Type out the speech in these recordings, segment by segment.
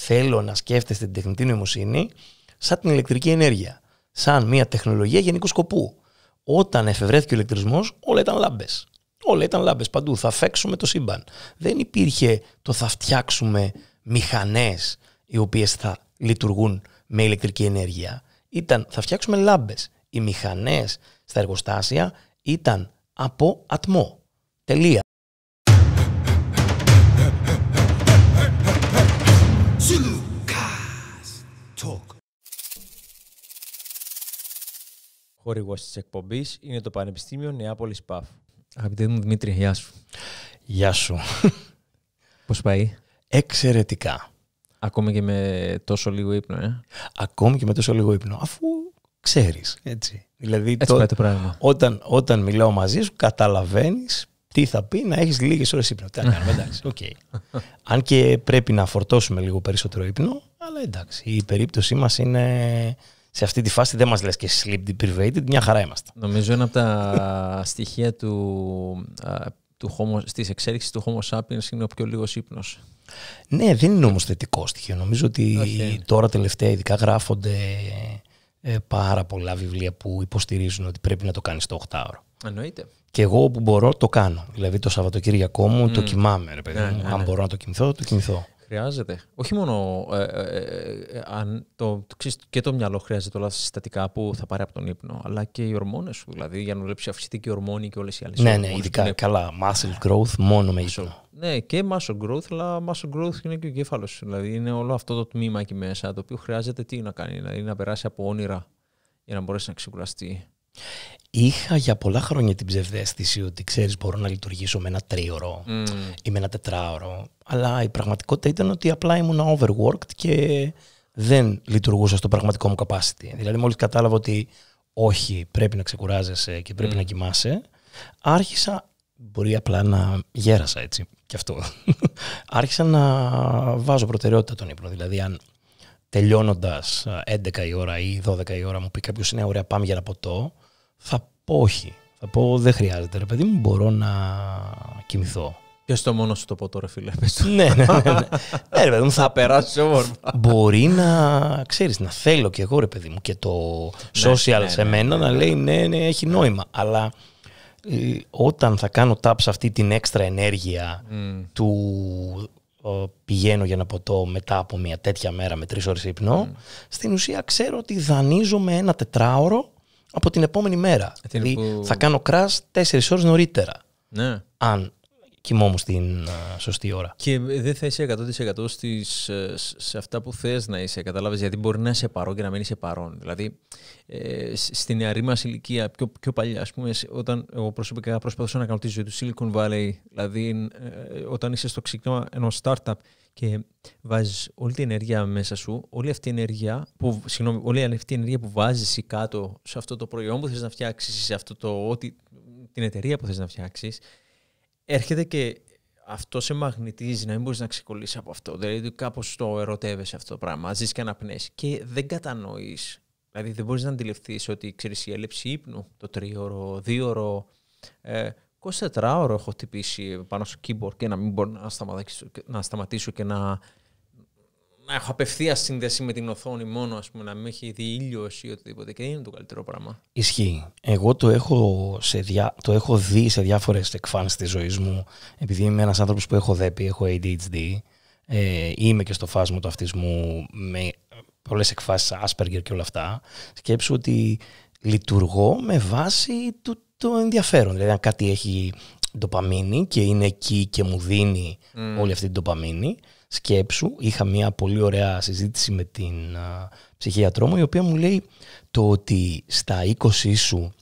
θέλω να σκέφτεστε την τεχνητή νοημοσύνη σαν την ηλεκτρική ενέργεια, σαν μια τεχνολογία γενικού σκοπού. Όταν εφευρέθηκε ο ηλεκτρισμός, όλα ήταν λάμπες. Όλα ήταν λάμπες παντού. Θα φέξουμε το σύμπαν. Δεν υπήρχε το θα φτιάξουμε μηχανές οι οποίες θα λειτουργούν με ηλεκτρική ενέργεια. Ήταν θα φτιάξουμε λάμπες. Οι μηχανές στα εργοστάσια ήταν από ατμό. Τελεία. Χορηγός της εκπομπής είναι το Πανεπιστήμιο Νεάπολης ΠΑΦ. Αγαπητέ μου Δημήτρη, γεια σου. Γεια σου. Πώς πάει, Εξαιρετικά. Ακόμη και με τόσο λίγο ύπνο, ε. Ακόμη και με τόσο λίγο ύπνο, αφού ξέρεις. Έτσι. Δηλαδή, έτσι το, το πράγμα. Όταν, όταν μιλάω μαζί σου, καταλαβαίνεις τι θα πει να έχεις λίγες ώρες ύπνο. Τι να κάνουμε, εντάξει. Okay. Αν και πρέπει να φορτώσουμε λίγο περισσότερο ύπνο, αλλά εντάξει. Η περίπτωσή μας είναι σε αυτή τη φάση δεν μας λες και sleep deprivated, μια χαρά είμαστε. Νομίζω ένα από τα στοιχεία του, του homo, της του Homo sapiens είναι ο πιο λίγος ύπνος. Ναι, δεν είναι όμως θετικό στοιχείο. Νομίζω ότι τώρα τελευταία ειδικά γράφονται ε, πάρα πολλά βιβλία που υποστηρίζουν ότι πρέπει να το κάνεις το 8ωρο. Εννοείται. Και εγώ όπου μπορώ το κάνω. Δηλαδή το Σαββατοκύριακό μου το κοιμάμαι. Ρε, παιδί. Ναι, ναι, Αν ναι. μπορώ να το κοιμηθώ, το κοιμηθώ. Χρειάζεται. Όχι μόνο ε, ε, ε, αν το, και το μυαλό χρειάζεται όλα τα συστατικά που θα πάρει από τον ύπνο, αλλά και οι ορμόνες σου. Δηλαδή για να δουλέψεις αυξητική και ορμόνη και όλες οι άλλες. Ναι, ναι, ειδικά καλά. Muscle growth μόνο με ύπνο. Ναι, και muscle growth, αλλά muscle growth είναι και ο σου, Δηλαδή είναι όλο αυτό το τμήμα εκεί μέσα το οποίο χρειάζεται τι να κάνει. Δηλαδή να περάσει από όνειρα για να μπορέσει να ξεκουραστεί Είχα για πολλά χρόνια την ψευδέστηση ότι ξέρεις μπορώ να λειτουργήσω με ένα τρίωρο mm. η πραγματικότητα ήταν ότι απλά ήμουν overworked και δεν λειτουργούσα στο πραγματικό μου capacity. Δηλαδή μόλις κατάλαβα ότι όχι πρέπει να ξεκουράζεσαι και πρέπει mm. να κοιμάσαι, άρχισα, μπορεί απλά να γέρασα έτσι και αυτό, άρχισα να βάζω προτεραιότητα τον ύπνο. Δηλαδή αν τελειώνοντας 11 ε, η ώρα ή 12 η ώρα μου πει κάποιος είναι ωραία πάμε για ένα ποτό, θα πω όχι. Θα πω δεν χρειάζεται. Ρε παιδί μου, μπορώ να κοιμηθώ. Και στο μόνος σου το πω τώρα, φίλε. ναι, ναι, ναι. ναι. ναι ρε παιδί μου, θα περάσει όμορφα. Μπορεί να ξέρεις, να θέλω κι εγώ, ρε παιδί μου, και το ναι, social ναι, σε ναι, μένα να λέει ναι, ναι, έχει νόημα. Αλλά ε, όταν θα κάνω tap σε αυτή την έξτρα ενέργεια mm. του ε, πηγαίνω για να ποτώ μετά από μια τέτοια μέρα με τρεις ώρες ύπνο, στην ουσία ξέρω ότι δανείζομαι ένα τετράωρο από την επόμενη μέρα. Ε, δηλαδή θα κάνω crash 4 ώρες νωρίτερα. Ναι. Αν κοιμόμουν στην σωστή ώρα. Και δεν θα είσαι 100% στις, ε, σε αυτά που θες να είσαι, κατάλαβε. γιατί μπορεί να είσαι παρόν και να μην είσαι παρόν. Δηλαδή, ε, στην νεαρή μας ηλικία, πιο, πιο παλιά, ας πούμε, όταν εγώ προσωπικά προσπαθούσα να κάνω τη ζωή του Silicon Valley, δηλαδή ε, όταν είσαι στο ξεκίνημα ενός startup, και βάζεις όλη την ενέργεια μέσα σου, όλη αυτή η ενέργεια που, συγγνώμη, που βάζεις κάτω σε αυτό το προϊόν που θες να φτιάξεις, σε αυτό το, ό,τι, την εταιρεία που θες να φτιάξεις, έρχεται και αυτό σε μαγνητίζει να μην μπορείς να ξεκολλήσεις από αυτό. Δηλαδή, κάπως το ερωτεύεσαι αυτό το πράγμα. Ζεις και αναπνέεις. Και δεν κατανοείς. Δηλαδή, δεν μπορείς να αντιληφθείς ότι ξέρεις η έλλειψη ύπνου, το τρίωρο, ώρο, ε, 24 ώρες έχω χτυπήσει πάνω στο keyboard και να μην μπορώ να σταματήσω, να σταματήσω και να, να έχω απευθεία σύνδεση με την οθόνη μόνο, ας πούμε, να μην έχει δει ήλιο ή οτιδήποτε. Και δεν είναι το καλύτερο πράγμα. Ισχύει. Εγώ το έχω, σε διά, το έχω δει σε διάφορες εκφάνσεις της ζωής μου, επειδή είμαι ένας άνθρωπος που έχω δέπη, έχω ADHD. Ε, είμαι και στο φάσμα του αυτισμού με πολλές εκφάσεις, Asperger και όλα αυτά. σκέψω ότι λειτουργώ με βάση του το ενδιαφέρον. Δηλαδή, αν κάτι έχει ντοπαμίνη και είναι εκεί και μου δίνει mm. όλη αυτή την ντοπαμίνη, σκέψου. Είχα μια πολύ ωραία συζήτηση με την α, ψυχίατρό μου, η οποία μου λέει το ότι στα 20 σου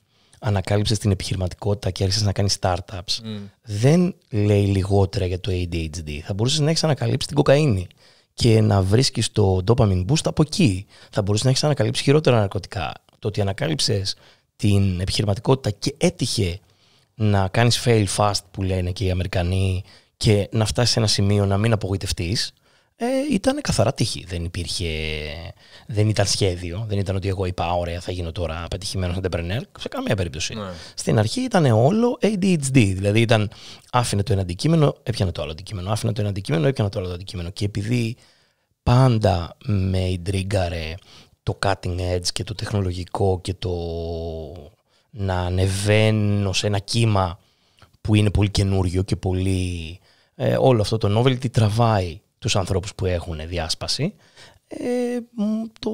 ανακάλυψες την επιχειρηματικότητα και άρχισες να κάνεις startups, mm. δεν λέει λιγότερα για το ADHD. Θα μπορούσες να έχεις ανακαλύψει την κοκαίνη και να βρίσκεις το dopamine boost από εκεί. Θα μπορούσες να έχεις ανακαλύψει χειρότερα ναρκωτικά. Το ότι ανακάλυψες την επιχειρηματικότητα και έτυχε να κάνεις fail fast που λένε και οι Αμερικανοί και να φτάσεις σε ένα σημείο να μην απογοητευτείς ε, ήταν καθαρά τύχη. Δεν υπήρχε, δεν ήταν σχέδιο, δεν ήταν ότι εγώ είπα ωραία θα γίνω τώρα πετυχημένος entrepreneur, σε καμία περίπτωση. Ναι. Στην αρχή ήταν όλο ADHD, δηλαδή ήταν άφηνε το ένα αντικείμενο, έπιανε το άλλο αντικείμενο, άφηνε το ένα αντικείμενο, έπιανε το άλλο αντικείμενο και επειδή πάντα με ιντρίγκαρε το cutting edge και το τεχνολογικό και το να ανεβαίνω σε ένα κύμα που είναι πολύ καινούριο και πολύ... Ε, όλο αυτό το novelty τι τραβάει τους ανθρώπους που έχουν διάσπαση. Ε, το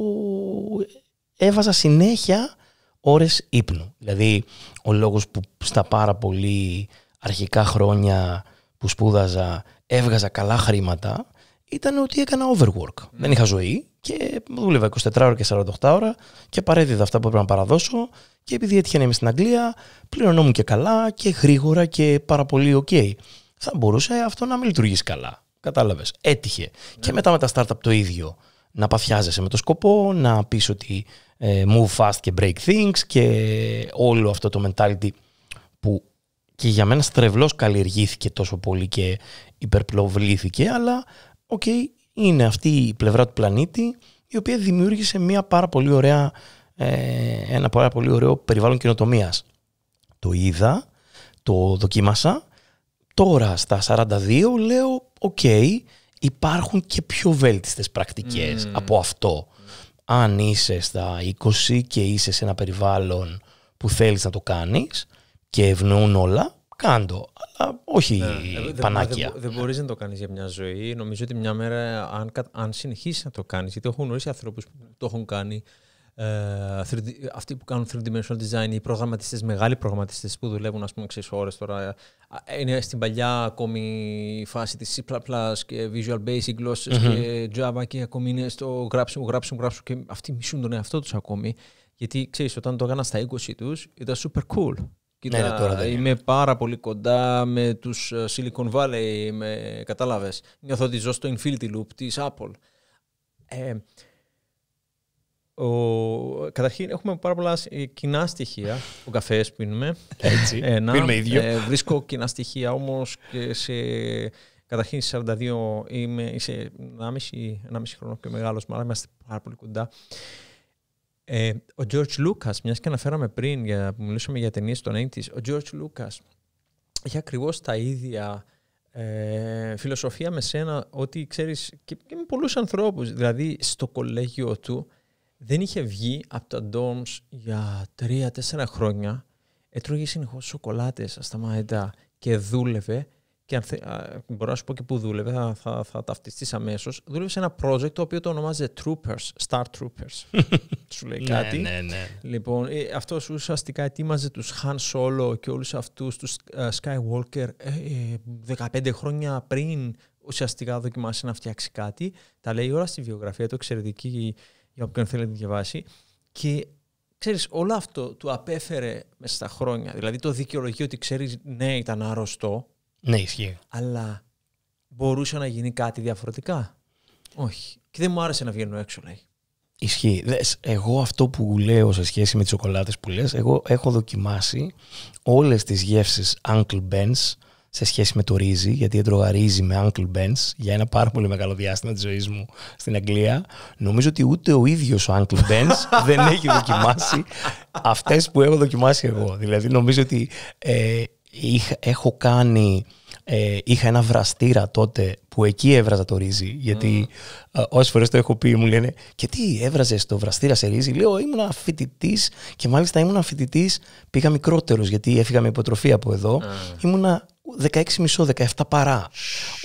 έβαζα συνέχεια ώρες ύπνου. Δηλαδή, ο λόγος που στα πάρα πολύ αρχικά χρόνια που σπούδαζα έβγαζα καλά χρήματα ήταν ότι έκανα overwork. Ναι. Δεν είχα ζωή και δούλευα 24 ώρα και 48 ώρα και παρέδιδα αυτά που έπρεπε να παραδώσω. Και επειδή έτυχε να είμαι στην Αγγλία, πληρωνόμουν και καλά και γρήγορα και πάρα πολύ οκ. Θα μπορούσε αυτό να μην λειτουργήσει καλά. Κατάλαβες. Έτυχε. Ναι. Και μετά με τα startup το ίδιο. Να παθιάζεσαι με το σκοπό, να πεις ότι ε, move fast και break things και όλο αυτό το mentality που και για μένα στρεβλώς καλλιεργήθηκε τόσο πολύ και υπερπλοβλήθηκε, αλλά οκ, είναι αυτή η πλευρά του πλανήτη η οποία δημιούργησε μια πάρα πολύ ωραία, ε, ένα πάρα πολύ ωραίο περιβάλλον καινοτομίας. Το είδα, το δοκίμασα. Τώρα στα 42 λέω, οκ, okay, υπάρχουν και πιο βέλτιστες πρακτικές mm. από αυτό. Αν είσαι στα 20 και είσαι σε ένα περιβάλλον που θέλεις να το κάνεις και ευνοούν όλα, Κάντο, αλλά όχι ναι. Ε, πανάκια. Δεν δε, μπορείς να το κάνεις για μια ζωή. Νομίζω ότι μια μέρα, αν, αν συνεχίσεις να το κάνεις, γιατί έχω γνωρίσει ανθρώπους που το έχουν κάνει, ε, αυτοί που κάνουν 3-dimensional design, οι προγραμματιστές, μεγάλοι προγραμματιστές που δουλεύουν, ας πούμε, 6 ώρες τώρα, είναι στην παλιά ακόμη φάση της C και Visual Basic γλωσσε και Java και ακόμη είναι στο γράψουν, γράψιμο, γράψιμο. και αυτοί μισούν τον εαυτό τους ακόμη. Γιατί ξέρεις, όταν το έκανα στα 20 τους, ήταν super cool. Κοίτα, ναι, ναι, τώρα δεν είμαι πάρα πολύ κοντά με τους ε, Silicon Valley, με, κατάλαβες. Νιώθω ότι ζω στο Infinity Loop της Apple. Ε, ο, καταρχήν έχουμε πάρα πολλά ε, κοινά στοιχεία. Ο καφές πίνουμε. Έτσι. Ένα, πίνουμε ίδιο. Ε, βρίσκω κοινά στοιχεία όμως και σε. Καταρχήν σε 42 είμαι, είσαι 1,5, 1,5 χρόνο πιο μεγάλος, μάλλον είμαστε πάρα πολύ κοντά. Ε, ο George Lucas, μιας και αναφέραμε πριν για, που μιλήσαμε για ταινίες των 80's, ο George Lucas είχε ακριβώς τα ίδια ε, φιλοσοφία με σένα ότι ξέρεις και, και με πολλούς ανθρώπους δηλαδή στο κολέγιο του δεν είχε βγει από τα ντόμς για τρία-τέσσερα χρόνια έτρωγε συνεχώς σοκολάτες ασταμάτητα και δούλευε και αν θε, μπορώ να σου πω και πού δούλευε, θα, θα, θα ταυτιστείς αμέσως. Δούλευε σε ένα project το οποίο το ονομάζεται Troopers, Star Troopers. σου λέει κάτι. ναι, ναι, ναι. Λοιπόν, ε, αυτό ουσιαστικά ετοίμαζε τους Han Solo και όλους αυτούς τους ε, Skywalker 15 ε, χρόνια πριν ουσιαστικά δοκιμάσει να φτιάξει κάτι. Τα λέει όλα στη βιογραφία του, εξαιρετική για όποιον θέλει να την διαβάσει. Και ξέρεις, όλο αυτό του απέφερε μέσα στα χρόνια. Δηλαδή το δικαιολογεί ότι ξέρεις, ναι, ήταν άρρωστο, ναι, ισχύει. Αλλά μπορούσε να γίνει κάτι διαφορετικά. Όχι. Και δεν μου άρεσε να βγαίνω έξω, λέει. Ισχύει. Δες, εγώ αυτό που λέω σε σχέση με τις σοκολάτες που λες, εγώ έχω δοκιμάσει όλες τις γεύσεις Uncle Ben's σε σχέση με το ρύζι, γιατί έτρωγα ρύζι με Uncle Ben's για ένα πάρα πολύ μεγάλο διάστημα της ζωής μου στην Αγγλία. Νομίζω ότι ούτε ο ίδιος ο Uncle Ben's δεν έχει δοκιμάσει αυτές που έχω δοκιμάσει εγώ. Δηλαδή νομίζω ότι ε, είχα, έχω κάνει, ε, είχα ένα βραστήρα τότε που εκεί έβραζα το ρύζι. Γιατί mm. Ε, φορές το έχω πει, μου λένε Και τι έβραζες το βραστήρα σε ρύζι. Λέω, ήμουν φοιτητής και μάλιστα ήμουν φοιτητής. Πήγα μικρότερος γιατί έφυγα με υποτροφία από εδώ. Mm. Ήμουνα 16,5-17 παρά.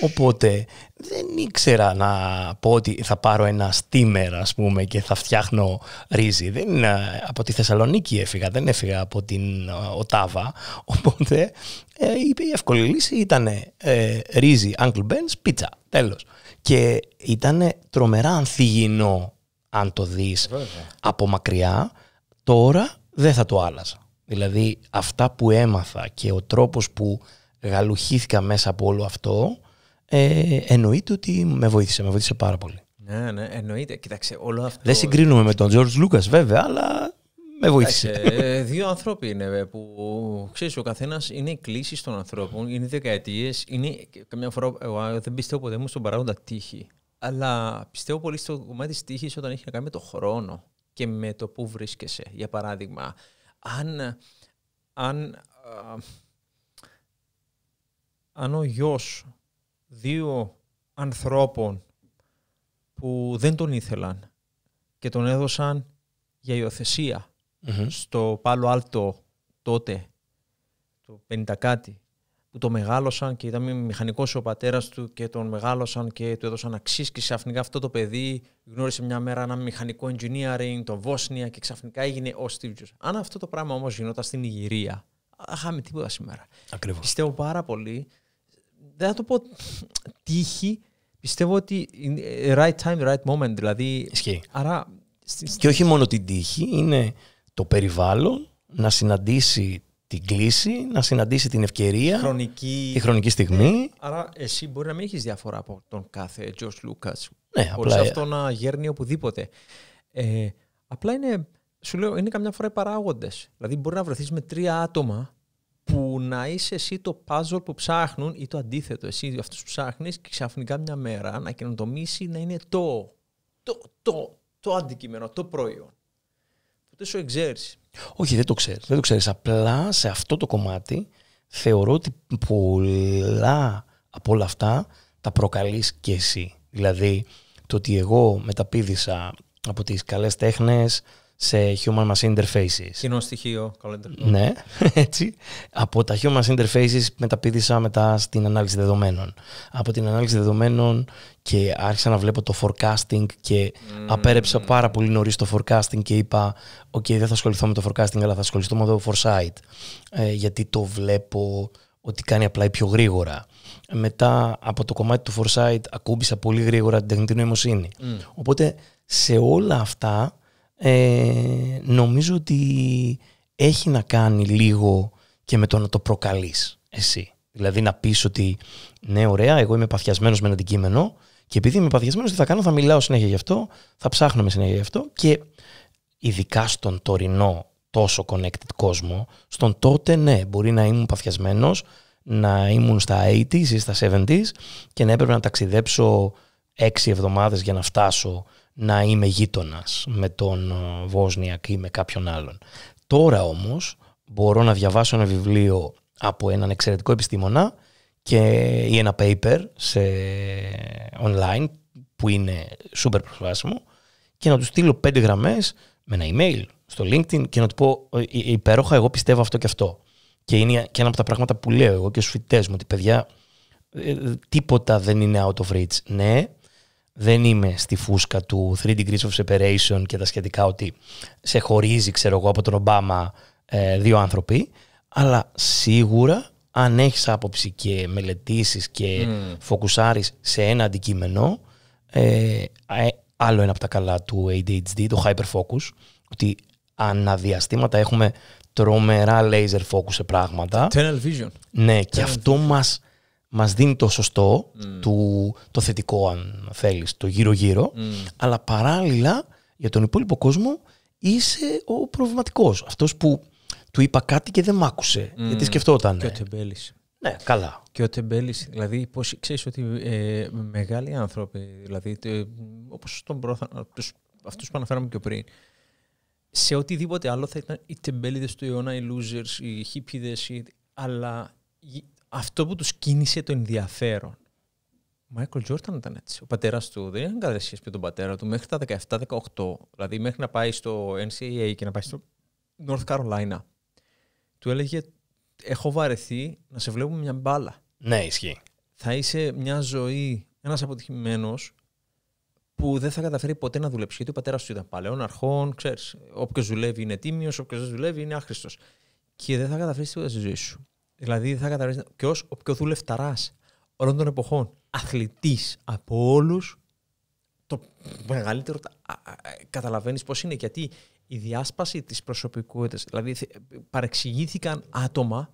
Οπότε δεν ήξερα να πω ότι θα πάρω ένα steamer ας πούμε και θα φτιάχνω ρύζι. Δεν, ε, από τη Θεσσαλονίκη έφυγα, δεν έφυγα από την ε, Οτάβα. Οπότε ε, η εύκολη λύση ήταν ε, ρύζι Uncle Ben's πίτσα, τέλος. Και ήταν τρομερά ανθυγινό αν το δεις από μακριά. Τώρα δεν θα το άλλαζα. Δηλαδή αυτά που έμαθα και ο τρόπος που γαλουχήθηκα μέσα από όλο αυτό, ε, εννοείται ότι με βοήθησε, με βοήθησε πάρα πολύ. Ναι, ναι, εννοείται. Κοιτάξτε, όλο αυτό... Δεν συγκρίνουμε με τον Τζόρτζ Λούκα, βέβαια, αλλά με βοήθησε. Κοίταξε, ε, δύο άνθρωποι είναι ε, που, ξέρεις, ο καθένας είναι οι κλήσει των ανθρώπων, είναι δεκαετίες. είναι καμιά φορά, εγώ δεν πιστεύω ποτέ μου στον παράγοντα τύχη. Αλλά πιστεύω πολύ στο κομμάτι της τύχης όταν έχει να κάνει με το χρόνο και με το πού βρίσκεσαι. Για παράδειγμα, αν, αν αν ο γιος δύο ανθρώπων που δεν τον ήθελαν και τον έδωσαν για υιοθεσια στο Πάλο Άλτο τότε, το 50 κάτι, που το μεγάλωσαν και ήταν μηχανικός ο πατέρας του και τον μεγάλωσαν και του έδωσαν αξίσκηση και ξαφνικά αυτό το παιδί γνώρισε μια μέρα ένα μηχανικό engineering, το Βόσνια και ξαφνικά έγινε ο Steve Jobs. Αν αυτό το πράγμα όμως γινόταν στην Ιγυρία, είχαμε τίποτα σήμερα. Ακριβώς. Πιστεύω πάρα πολύ δεν θα το πω τύχη. Πιστεύω ότι ε, right time, right moment. Δηλαδή, Ισχύει. Άρα, και όχι μόνο την τύχη, είναι το περιβάλλον να συναντήσει την κλίση, να συναντήσει την ευκαιρία, χρονική... τη χρονική στιγμή. Ναι. άρα εσύ μπορεί να μην έχεις διαφορά από τον κάθε George Lucas. Ναι, απλά. αυτό να γέρνει οπουδήποτε. Ε, απλά είναι, σου λέω, είναι καμιά φορά παράγοντες. Δηλαδή μπορεί να βρεθείς με τρία άτομα που να είσαι εσύ το puzzle που ψάχνουν ή το αντίθετο, εσύ αυτούς που ψάχνεις και ξαφνικά μια μέρα να καινοτομήσει να είναι το, το, το, το αντικείμενο, το προϊόν. ποτέ σου εξέρεις. Όχι, δεν το ξέρεις. Δεν το ξέρεις. Απλά σε αυτό το κομμάτι θεωρώ ότι πολλά από όλα αυτά τα προκαλείς και εσύ. Δηλαδή, το ότι εγώ μεταπίδησα από τις καλές τέχνες, σε Human Machine Interfaces. Κοινό στοιχείο, καλύτερο. Ναι, έτσι. Από τα Human Machine Interfaces μεταπίδησα μετά στην ανάλυση δεδομένων. Από την ανάλυση δεδομένων και άρχισα να βλέπω το forecasting και mm. απέρεψα πάρα πολύ νωρίς το forecasting και είπα «Οκ, δεν θα ασχοληθώ με το forecasting, αλλά θα ασχοληθώ με το foresight, ε, γιατί το βλέπω ότι κάνει απλά πιο γρήγορα». Μετά από το κομμάτι του foresight ακούμπησα πολύ γρήγορα την τεχνητή νοημοσύνη. Mm. Οπότε σε όλα αυτά ε, νομίζω ότι έχει να κάνει λίγο και με το να το προκαλείς εσύ. Δηλαδή να πεις ότι ναι ωραία, εγώ είμαι παθιασμένος με ένα αντικείμενο και επειδή είμαι παθιασμένος τι θα κάνω, θα μιλάω συνέχεια γι' αυτό, θα ψάχνω με συνέχεια γι' αυτό και ειδικά στον τωρινό τόσο connected κόσμο, στον τότε ναι, μπορεί να ήμουν παθιασμένος, να ήμουν στα 80s ή στα 70s και να έπρεπε να ταξιδέψω 6 εβδομάδες για να φτάσω να είμαι γείτονας με τον ε, Βόσνιακ ή με κάποιον άλλον. Τώρα όμως μπορώ να διαβάσω ένα βιβλίο από έναν εξαιρετικό επιστήμονα και, ή ένα paper σε online που είναι super προσβάσιμο και να του στείλω πέντε γραμμές με ένα email στο LinkedIn και να του πω ε, ε, υπέροχα εγώ πιστεύω αυτό και αυτό. Και είναι και ένα από τα πράγματα που λέω εγώ και στους φοιτητές μου ότι παιδιά τίποτα δεν είναι out of reach. Ναι, δεν είμαι στη φούσκα του 3 degrees of separation και τα σχετικά ότι σε χωρίζει, ξέρω εγώ, από τον Ομπάμα ε, δύο άνθρωποι, αλλά σίγουρα αν έχεις άποψη και μελετήσεις και mm. σε ένα αντικείμενο, ε, ε, άλλο ένα από τα καλά του ADHD, το hyperfocus, ότι αναδιαστήματα έχουμε τρομερά laser focus σε πράγματα. Tunnel vision. Ναι, και αυτό μας μας δίνει το σωστό, mm. του, το θετικό αν θέλεις, το γύρω-γύρω, mm. αλλά παράλληλα για τον υπόλοιπο κόσμο είσαι ο προβληματικός. Αυτός που του είπα κάτι και δεν μ' άκουσε, mm. γιατί σκεφτόταν. Και ο Τεμπέλης. Ναι, καλά. Και ο Τεμπέλης, δηλαδή, πώς ξέρεις ότι ε, μεγάλοι άνθρωποι, δηλαδή, ε, όπω τον πρόθανο, αυτούς που αναφέραμε και πριν, σε οτιδήποτε άλλο θα ήταν οι τεμπέληδες του αιώνα, οι losers, οι χίπηδες, αλλά αυτό που τους κίνησε το ενδιαφέρον. Ο Μάικλ Τζόρταν ήταν έτσι. Ο πατέρας του δεν είχαν καλές σχέσεις με τον πατέρα του μέχρι τα 17-18. Δηλαδή, μέχρι να πάει στο NCAA και να πάει στο North Carolina, του έλεγε: Έχω βαρεθεί να σε βλέπουμε μια μπάλα. Ναι, ισχύει. Θα είσαι μια ζωή, ένας αποτυχημένος που δεν θα καταφέρει ποτέ να δουλέψει. Γιατί ο πατέρας του ήταν παλαιών αρχών, ξέρεις. Όποιος δουλεύει είναι τίμιος, όποιος δεν δουλεύει είναι άχρηστος. Και δεν θα καταφέρεις τίποτα στη ζωή σου. Δηλαδή θα καταλαβαίνει. και ως ο πιο δουλευταράς όλων των εποχών αθλητής από όλους, το μεγαλύτερο καταλαβαίνεις πώς είναι. Γιατί η διάσπαση της προσωπικότητας, δηλαδή παρεξηγήθηκαν άτομα.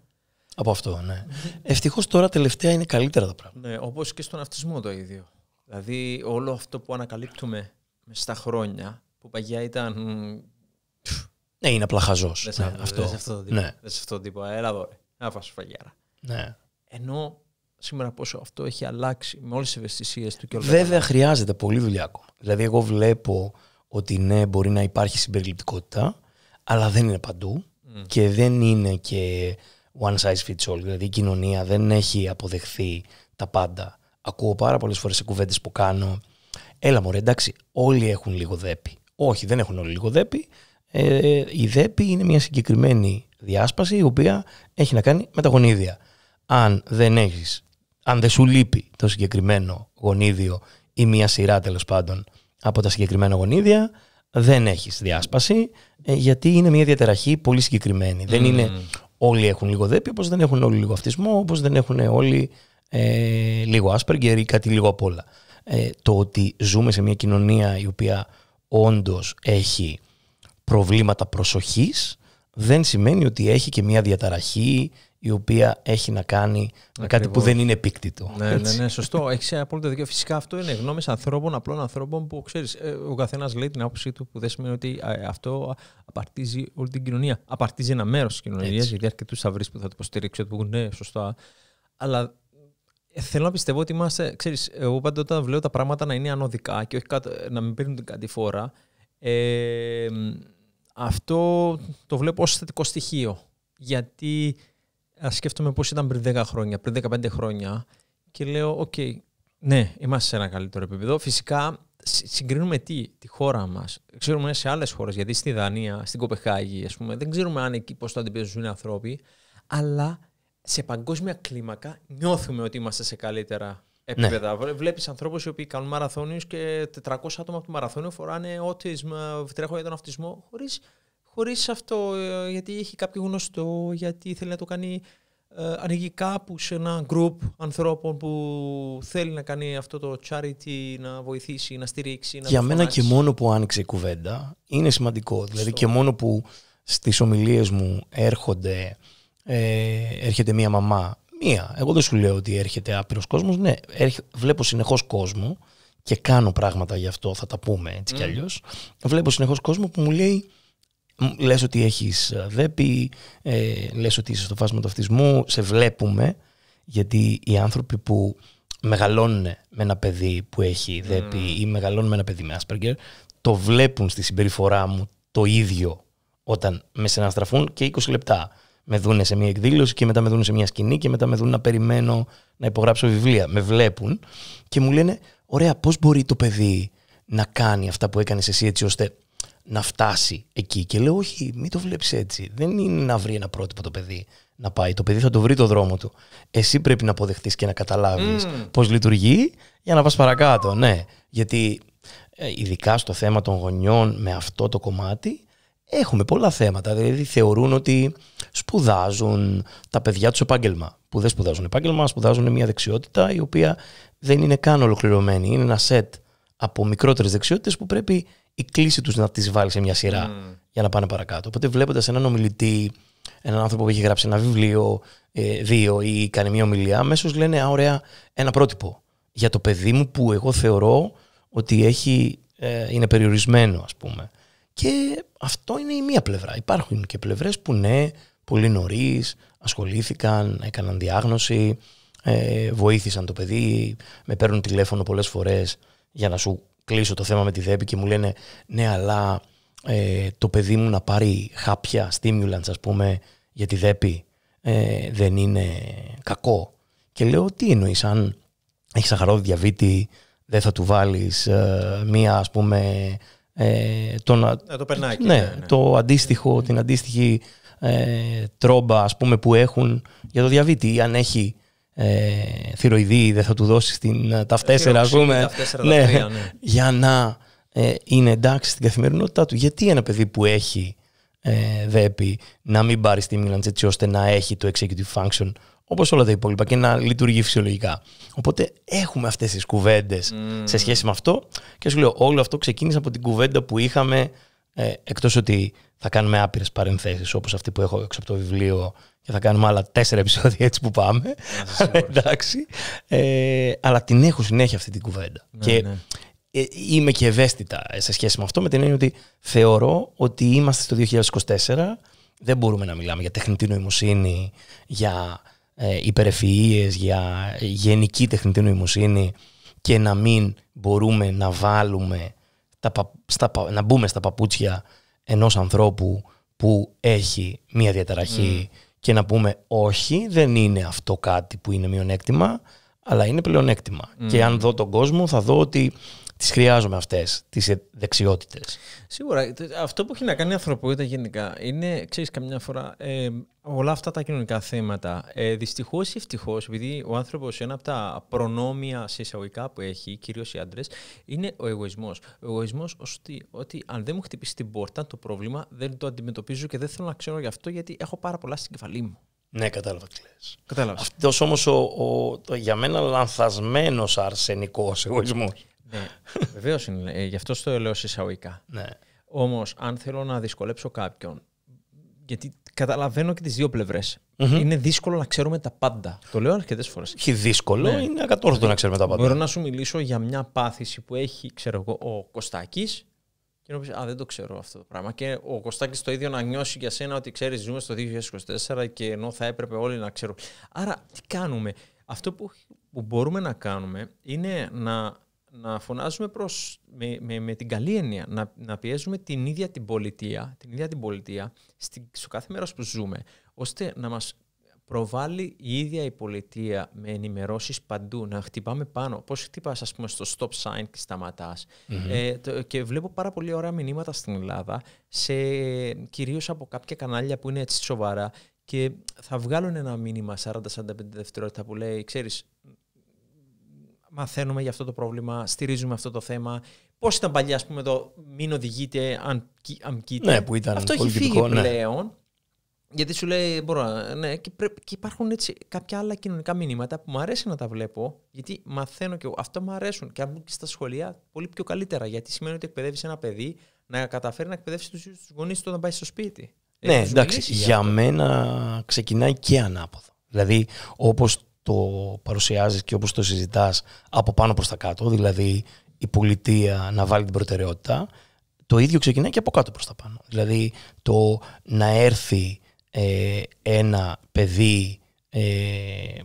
Από αυτό, ναι. Ευτυχώς τώρα τελευταία είναι καλύτερα τα πράγματα. Ναι, όπως και στον αυτισμό το ίδιο. Δηλαδή όλο αυτό που ανακαλύπτουμε στα χρόνια, που παγιά ήταν. Ναι, είναι απλά χαζός. Δεν σε αυτό το τύπο. Έλα εδώ φας φαγιάρα. Ναι. Ενώ σήμερα πόσο αυτό έχει αλλάξει με όλες τις ευαισθησίες του και όλα Βέβαια, χρειάζεται πολύ δουλειά ακόμα. Δηλαδή, εγώ βλέπω ότι ναι, μπορεί να υπάρχει συμπεριληπτικότητα, αλλά δεν είναι παντού και δεν είναι και one size fits all. Δηλαδή, η κοινωνία δεν έχει αποδεχθεί τα πάντα. Ακούω πάρα πολλές φορές σε κουβέντες που κάνω. Έλα, μωρέ, εντάξει, όλοι έχουν λίγο δέπη. Όχι, δεν έχουν όλοι λίγο δέπη. Ε, η ΔΕΠΗ είναι μια συγκεκριμένη διάσπαση η οποία έχει να κάνει με τα γονίδια. Αν δεν έχεις, αν δεν σου λείπει το συγκεκριμένο γονίδιο ή μια σειρά τέλος πάντων από τα συγκεκριμένα γονίδια, δεν έχεις διάσπαση ε, γιατί είναι μια διαταραχή πολύ συγκεκριμένη. Δεν είναι όλοι έχουν λίγο δέπη όπως δεν έχουν όλοι λίγο αυτισμό, όπως δεν έχουν όλοι ε, λίγο άσπεργκερ ή κάτι λίγο απ' όλα. το ότι ζούμε σε μια κοινωνία η οποία όντως έχει προβλήματα προσοχής δεν σημαίνει ότι έχει και μια διαταραχή η οποία έχει να κάνει με κάτι που δεν είναι επίκτητο. Ναι, ναι, ναι, σωστό. Έχεις απόλυτα δίκιο. Φυσικά αυτό είναι γνώμε ανθρώπων, απλών ανθρώπων που ξέρεις, ε, ο καθένας λέει την άποψή του, που δεν σημαίνει ότι ε, αυτό απαρτίζει όλη την κοινωνία. Απαρτίζει ένα μέρος της κοινωνίας, γιατί αρκετούς θα βρεις που θα το υποστηρίξει, ότι πούν ναι, σωστά. Αλλά ε, θέλω να πιστεύω ότι είμαστε, ξέρεις, εγώ πάντα όταν βλέπω τα πράγματα να είναι ανωδικά και όχι κάτω, να μην παίρνουν την κατηφόρα, ε, αυτό το βλέπω ως θετικό στοιχείο. Γιατί ας σκέφτομαι πώς ήταν πριν 10 χρόνια, πριν 15 χρόνια και λέω, οκ, okay, ναι, είμαστε σε ένα καλύτερο επίπεδο. Φυσικά συγκρίνουμε τι, τη χώρα μας. Ξέρουμε σε άλλες χώρες, γιατί στη Δανία, στην Κοπεχάγη, ας πούμε, δεν ξέρουμε αν εκεί πώς το αντιμετωπίζουν οι άνθρωποι, αλλά σε παγκόσμια κλίμακα νιώθουμε ότι είμαστε σε καλύτερα ναι. επίπεδα. Ναι. Βλέπεις ανθρώπους οι οποίοι κάνουν μαραθώνιους και 400 άτομα από το μαραθώνιο φοράνε ότι ε, τρέχουν για τον αυτισμό, χωρίς χωρίς αυτό, ε, γιατί έχει κάποιο γνωστό, γιατί θέλει να το κάνει ε, ανοίγει κάπου σε ένα group ανθρώπων που θέλει να κάνει αυτό το charity, να βοηθήσει, να στηρίξει. Για μένα και μόνο που άνοιξε η κουβέντα είναι σημαντικό. Δηλαδή και μόνο που στις ομιλίες μου έρχονται, ε, έρχεται μία μαμά Μία. Εγώ δεν σου λέω ότι έρχεται άπειρος κόσμος. Ναι, έρχε, βλέπω συνεχώς κόσμο και κάνω πράγματα γι' αυτό, θα τα πούμε έτσι mm. κι αλλιώς. Βλέπω συνεχώς κόσμο που μου λέει. Λες ότι έχεις ε, δέπη, ε, λες ότι είσαι στο φάσμα του αυτισμού, σε βλέπουμε, γιατί οι άνθρωποι που μεγαλώνουν με ένα παιδί που έχει δέπη ή μεγαλώνουν με ένα παιδί με Asperger, το βλέπουν στη συμπεριφορά μου το ίδιο όταν με συναστραφούν και 20 λεπτά με δούνε σε μια εκδήλωση και μετά με δούνε σε μια σκηνή και μετά με δούνε να περιμένω να υπογράψω βιβλία. Με βλέπουν και μου λένε, ωραία, πώς μπορεί το παιδί να κάνει αυτά που έκανες εσύ έτσι ώστε να φτάσει εκεί. Και λέω, όχι, μην το βλέπεις έτσι. Δεν είναι να βρει ένα πρότυπο το παιδί να πάει. Το παιδί θα το βρει το δρόμο του. Εσύ πρέπει να αποδεχτείς και να καταλάβεις mm. πώς λειτουργεί για να πας παρακάτω. Ναι, γιατί ε, ειδικά στο θέμα των γονιών με αυτό το κομμάτι Έχουμε πολλά θέματα. Δηλαδή θεωρούν ότι σπουδάζουν τα παιδιά τους επάγγελμα. Που δεν σπουδάζουν επάγγελμα, σπουδάζουν μια δεξιότητα η οποία δεν είναι καν ολοκληρωμένη. Είναι ένα σετ από μικρότερες δεξιότητες που πρέπει η κλίση τους να τις βάλει σε μια σειρά mm. για να πάνε παρακάτω. Οπότε βλέποντας έναν ομιλητή, έναν άνθρωπο που έχει γράψει ένα βιβλίο, ε, δύο ή κάνει μια ομιλία, αμέσως λένε Α, ωραία, ένα πρότυπο για το παιδί μου που εγώ θεωρώ ότι έχει, ε, είναι περιορισμένο, ας πούμε. Και αυτό είναι η μία πλευρά. Υπάρχουν και πλευρές που ναι, πολύ νωρίς ασχολήθηκαν, έκαναν διάγνωση, ε, βοήθησαν το παιδί, με παίρνουν τηλέφωνο πολλές φορές για να σου κλείσω το θέμα με τη ΔΕΠΗ και μου λένε ναι, αλλά ε, το παιδί μου να πάρει χάπια, stimulants ας πούμε, για τη ΔΕΠΗ ε, δεν είναι κακό. Και λέω τι εννοείς, αν έχεις σαχαρόδι δεν θα του βάλεις μία ας πούμε ε, τον, το, ναι, ναι, ναι, το αντίστοιχο, την αντίστοιχη ε, τρόμπα ας πούμε, που έχουν για το διαβήτη ή αν έχει ε, θηροειδή δεν θα του δώσεις την 4 ε, ε, ας πούμε ναι. ναι, για να ε, είναι εντάξει στην καθημερινότητά του γιατί ένα παιδί που έχει ε, να μην πάρει στη έτσι ώστε να έχει το executive function όπως όλα τα υπόλοιπα και να λειτουργεί φυσιολογικά. Οπότε έχουμε αυτές τις κουβέντες mm. σε σχέση με αυτό. Και σου λέω, όλο αυτό ξεκίνησε από την κουβέντα που είχαμε. Ε, Εκτός ότι θα κάνουμε άπειρες παρενθέσεις όπως αυτή που έχω έξω από το βιβλίο και θα κάνουμε άλλα τέσσερα επεισόδια έτσι που πάμε. Ναι, Εντάξει. Ε, αλλά την έχω συνέχεια αυτή την κουβέντα. Ναι, και ναι. Ε, είμαι και ευαίσθητα ε, σε σχέση με αυτό με την έννοια ότι θεωρώ ότι είμαστε στο 2024. Δεν μπορούμε να μιλάμε για τεχνητή νοημοσύνη, για ε, για γενική τεχνητή νοημοσύνη και να μην μπορούμε να βάλουμε τα, στα, να μπούμε στα παπούτσια ενός ανθρώπου που έχει μία διαταραχή mm. και να πούμε όχι, δεν είναι αυτό κάτι που είναι μειονέκτημα, αλλά είναι πλεονέκτημα. Mm. Και αν δω τον κόσμο θα δω ότι τις χρειάζομαι αυτές, τις δεξιότητες. Σίγουρα. Αυτό που έχει να κάνει η ανθρωπότητα γενικά είναι, ξέρεις, καμιά φορά ε, Όλα αυτά τα κοινωνικά θέματα. Ε, Δυστυχώς ή ευτυχώς, επειδή ο άνθρωπος ένα από τα προνόμια σε εισαγωγικά που έχει, κυρίως οι άντρες, είναι ο εγωισμός. Ο εγωισμός ότι, ότι αν δεν μου χτυπήσει την πόρτα το πρόβλημα, δεν το αντιμετωπίζω και δεν θέλω να ξέρω γι' αυτό γιατί έχω πάρα πολλά στην κεφαλή μου. Ναι, κατάλαβα τι λες. Κατάλαβα. Αυτός όμως ο, ο, για μένα λανθασμένος αρσενικός εγωισμός. ναι, βεβαίως είναι. Ε, γι' αυτό το λέω εισαγωγικά. Ναι. αν θέλω να δυσκολέψω κάποιον, γιατί Καταλαβαίνω και τις δυο πλευρές. Είναι δύσκολο να ξέρουμε τα πάντα. Το λέω αρκετές φορές. Όχι δύσκολο, ναι. είναι ακατόρθωτο να ξέρουμε τα πάντα. Μπορώ να σου μιλήσω για μια πάθηση που έχει ξέρω εγώ, ο Κωστάκης και να πει Α, δεν το ξέρω αυτό το πράγμα. Και ο Κωστάκης το ίδιο να νιώσει για σένα ότι ξέρεις, ζούμε στο 2024 και ενώ θα έπρεπε όλοι να ξέρουμε. Άρα, τι κάνουμε. Αυτό που, που μπορούμε να κάνουμε είναι να να φωνάζουμε προς, με, με, με την καλή έννοια, να, να πιέζουμε την ίδια την πολιτεία, την ίδια την πολιτεία στη, στο κάθε μέρος που ζούμε, ώστε να μας προβάλλει η ίδια η πολιτεία με ενημερώσεις παντού, να χτυπάμε πάνω. Πώς χτυπάς ας πούμε στο stop sign και σταματας Ε, το, και βλέπω πάρα πολύ ωραία μηνύματα στην Ελλάδα, σε, κυρίως από κάποια κανάλια που είναι έτσι σοβαρά και θα βγάλουν ένα μήνυμα 40-45 δευτερόλεπτα που λέει, ξέρεις, μαθαίνουμε για αυτό το πρόβλημα, στηρίζουμε αυτό το θέμα. Πώς ήταν παλιά, ας πούμε, το μην οδηγείτε, αν αμκείτε. Ναι, που ήταν αυτό έχει φύγει ναι. πλέον. Γιατί σου λέει, μπορώ να. Ναι, και, και υπάρχουν έτσι κάποια άλλα κοινωνικά μηνύματα που μου αρέσει να τα βλέπω, γιατί μαθαίνω και εγώ. Αυτό μου αρέσουν. Και αν μπουν και στα σχολεία, πολύ πιο καλύτερα. Γιατί σημαίνει ότι εκπαιδεύεις ένα παιδί να καταφέρει να εκπαιδεύσει τους γονείς του όταν πάει στο σπίτι. Ε, ναι, εντάξει. Για, για μένα ξεκινάει και ανάποδο. Δηλαδή, όπως το παρουσιάζεις και όπως το συζητάς από πάνω προς τα κάτω, δηλαδή η πολιτεία να βάλει την προτεραιότητα, το ίδιο ξεκινάει και από κάτω προς τα πάνω. Δηλαδή το να έρθει ε, ένα παιδί ε,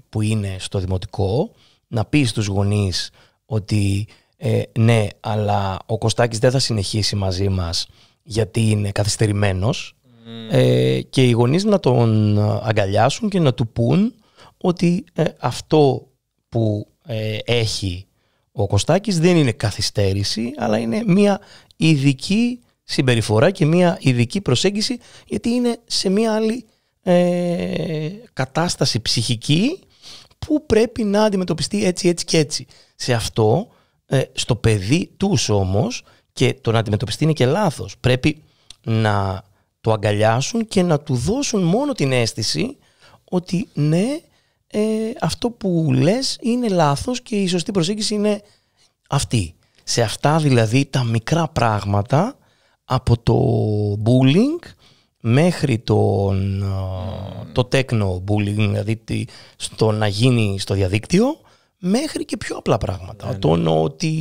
που είναι στο δημοτικό, να πει στους γονείς ότι ε, ναι, αλλά ο Κωστάκης δεν θα συνεχίσει μαζί μας γιατί είναι καθυστερημένος mm. και οι γονείς να τον αγκαλιάσουν και να του πούν ότι ε, αυτό που ε, έχει ο Κωστάκης δεν είναι καθυστέρηση, αλλά είναι μια ειδική συμπεριφορά και μια ειδική προσέγγιση, γιατί είναι σε μια άλλη ε, κατάσταση ψυχική που πρέπει να αντιμετωπιστεί έτσι, έτσι και έτσι. Σε αυτό, στο παιδί τους, όμως, και το να αντιμετωπιστεί είναι και λάθος, πρέπει να το αγκαλιάσουν και να του δώσουν μόνο την αίσθηση ότι ναι, ε, αυτό που λες είναι λάθος και η σωστή προσέγγιση είναι αυτή. Σε αυτά δηλαδή τα μικρά πράγματα από το bullying μέχρι τον, ε, το τέκνο bullying, δηλαδή στο να γίνει στο διαδίκτυο, μέχρι και πιο απλά πράγματα. Ναι, ναι. ότι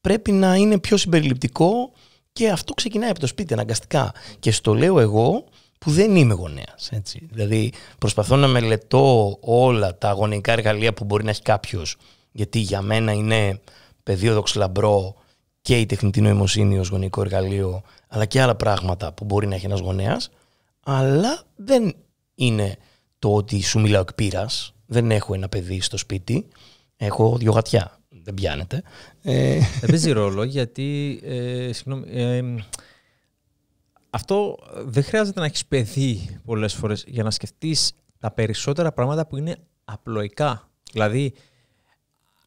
πρέπει να είναι πιο συμπεριληπτικό και αυτό ξεκινάει από το σπίτι αναγκαστικά. Και στο λέω εγώ που δεν είμαι γονέας. Δηλαδή, προσπαθώ να μελετώ όλα τα αγωνικά εργαλεία που μπορεί να έχει κάποιος, γιατί για μένα είναι πεδίο δοξλαμπρό και η τεχνητή νοημοσύνη ως γονικό εργαλείο, αλλά και άλλα πράγματα που μπορεί να έχει ένας γονέας. Αλλά δεν είναι το ότι σου μιλάω εκ πείρας. Δεν έχω ένα παιδί στο σπίτι. Έχω δύο γατιά. Δεν πιάνεται. Δεν ε, παίζει ρόλο γιατί. Ε, συγγνώμη, ε, αυτό δεν χρειάζεται να έχεις παιδί πολλές φορές για να σκεφτείς τα περισσότερα πράγματα που είναι απλοϊκά. Δηλαδή,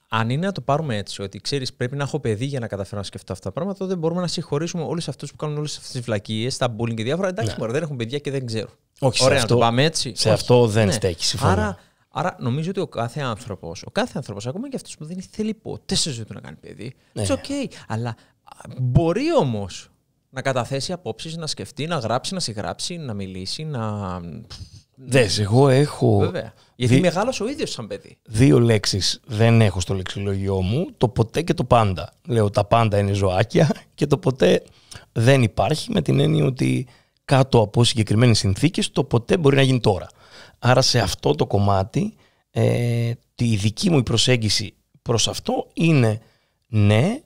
αν είναι να το πάρουμε έτσι, ότι ξέρεις, πρέπει να έχω παιδί για να καταφέρω να σκεφτώ αυτά τα πράγματα, τότε μπορούμε να συγχωρήσουμε όλους αυτούς που κάνουν όλες αυτές τις βλακίες, τα μπούλινγκ και διάφορα. Εντάξει, ναι. Μωρέ, δεν έχουν παιδιά και δεν ξέρουν. Όχι, Ωραία, σε αυτό, να το πάμε έτσι. Σε Όχι. αυτό δεν ναι. στέκει, συμφωνώ. Άρα, άρα, νομίζω ότι ο κάθε άνθρωπος, ο κάθε άνθρωπος, ακόμα και αυτός που δεν θέλει ποτέ σε ζωή του να κάνει παιδί, ναι. it's ναι. okay. Αλλά μπορεί όμως να καταθέσει απόψεις, να σκεφτεί, να γράψει, να συγγράψει, να μιλήσει, να... Δες, εγώ έχω... Βέβαια. Γιατί δι... ο ίδιος σαν παιδί. Δύο λέξεις δεν έχω στο λεξιλογιό μου, το ποτέ και το πάντα. Λέω τα πάντα είναι ζωάκια και το ποτέ δεν υπάρχει με την έννοια ότι κάτω από συγκεκριμένες συνθήκες το ποτέ μπορεί να γίνει τώρα. Άρα σε αυτό το κομμάτι ε, δική μου προσέγγιση προς αυτό είναι ναι,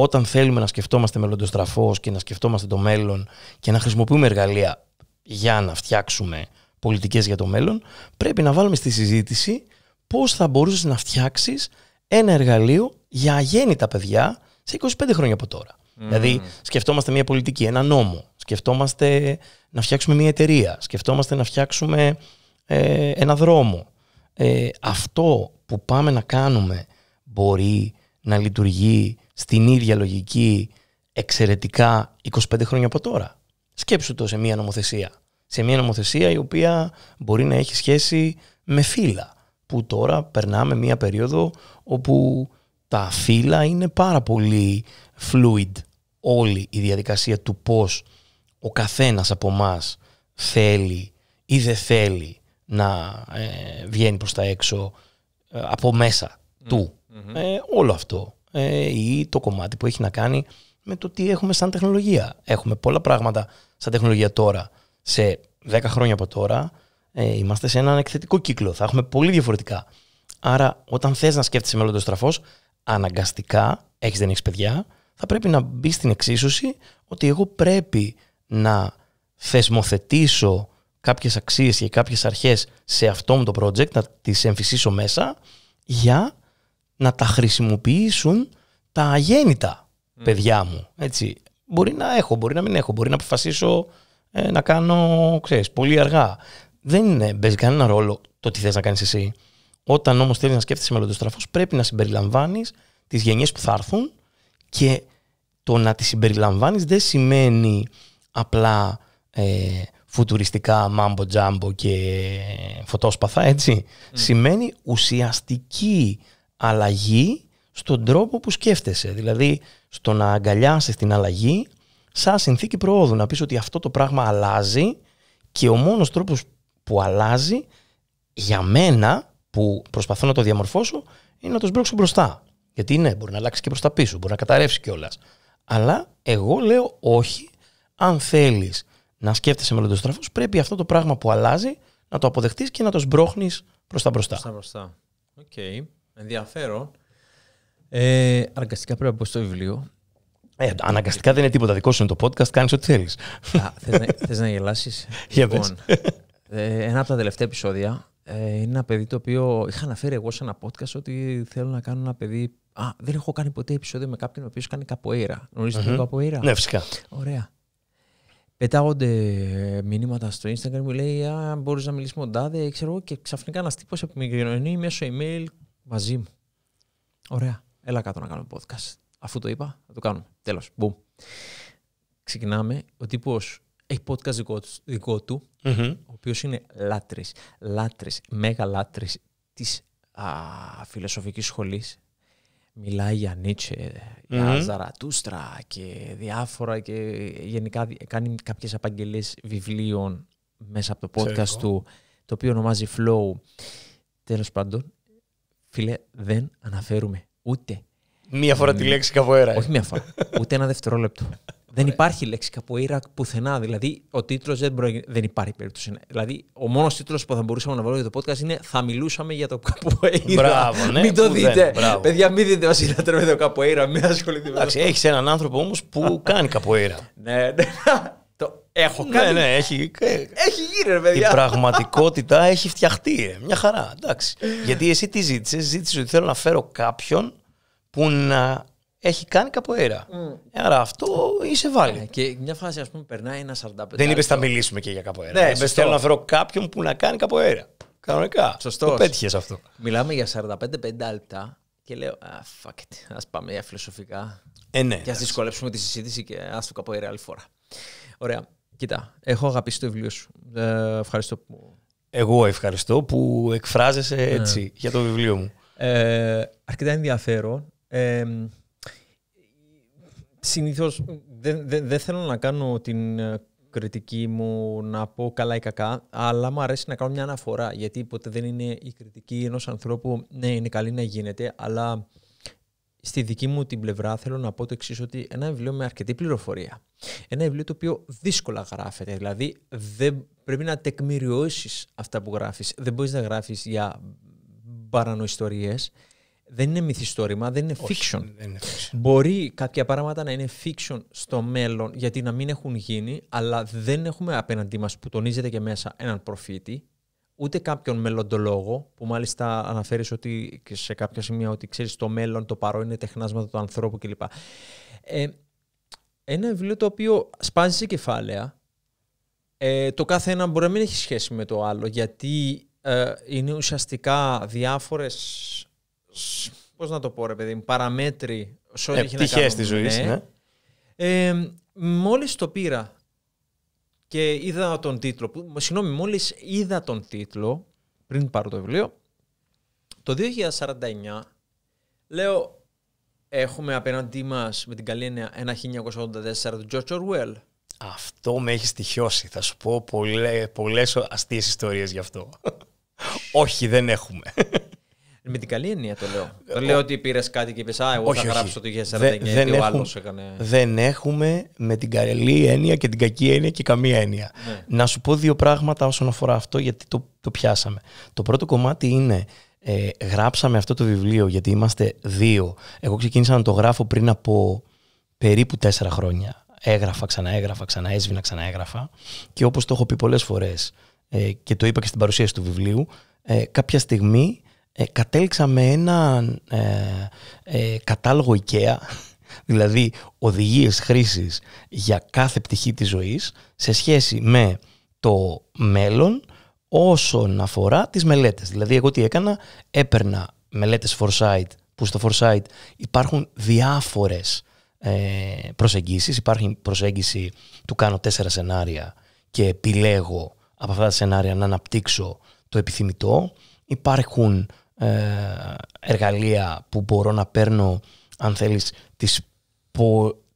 όταν θέλουμε να σκεφτόμαστε μελλοντοστραφώ και να σκεφτόμαστε το μέλλον και να χρησιμοποιούμε εργαλεία για να φτιάξουμε πολιτικές για το μέλλον, πρέπει να βάλουμε στη συζήτηση πώς θα μπορούσες να φτιάξεις ένα εργαλείο για αγέννητα παιδιά σε 25 χρόνια από τώρα. Δηλαδή, σκεφτόμαστε μια πολιτική, ένα νόμο, σκεφτόμαστε να φτιάξουμε μια εταιρεία, σκεφτόμαστε να φτιάξουμε ε, ένα δρόμο. Ε, αυτό που πάμε να κάνουμε μπορεί να λειτουργεί στην ίδια λογική εξαιρετικά 25 χρόνια από τώρα. Σκέψου το σε μια νομοθεσία. Σε μια νομοθεσία η οποία μπορεί να έχει σχέση με φύλλα. Που τώρα περνάμε μια περίοδο όπου τα φύλλα είναι πάρα πολύ fluid όλη η διαδικασία του πώς ο καθένας από εμάς θέλει ή δεν θέλει να ε, βγαίνει προς τα έξω ε, από μέσα του. Ε, όλο αυτό ε, ή το κομμάτι που έχει να κάνει με το τι έχουμε σαν τεχνολογία. Έχουμε πολλά πράγματα σαν τεχνολογία τώρα. Σε 10 χρόνια από τώρα ε, είμαστε σε έναν εκθετικό κύκλο. Θα έχουμε πολύ διαφορετικά. Άρα, όταν θες να σκέφτεσαι μέλλοντο στραφός, αναγκαστικά, έχεις δεν έχεις παιδιά, θα πρέπει να μπεις στην εξίσωση ότι εγώ πρέπει να θεσμοθετήσω κάποιες αξίες και κάποιες αρχές σε αυτό μου το project, να τις εμφυσίσω μέσα για να τα χρησιμοποιήσουν τα αγέννητα παιδιά μου. Έτσι. Μπορεί να έχω, μπορεί να μην έχω, μπορεί να αποφασίσω ε, να κάνω, ξέρεις, πολύ αργά. Δεν είναι, παίζει κανένα ρόλο το τι θες να κάνεις εσύ. Όταν όμως θέλεις να σκέφτεσαι μελλοντοστραφώς πρέπει να συμπεριλαμβάνεις τις γενιές που θα έρθουν και το να τις συμπεριλαμβάνεις δεν σημαίνει απλά ε, φουτουριστικά μάμπο τζάμπο και φωτόσπαθα, έτσι. Σημαίνει ουσιαστική αλλαγή στον τρόπο που σκέφτεσαι. Δηλαδή, στο να αγκαλιάσει την αλλαγή σαν συνθήκη προόδου. Να πεις ότι αυτό το πράγμα αλλάζει και ο μόνος τρόπος που αλλάζει για μένα, που προσπαθώ να το διαμορφώσω, είναι να το σπρώξω μπροστά. Γιατί ναι, μπορεί να αλλάξει και προς τα πίσω, μπορεί να καταρρεύσει κιόλας. Αλλά εγώ λέω όχι, αν θέλεις να σκέφτεσαι μελλοντοστραφώ, πρέπει αυτό το πράγμα που αλλάζει να το αποδεχτείς και να το σμπρώχνεις προς τα μπροστά. Προς τα μπροστά. Okay ενδιαφέρον. Ε, αναγκαστικά πρέπει να πω στο βιβλίο. Ε, αναγκαστικά δεν είναι τίποτα. Δικό σου είναι το podcast, κάνεις ό,τι θέλεις. Θες να, θες να γελάσεις. λοιπόν, ε, ένα από τα τελευταία επεισόδια ε, είναι ένα παιδί το οποίο είχα αναφέρει εγώ σε ένα podcast ότι θέλω να κάνω ένα παιδί. Α, δεν έχω κάνει ποτέ επεισόδιο με κάποιον ο οποίος κάνει καποέρα. Γνωρίζετε mm-hmm. καποέρα. Ναι, φυσικά. Ωραία. Πετάγονται μηνύματα στο Instagram, μου λέει: Αν μπορείς να μιλήσεις με τον ξέρω εγώ, και ξαφνικά ένας τύπος επιμηκρονεί μέσω email μαζί μου. Ωραία. Έλα κάτω να κάνουμε podcast. Αφού το είπα, θα το κάνουμε. Τέλος. Μπούμ. Ξεκινάμε. Ο τύπος έχει podcast δικό, τους, ο οποίος είναι λάτρης. Λάτρης, μέγα λάτρης της φιλοσοφικής σχολής. Μιλάει για Νίτσε, mm-hmm. για Ζαρατούστρα και διάφορα και γενικά κάνει κάποιες απαγγελίες βιβλίων μέσα από το podcast του, το οποίο ονομάζει Flow. Τέλος πάντων, Φίλε, δεν αναφέρουμε ούτε. Μία φορά τη λέξη Καποέρα. Ε. Όχι μία φορά. ούτε ένα δευτερόλεπτο. δεν υπάρχει λέξη Καποέρα πουθενά. Δηλαδή, ο τίτλος δεν, δεν υπάρχει περίπτωση. Δηλαδή, ο μόνος τίτλος που θα μπορούσαμε να βάλουμε για το podcast είναι Θα μιλούσαμε για το Καποέρα». Μπράβο, ναι, Μην το δείτε. Παιδιά, μην δείτε όσοι με το καποέρα. Μην ασχοληθείτε Εντάξει, Έχεις έναν άνθρωπο όμως που κάνει καποέρα. ναι, ναι. Έχω κάνει. Ναι, ναι, έχει, ε, έχει γίνει, ρε παιδιά. Η πραγματικότητα έχει φτιαχτεί. Ε. Μια χαρά. Εντάξει. Γιατί εσύ τι ζήτησες, ζήτησες ότι θέλω να φέρω κάποιον που να έχει κάνει καποέρα. Mm. Άρα αυτό είσαι βάλει. Ε, και μια φάση, ας πούμε, περνάει ένα 45. Δεν είπες θα μιλήσουμε και για καποέρα. Ναι, θέλω να φέρω κάποιον που να κάνει καποέρα. Κανονικά. Σωστό. πέτυχες αυτό. Μιλάμε για 45-50 λεπτά και λέω, α, ας πάμε για φιλοσοφικά. Ε, ναι, και ας δυσκολέψουμε τη συζήτηση και ας το καποέρα άλλη φορά. Ωραία. Κοίτα, έχω αγαπήσει το βιβλίο σου. Ε, ευχαριστώ που. Εγώ ευχαριστώ που εκφράζεσαι ναι. έτσι για το βιβλίο μου. Ε, αρκετά ενδιαφέρον. Ε, Συνήθως δεν, δεν θέλω να κάνω την ε, κριτική μου να πω καλά ή κακά, αλλά μου αρέσει να κάνω μια αναφορά. Γιατί ποτέ δεν είναι η κριτική ενός ανθρώπου, ναι, είναι καλή να γίνεται, αλλά στη δική μου την πλευρά θέλω να πω το εξής ότι ένα βιβλίο με αρκετή πληροφορία. Ένα βιβλίο το οποίο δύσκολα γράφεται. Δηλαδή δεν πρέπει να τεκμηριώσεις αυτά που γράφεις. Δεν μπορείς να γράφεις για παρανοϊστορίες. Δεν είναι μυθιστόρημα, δεν είναι Όχι, Δεν είναι fiction. Μπορεί κάποια πράγματα να είναι fiction στο μέλλον γιατί να μην έχουν γίνει, αλλά δεν έχουμε απέναντί μας που τονίζεται και μέσα έναν προφήτη ούτε κάποιον μελλοντολόγο, που μάλιστα αναφέρεις ότι σε κάποια σημεία ότι ξέρεις το μέλλον, το παρόν είναι τεχνάσματα του ανθρώπου κλπ. Ε, ένα βιβλίο το οποίο σπάζει σε κεφάλαια. Ε, το κάθε ένα μπορεί να μην έχει σχέση με το άλλο, γιατί ε, είναι ουσιαστικά διάφορες, πώς να το πω ρε παιδί μου, παραμέτροι να της ζωής, ναι. ναι. μόλις το πήρα και είδα τον τίτλο. Που, συγγνώμη, μόλις είδα τον τίτλο πριν πάρω το βιβλίο. Το 2049 λέω έχουμε απέναντί μας με την καλή έννοια ένα 1984 του George Orwell. Αυτό με έχει στοιχειώσει. Θα σου πω πολλέ, πολλές ιστορίε ιστορίες γι' αυτό. Όχι, δεν έχουμε. Με την καλή έννοια το λέω. Δεν λέω ότι πήρες κάτι και είπες Α, εγώ θα γράψω το είχε δεν, και ο άλλος έκανε. Δεν έχουμε με την καλή έννοια και την κακή έννοια και καμία έννοια. Ναι. Να σου πω δύο πράγματα όσον αφορά αυτό, γιατί το, το πιάσαμε. Το πρώτο κομμάτι είναι ε, γράψαμε αυτό το βιβλίο γιατί είμαστε δύο. Εγώ ξεκίνησα να το γράφω πριν από περίπου τέσσερα χρόνια. Έγραφα, ξαναέγραφα, ξαναέσβηνα, ξαναέγραφα. Και όπως το έχω πει πολλές φορές ε, και το είπα και στην παρουσίαση του βιβλίου, ε, κάποια στιγμή ε, κατέληξα με ένα ε, ε, κατάλογο IKEA, δηλαδή οδηγίες χρήσης για κάθε πτυχή της ζωής σε σχέση με το μέλλον όσον αφορά τις μελέτες. Δηλαδή εγώ τι έκανα, έπαιρνα μελέτες Foresight που στο Foresight υπάρχουν διάφορες ε, προσεγγίσεις. Υπάρχει προσέγγιση του κάνω τέσσερα σενάρια και επιλέγω από αυτά τα σενάρια να αναπτύξω το επιθυμητό. Υπάρχουν ε, εργαλεία που μπορώ να παίρνω, αν θέλεις, τις,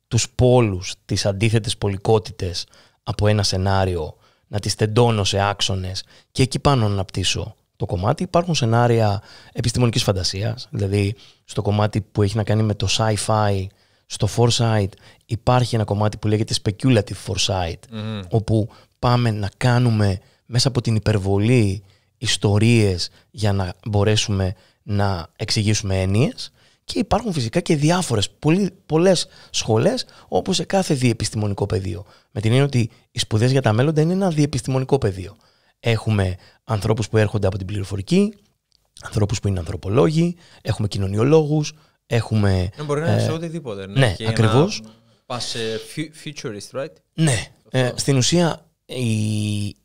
τους πόλους, τις αντίθετες πολικότητες από ένα σενάριο, να τις τεντώνω σε άξονες και εκεί πάνω να αναπτύσσω το κομμάτι. Υπάρχουν σενάρια επιστημονικής φαντασίας, δηλαδή στο κομμάτι που έχει να κάνει με το sci-fi, στο foresight υπάρχει ένα κομμάτι που λέγεται speculative foresight, mm-hmm. όπου πάμε να κάνουμε μέσα από την υπερβολή ιστορίες για να μπορέσουμε να εξηγήσουμε έννοιες και υπάρχουν φυσικά και διάφορες, πολλές σχολές όπως σε κάθε διεπιστημονικό πεδίο. Με την έννοια ότι οι σπουδές για τα μέλλοντα είναι ένα διεπιστημονικό πεδίο. Έχουμε ανθρώπους που έρχονται από την πληροφορική, ανθρώπους που είναι ανθρωπολόγοι, έχουμε κοινωνιολόγους, έχουμε... Ναι, μπορεί να είναι ε, οτιδήποτε. Ναι, ναι ακριβώς. futurist, right? Ναι. Ε, στην ουσία η,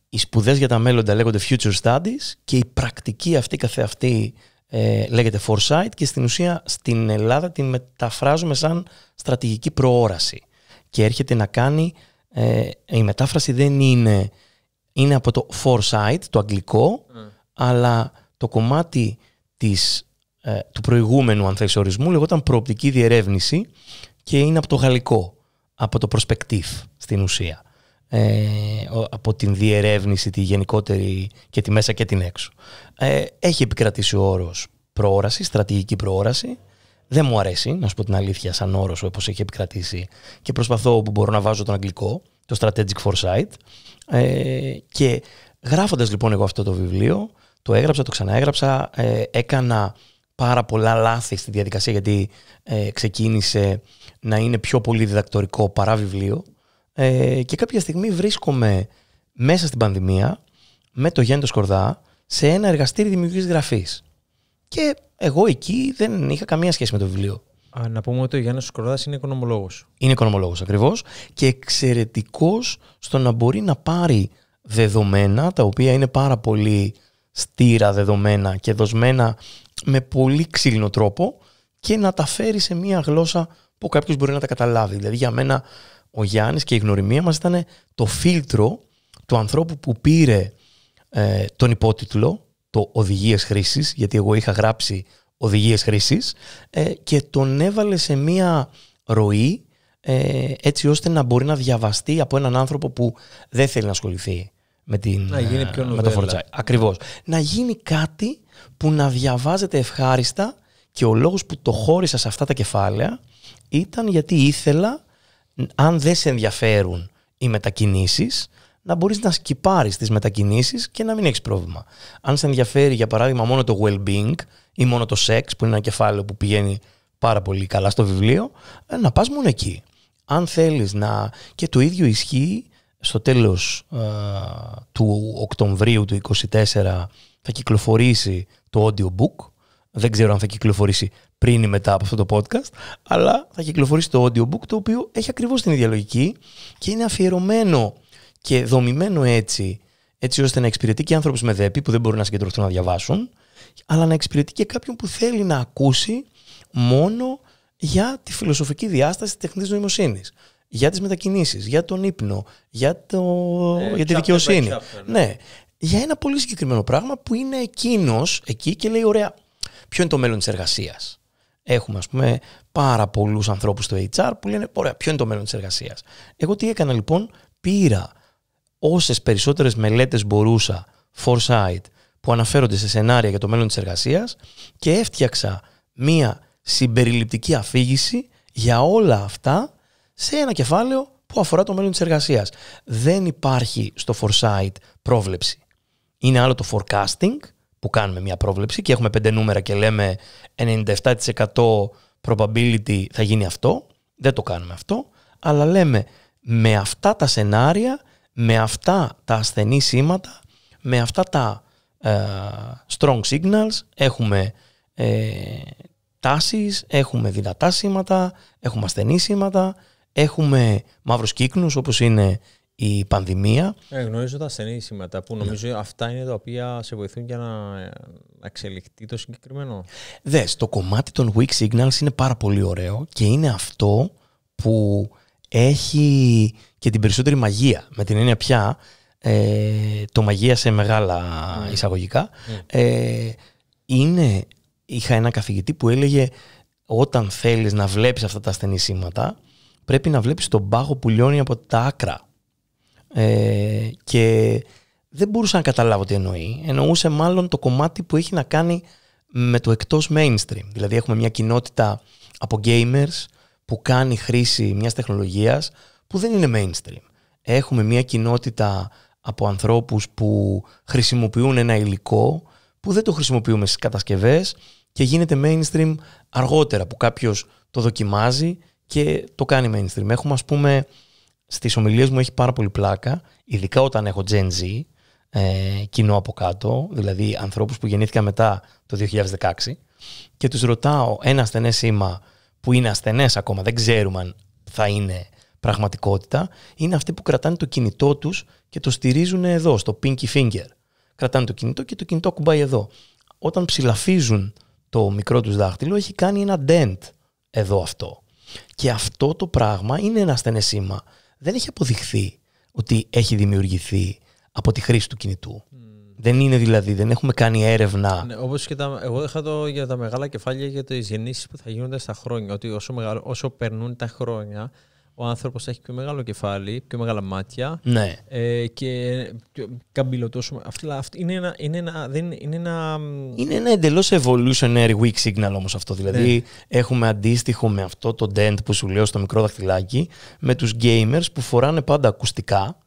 οι σπουδές για τα μέλλοντα λέγονται Future Studies και η πρακτική αυτή καθεαυτή ε, λέγεται Foresight και στην ουσία στην Ελλάδα την μεταφράζουμε σαν στρατηγική προόραση και έρχεται να κάνει, ε, η μετάφραση δεν είναι, είναι από το Foresight, το αγγλικό, mm. αλλά το κομμάτι της, ε, του προηγούμενου αν θέλεις ορισμού λεγόταν προοπτική διερεύνηση και είναι από το γαλλικό, από το Prospective στην ουσία ε, από την διερεύνηση τη γενικότερη και τη μέσα και την έξω. Ε, έχει επικρατήσει ο όρος προόραση, στρατηγική προόραση. Δεν μου αρέσει, να σου πω την αλήθεια, σαν όρος όπως έχει επικρατήσει και προσπαθώ που μπορώ να βάζω τον αγγλικό, το Strategic Foresight. Ε, και γράφοντας λοιπόν εγώ αυτό το βιβλίο, το έγραψα, το ξαναέγραψα, ε, έκανα πάρα πολλά λάθη στη διαδικασία γιατί ε, ξεκίνησε να είναι πιο πολύ διδακτορικό παρά βιβλίο. Ε, και κάποια στιγμή βρίσκομαι μέσα στην πανδημία με το γέννητο Σκορδά σε ένα εργαστήρι δημιουργικής γραφής. Και εγώ εκεί δεν είχα καμία σχέση με το βιβλίο. Α, να πούμε ότι ο Γιάννη Σκορδάς είναι οικονομολόγος. Είναι οικονομολόγος ακριβώς και εξαιρετικός στο να μπορεί να πάρει δεδομένα τα οποία είναι πάρα πολύ στήρα δεδομένα και δοσμένα με πολύ ξύλινο τρόπο και να τα φέρει σε μία γλώσσα που κάποιος μπορεί να τα καταλάβει. Δηλαδή για μένα ο Γιάννης και η γνωριμία μας ήταν το φίλτρο του ανθρώπου που πήρε ε, τον υπότιτλο, το «Οδηγίες χρήσης», γιατί εγώ είχα γράψει «Οδηγίες χρήσης» ε, και τον έβαλε σε μία ροή ε, έτσι ώστε να μπορεί να διαβαστεί από έναν άνθρωπο που δεν θέλει να ασχοληθεί με, την, να γίνει πιο ε, με το Ακριβώς. Να γίνει κάτι που να διαβάζεται ευχάριστα και ο λόγος που το χώρισα σε αυτά τα κεφάλαια ήταν γιατί ήθελα αν δεν σε ενδιαφέρουν οι μετακινήσεις, να μπορείς να σκυπάρεις τις μετακινήσεις και να μην έχεις πρόβλημα. Αν σε ενδιαφέρει, για παράδειγμα, μόνο το well-being ή μόνο το σεξ, που είναι ένα κεφάλαιο που πηγαίνει πάρα πολύ καλά στο βιβλίο, ε, να πας μόνο εκεί. Αν θέλεις να... Και το ίδιο ισχύει στο τέλος ε, του Οκτωβρίου του 2024 θα κυκλοφορήσει το audiobook. Δεν ξέρω αν θα κυκλοφορήσει πριν ή μετά από αυτό το podcast, αλλά θα κυκλοφορήσει το audiobook το οποίο έχει ακριβώς την ίδια λογική και είναι αφιερωμένο και δομημένο έτσι, έτσι ώστε να εξυπηρετεί και άνθρωποι με δέπη που δεν μπορούν να συγκεντρωθούν να διαβάσουν, αλλά να εξυπηρετεί και κάποιον που θέλει να ακούσει μόνο για τη φιλοσοφική διάσταση της τεχνητής νοημοσύνης. Για τις μετακινήσεις, για τον ύπνο, για, το... Ε, για τη δικαιοσύνη. Ναι. ναι. Για ένα πολύ συγκεκριμένο πράγμα που είναι εκείνος εκεί και λέει ωραία, ποιο είναι το μέλλον της εργασίας Έχουμε, ας πούμε, πάρα πολλούς ανθρώπους στο HR που λένε: Ωραία, ποιο είναι το μέλλον της εργασίας. Εγώ τι έκανα λοιπόν, πήρα όσες περισσότερες μελέτες μπορούσα, foresight, που αναφέρονται σε σενάρια για το μέλλον της εργασίας και έφτιαξα μία συμπεριληπτική αφήγηση για όλα αυτά σε ένα κεφάλαιο που αφορά το μέλλον της εργασίας. Δεν υπάρχει στο foresight πρόβλεψη. Είναι άλλο το forecasting που κάνουμε μια πρόβλεψη και έχουμε πέντε νούμερα και λέμε 97% probability θα γίνει αυτό, δεν το κάνουμε αυτό, αλλά λέμε με αυτά τα σενάρια, με αυτά τα ασθενή σήματα, με αυτά τα ε, strong signals έχουμε ε, τάσεις, έχουμε δυνατά σήματα, έχουμε ασθενή σήματα, έχουμε μαύρους κύκνους όπως είναι η πανδημία. Ε, γνωρίζω τα ασθενή σήματα που ναι. νομίζω ναι. αυτά είναι τα οποία σε βοηθούν για να, ε, εξελιχθεί το συγκεκριμένο. Δες, το κομμάτι των weak signals είναι πάρα πολύ ωραίο και είναι αυτό που έχει και την περισσότερη μαγεία. Με την έννοια πια ε, το μαγεία σε μεγάλα mm. εισαγωγικά. Ναι. Ε, είναι, είχα ένα καθηγητή που έλεγε όταν θέλεις να βλέπεις αυτά τα ασθενή σήματα πρέπει να βλέπεις τον πάγο που λιώνει από τα άκρα. Ε, και δεν μπορούσα να καταλάβω τι εννοεί. Εννοούσε μάλλον το κομμάτι που έχει να κάνει με το εκτός mainstream. Δηλαδή έχουμε μια κοινότητα από gamers που κάνει χρήση μιας τεχνολογίας που δεν είναι mainstream. Έχουμε μια κοινότητα από ανθρώπους που χρησιμοποιούν ένα υλικό που δεν το χρησιμοποιούμε στις κατασκευές και γίνεται mainstream αργότερα που κάποιος το δοκιμάζει και το κάνει mainstream. Έχουμε ας πούμε στις ομιλίες μου έχει πάρα πολύ πλάκα, ειδικά όταν έχω Gen Z, ε, κοινό από κάτω, δηλαδή ανθρώπους που γεννήθηκαν μετά το 2016 και τους ρωτάω ένα ασθενές σήμα που είναι ασθενές ακόμα, δεν ξέρουμε αν θα είναι πραγματικότητα, είναι αυτοί που κρατάνε το κινητό τους και το στηρίζουν εδώ, στο pinky finger. Κρατάνε το κινητό και το κινητό κουμπάει εδώ. Όταν ψηλαφίζουν το μικρό τους δάχτυλο έχει κάνει ένα dent εδώ αυτό. Και αυτό το πράγμα είναι ένα ασθενές σήμα δεν έχει αποδειχθεί ότι έχει δημιουργηθεί από τη χρήση του κινητού. Δεν είναι δηλαδή, δεν έχουμε κάνει έρευνα. Ναι, και τα. Εγώ είχα το για τα μεγάλα κεφάλια για τις γεννήσεις που θα γίνονται στα χρόνια. Ότι όσο, μεγαλ, όσο περνούν τα χρόνια, ο άνθρωπος έχει πιο μεγάλο κεφάλι, πιο μεγάλα μάτια ναι. ε, και τόσο. Αυτή, αυτή, είναι ένα, είναι ένα, δεν, είναι ένα... Είναι ένα εντελώς evolutionary weak signal όμως αυτό. Δηλαδή ναι. έχουμε αντίστοιχο με αυτό το dent που σου λέω στο μικρό δαχτυλάκι με τους gamers που φοράνε πάντα ακουστικά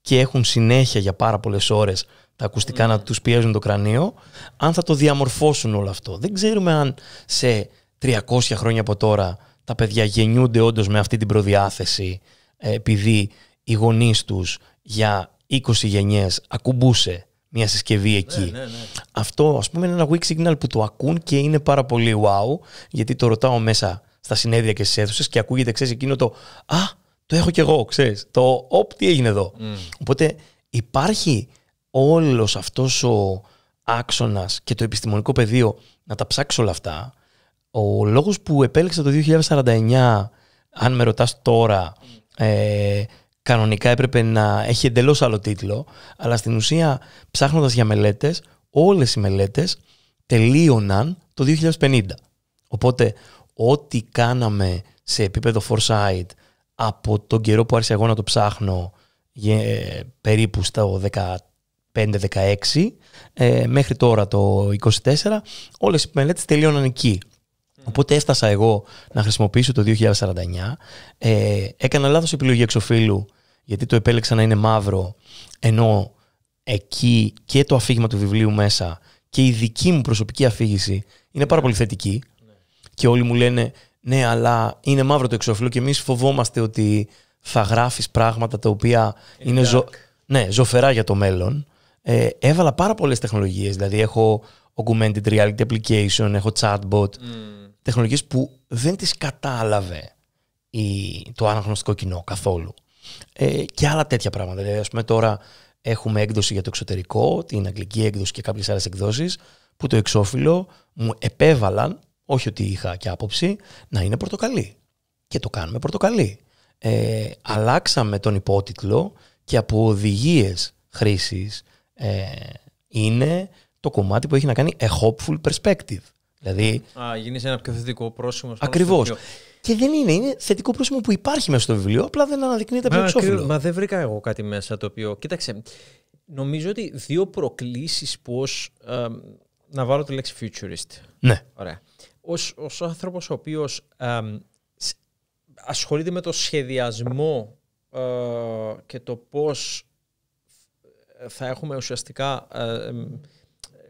και έχουν συνέχεια για πάρα πολλές ώρες τα ακουστικά ναι. να τους πιέζουν το κρανίο, αν θα το διαμορφώσουν όλο αυτό. Δεν ξέρουμε αν σε 300 χρόνια από τώρα τα παιδιά γεννιούνται όντως με αυτή την προδιάθεση ε, επειδή οι γονείς τους για 20 γενιές ακουμπούσε μια συσκευή εκεί. Ναι, ναι, ναι. Αυτό ας πούμε είναι ένα weak signal που το ακούν και είναι πάρα πολύ wow γιατί το ρωτάω μέσα στα συνέδρια και στις αίθουσες και ακούγεται ξέρεις εκείνο το «Α, το έχω κι εγώ, ξέρεις το «Ωπ, τι έγινε εδώ». Οπότε υπάρχει όλος αυτός ο άξονας και το επιστημονικό πεδίο να τα ψάξει όλα αυτά ο λόγος που επέλεξα το 2049, αν με ρωτάς τώρα, ε, κανονικά έπρεπε να έχει εντελώς άλλο τίτλο, αλλά στην ουσία ψάχνοντας για μελέτες, όλες οι μελέτες τελείωναν το 2050. Οπότε ό,τι κάναμε σε επίπεδο foresight από τον καιρό που άρχισα εγώ να το ψάχνω ε, περίπου στα 15-16 ε, μέχρι τώρα το 24 όλες οι μελέτες τελείωναν εκεί. Οπότε έφτασα εγώ να χρησιμοποιήσω το 2049. Ε, έκανα λάθος επιλογή εξοφίλου, γιατί το επέλεξα να είναι μαύρο, ενώ εκεί και το αφήγημα του βιβλίου μέσα και η δική μου προσωπική αφήγηση είναι πάρα πολύ θετική. Και όλοι μου λένε, ναι, αλλά είναι μαύρο το εξώφυλλο και εμείς φοβόμαστε ότι θα γράφεις πράγματα τα οποία είναι, ναι, ζωφερά για το μέλλον. Ε, έβαλα πάρα πολλές τεχνολογίες. Δηλαδή, έχω augmented reality application, έχω chatbot. Mm τεχνολογίες που δεν τις κατάλαβε η, το αναγνωστικό κοινό καθόλου. Ε, και άλλα τέτοια πράγματα. Δηλαδή, ας πούμε, τώρα έχουμε έκδοση για το εξωτερικό, την αγγλική έκδοση και κάποιες άλλες εκδόσεις, που το εξώφυλλο μου επέβαλαν, όχι ότι είχα και άποψη, να είναι πορτοκαλί. Και το κάνουμε πορτοκαλί. Ε, αλλάξαμε τον υπότιτλο και από οδηγίες χρήσης ε, είναι το κομμάτι που έχει να κάνει a hopeful perspective. Δηλαδή, Α, γίνεις ένα πιο θετικό πρόσημο. Ακριβώ. Και δεν είναι, είναι θετικό πρόσημο που υπάρχει μέσα στο βιβλίο, απλά δεν αναδεικνύεται πιο εξώφυλλο. Μα δεν βρήκα εγώ κάτι μέσα το οποίο. Κοίταξε, νομίζω ότι δύο προκλήσεις πώ να βάλω τη λέξη futurist. Ναι. Ωραία. Ως, ως άνθρωπος ο οποίος ασχολείται με το σχεδιασμό ε, και το πώς ε, θα έχουμε ουσιαστικά ε,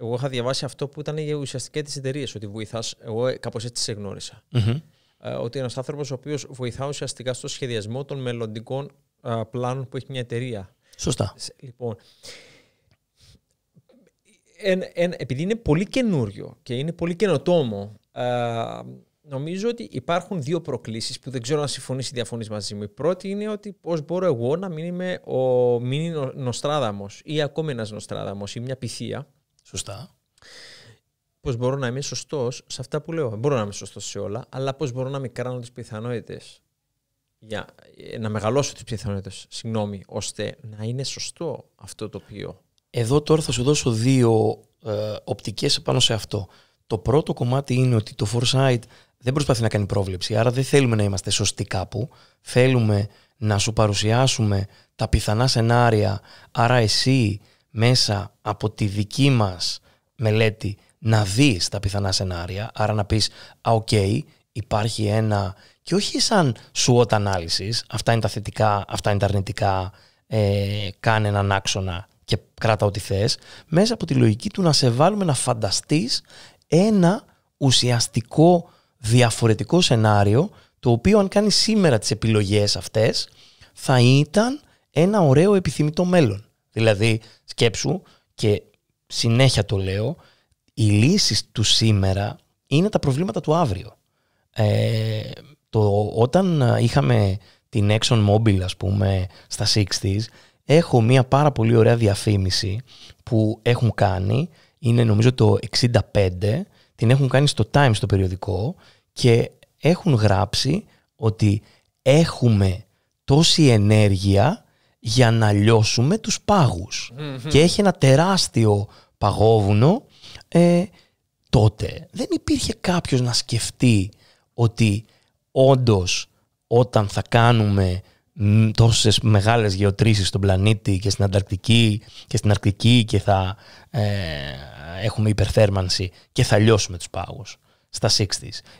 εγώ είχα διαβάσει αυτό που ήταν η ουσιαστικά τι εταιρείε ότι βοηθάς. Εγώ κάπως έτσι σε γνώρισα. Mm-hmm. Ε, ότι ένας άνθρωπος ο οποίος βοηθά ουσιαστικά στο σχεδιασμό των μελλοντικών ε, πλάνων που έχει μια εταιρεία. Σωστά. Ε, λοιπόν, επειδή είναι πολύ καινούριο και είναι πολύ καινοτόμο, ε, νομίζω ότι υπάρχουν δύο προκλήσεις που δεν ξέρω αν συμφωνήσει ή διαφωνείς μαζί μου. Η πρώτη είναι ότι πώς μπορώ εγώ να μην είμαι ο μήνυ Νοστράδαμος ή ακόμη ένας Νοστράδαμος ή μια πυθία Σωστά. Πώς μπορώ να είμαι σωστός σε αυτά που λέω. Μπορώ να είμαι σωστός σε όλα, αλλά πώς μπορώ να μικράνω τις πιθανότητες. Για ε, να μεγαλώσω τις πιθανότητες, συγγνώμη, ώστε να είναι σωστό αυτό το οποίο. Εδώ τώρα θα σου δώσω δύο ε, οπτικές πάνω σε αυτό. Το πρώτο κομμάτι είναι ότι το foresight δεν προσπαθεί να κάνει πρόβλεψη, άρα δεν θέλουμε να είμαστε σωστοί κάπου. Θέλουμε να σου παρουσιάσουμε τα πιθανά σενάρια, άρα εσύ μέσα από τη δική μας μελέτη να δεις τα πιθανά σενάρια, άρα να πεις «Α, υπάρχει ένα...» και όχι σαν SWOT ανάλυσης, αυτά είναι τα θετικά, αυτά είναι τα αρνητικά, ε, κάνε έναν άξονα και κράτα ό,τι θες, μέσα από τη λογική του να σε βάλουμε να φανταστείς ένα ουσιαστικό διαφορετικό σενάριο, το οποίο αν κάνεις σήμερα τις επιλογές αυτές, θα ήταν ένα ωραίο επιθυμητό μέλλον. Δηλαδή, σκέψου και συνέχεια το λέω, οι λύσεις του σήμερα είναι τα προβλήματα του αύριο. Ε, το, όταν ε, είχαμε την Exxon Mobil, ας πούμε, στα 60s, έχω μια πάρα πολύ ωραία διαφήμιση που έχουν κάνει, είναι νομίζω το 65, την έχουν κάνει στο Times στο περιοδικό και έχουν γράψει ότι έχουμε τόση ενέργεια για να λιώσουμε τους παγους Και έχει ένα τεράστιο παγόβουνο. Ε, τότε δεν υπήρχε κάποιος να σκεφτεί ότι όντως όταν θα κάνουμε τόσες μεγάλες γεωτρήσεις στον πλανήτη και στην Ανταρκτική και στην Αρκτική και θα ε, έχουμε υπερθέρμανση και θα λιώσουμε τους πάγους στα 60's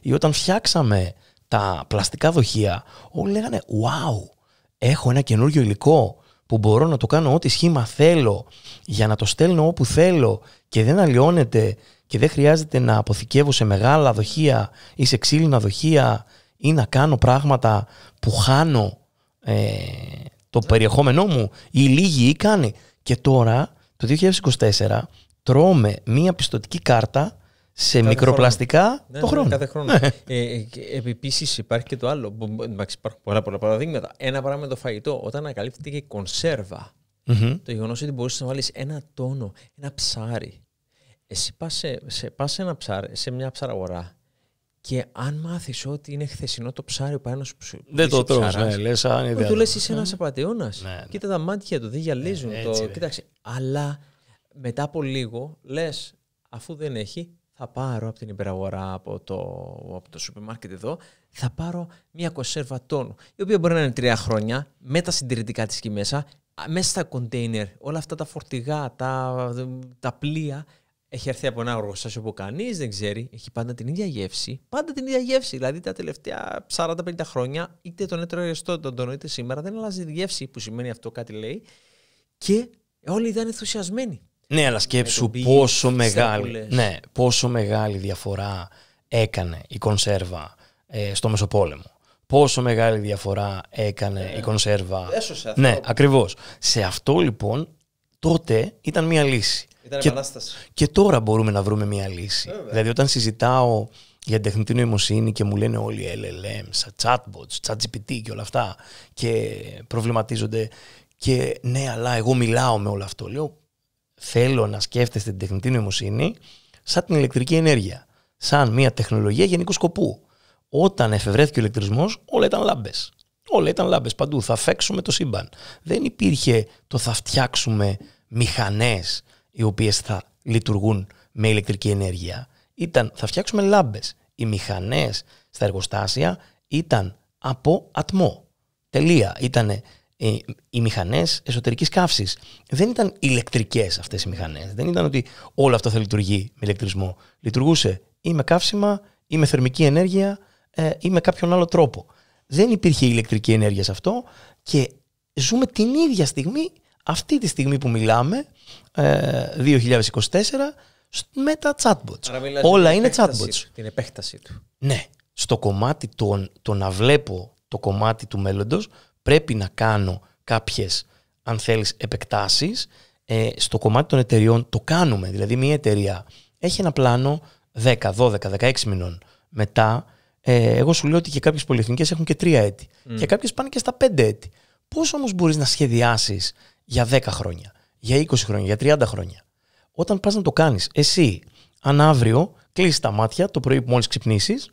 Ή όταν φτιάξαμε τα πλαστικά δοχεία όλοι λέγανε «Wow, έχω ένα καινούργιο υλικό που μπορώ να το κάνω ό,τι σχήμα θέλω για να το στέλνω όπου θέλω και δεν αλλοιώνεται και δεν χρειάζεται να αποθηκεύω σε μεγάλα δοχεία ή σε ξύλινα δοχεία ή να κάνω πράγματα που χάνω ε, το περιεχόμενό μου ή λίγη ή κάνει. Και τώρα το 2024 τρώμε μία πιστοτική κάρτα σε κάθε μικροπλαστικά χρόνο. το ναι, ναι χρόνο. Κάθε χρόνο. Ναι. Ε, ε Επίσης υπάρχει και το άλλο. Υπάρχουν πολλά, πολλά παραδείγματα. Ένα παράδειγμα με το φαγητό. Όταν ανακαλύφθηκε η κονσέρβα, mm-hmm. το γεγονός ότι μπορούσε να βάλεις ένα τόνο, ένα ψάρι. Εσύ πας σε, σε, πας σε, ένα ψάρι, σε μια ψαραγορά και αν μάθεις ότι είναι χθεσινό το ψάρι πάνω σου. Δεν το τρώω. Ναι, λες, αν Του λε, είσαι ένας ναι. απαταιώνας. Κοίτα τα μάτια του, δεν γυαλίζουν. το... Κοίταξε. Αλλά μετά από λίγο λες, αφού δεν έχει, θα πάρω από την υπεραγορά, από το, από το σούπερ μάρκετ εδώ, θα πάρω μια κονσέρβα τόνου, η οποία μπορεί να είναι τρία χρόνια, με τα συντηρητικά της εκεί μέσα, μέσα στα κοντέινερ, όλα αυτά τα φορτηγά, τα, τα πλοία, έχει έρθει από ένα εργοστάσιο που κανείς δεν ξέρει, έχει πάντα την ίδια γεύση. Πάντα την ίδια γεύση. Δηλαδή τα τελευταία 40-50 χρόνια, είτε τον έτρωγε τότε, τον τον είτε σήμερα, δεν αλλάζει τη γεύση, που σημαίνει αυτό κάτι λέει. Και όλοι ήταν ενθουσιασμένοι. Ναι, αλλά σκέψου πόσο μεγάλη, ναι, πόσο μεγάλη διαφορά έκανε η κονσέρβα ε, στο Μεσοπόλεμο. Πόσο μεγάλη διαφορά έκανε η ε, κονσέρβα. Έσωσε αυτό. Ναι, ακριβώς. Σε αυτό λοιπόν τότε ήταν μια λύση. Ήταν και, επανάσταση. και τώρα μπορούμε να βρούμε μια λύση. Βέβαια. Δηλαδή, όταν συζητάω για τεχνητή νοημοσύνη και μου λένε όλοι LLMs, chatbots, chatGPT και όλα αυτά και προβληματίζονται και ναι, αλλά εγώ μιλάω με όλο αυτό. Λέω, θέλω να σκέφτεστε την τεχνητή νοημοσύνη σαν την ηλεκτρική ενέργεια. Σαν μια τεχνολογία γενικού σκοπού. Όταν εφευρέθηκε ο ηλεκτρισμός, όλα ήταν λάμπες. Όλα ήταν λάμπες παντού. Θα φέξουμε το σύμπαν. Δεν υπήρχε το θα φτιάξουμε μηχανές οι οποίες θα λειτουργούν με ηλεκτρική ενέργεια. Ήταν θα φτιάξουμε λάμπες. Οι μηχανές στα εργοστάσια ήταν από ατμό. Τελεία. Ήτανε ε, οι μηχανές εσωτερικής καύσης. Δεν ήταν ηλεκτρικές αυτές οι μηχανές. Δεν ήταν ότι όλο αυτό θα λειτουργεί με ηλεκτρισμό. Λειτουργούσε ή με καύσιμα, ή με θερμική ενέργεια, ε, ή με κάποιον άλλο τρόπο. Δεν υπήρχε ηλεκτρική ενέργεια σε αυτό και ζούμε την ίδια στιγμή, αυτή τη στιγμή που μιλάμε, 2024, ε, με τα chatbots. Όλα είναι chatbots. Την επέκταση του. Ναι. Στο κομμάτι το να βλέπω το κομμάτι του μέλλοντος, πρέπει να κάνω κάποιες, αν θέλεις, επεκτάσεις. Ε, στο κομμάτι των εταιριών το κάνουμε. Δηλαδή μια εταιρεία έχει ένα πλάνο 10, 12, 16 μηνών. Μετά, ε, εγώ σου λέω ότι και κάποιες πολυεθνικές έχουν και 3 έτη. Mm. Και κάποιες πάνε και στα 5 έτη. Πώς όμως μπορείς να σχεδιάσεις για 10 χρόνια, για 20 χρόνια, για 30 χρόνια. Όταν πας να το κάνεις, εσύ, αν αύριο κλείσεις τα μάτια το πρωί που μόλις ξυπνήσεις,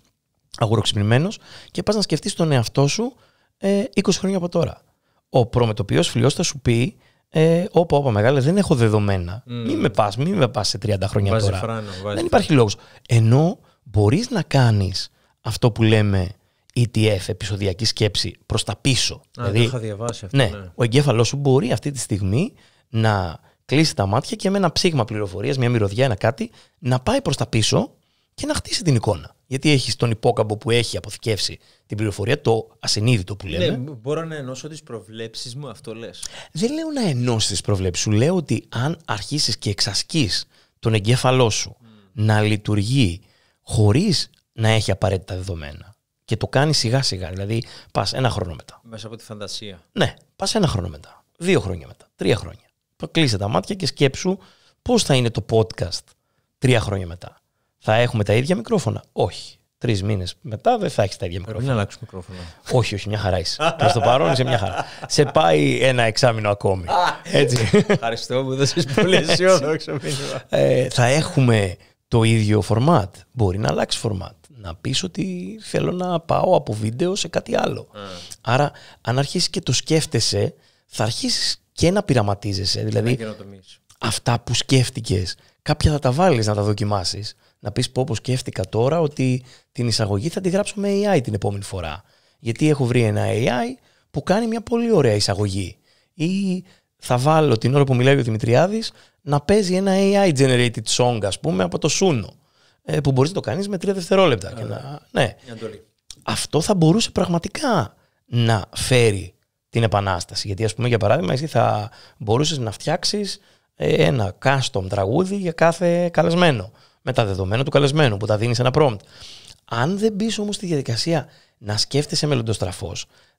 αγουροξυπνημένος, και πας να σκεφτείς τον εαυτό σου ε, 20 χρόνια από τώρα. Ο προμετωπιός φιλιό θα σου πει ε, όπα, όπα, μεγάλε, δεν έχω δεδομένα. Mm. Μην με πας, μην με πας σε 30 χρόνια τώρα. δεν υπάρχει λόγος. Ενώ μπορείς να κάνεις αυτό που λέμε ETF, επεισοδιακή σκέψη, προς τα πίσω. Α, δηλαδή, είχα διαβάσει αυτό. Ναι, ναι. ο εγκέφαλός σου μπορεί αυτή τη στιγμή να κλείσει τα μάτια και με ένα ψήγμα πληροφορίας, μια μυρωδιά, ένα κάτι, να πάει προς τα πίσω και να χτίσει την εικόνα. Γιατί έχεις τον υπόκαμπο που έχει αποθηκεύσει την πληροφορία, το ασυνείδητο που λέμε. Ναι, μπορώ να ενώσω τις προβλέψεις μου, αυτό λες. Δεν λέω να ενώσεις τις προβλέψεις σου. Λέω ότι αν αρχίσεις και εξασκείς τον εγκέφαλό σου να λειτουργεί χωρίς να έχει απαραίτητα δεδομένα και το κάνεις σιγά σιγά. Δηλαδή, πας ένα χρόνο μετά. Μέσα από τη φαντασία. Ναι, πας ένα χρόνο μετά. Δύο χρόνια μετά. Τρία χρόνια. Κλείσε τα μάτια και σκέψου πώς θα είναι το podcast τρία χρόνια μετά θα έχουμε τα ίδια μικρόφωνα. Όχι. Τρεις μήνες μετά δεν θα έχεις τα ίδια ε, μικρόφωνα. να αλλάξεις μικρόφωνα. Όχι, όχι, μια χαρά είσαι. Προ το παρόν είσαι μια χαρά. Σε πάει ένα εξάμεινο ακόμη. Έτσι. Ευχαριστώ που έδωσες πολύ αισιόδοξο μήνυμα. Ε, θα έχουμε το ίδιο φορμάτ. Μπορεί να αλλάξει φορμάτ. Να πεις ότι θέλω να πάω από βίντεο σε κάτι άλλο. Άρα, αν αρχίσεις και το σκέφτεσαι, θα αρχίσεις και να πειραματίζεσαι. δηλαδή, αυτά που σκέφτηκες, κάποια θα τα βάλεις να τα δοκιμάσεις να πεις πω όπως σκέφτηκα τώρα ότι την εισαγωγή θα τη γράψω με AI την επόμενη φορά. Γιατί έχω βρει ένα AI που κάνει μια πολύ ωραία εισαγωγή. Ή θα βάλω την ώρα που μιλάει ο Δημητριάδης να παίζει ένα AI generated song ας πούμε από το Σούνο ε, που μπορείς να το κάνεις με τρία δευτερόλεπτα. ναι. Αυτό θα μπορούσε πραγματικά να φέρει την επανάσταση. Γιατί ας πούμε για παράδειγμα εσύ θα μπορούσες να φτιάξεις ε, ένα custom τραγούδι για κάθε καλεσμένο με τα δεδομένα του καλεσμένου που τα δίνεις ένα prompt. Αν δεν μπεις όμως στη διαδικασία να σκέφτεσαι μελλοντοστραφώ,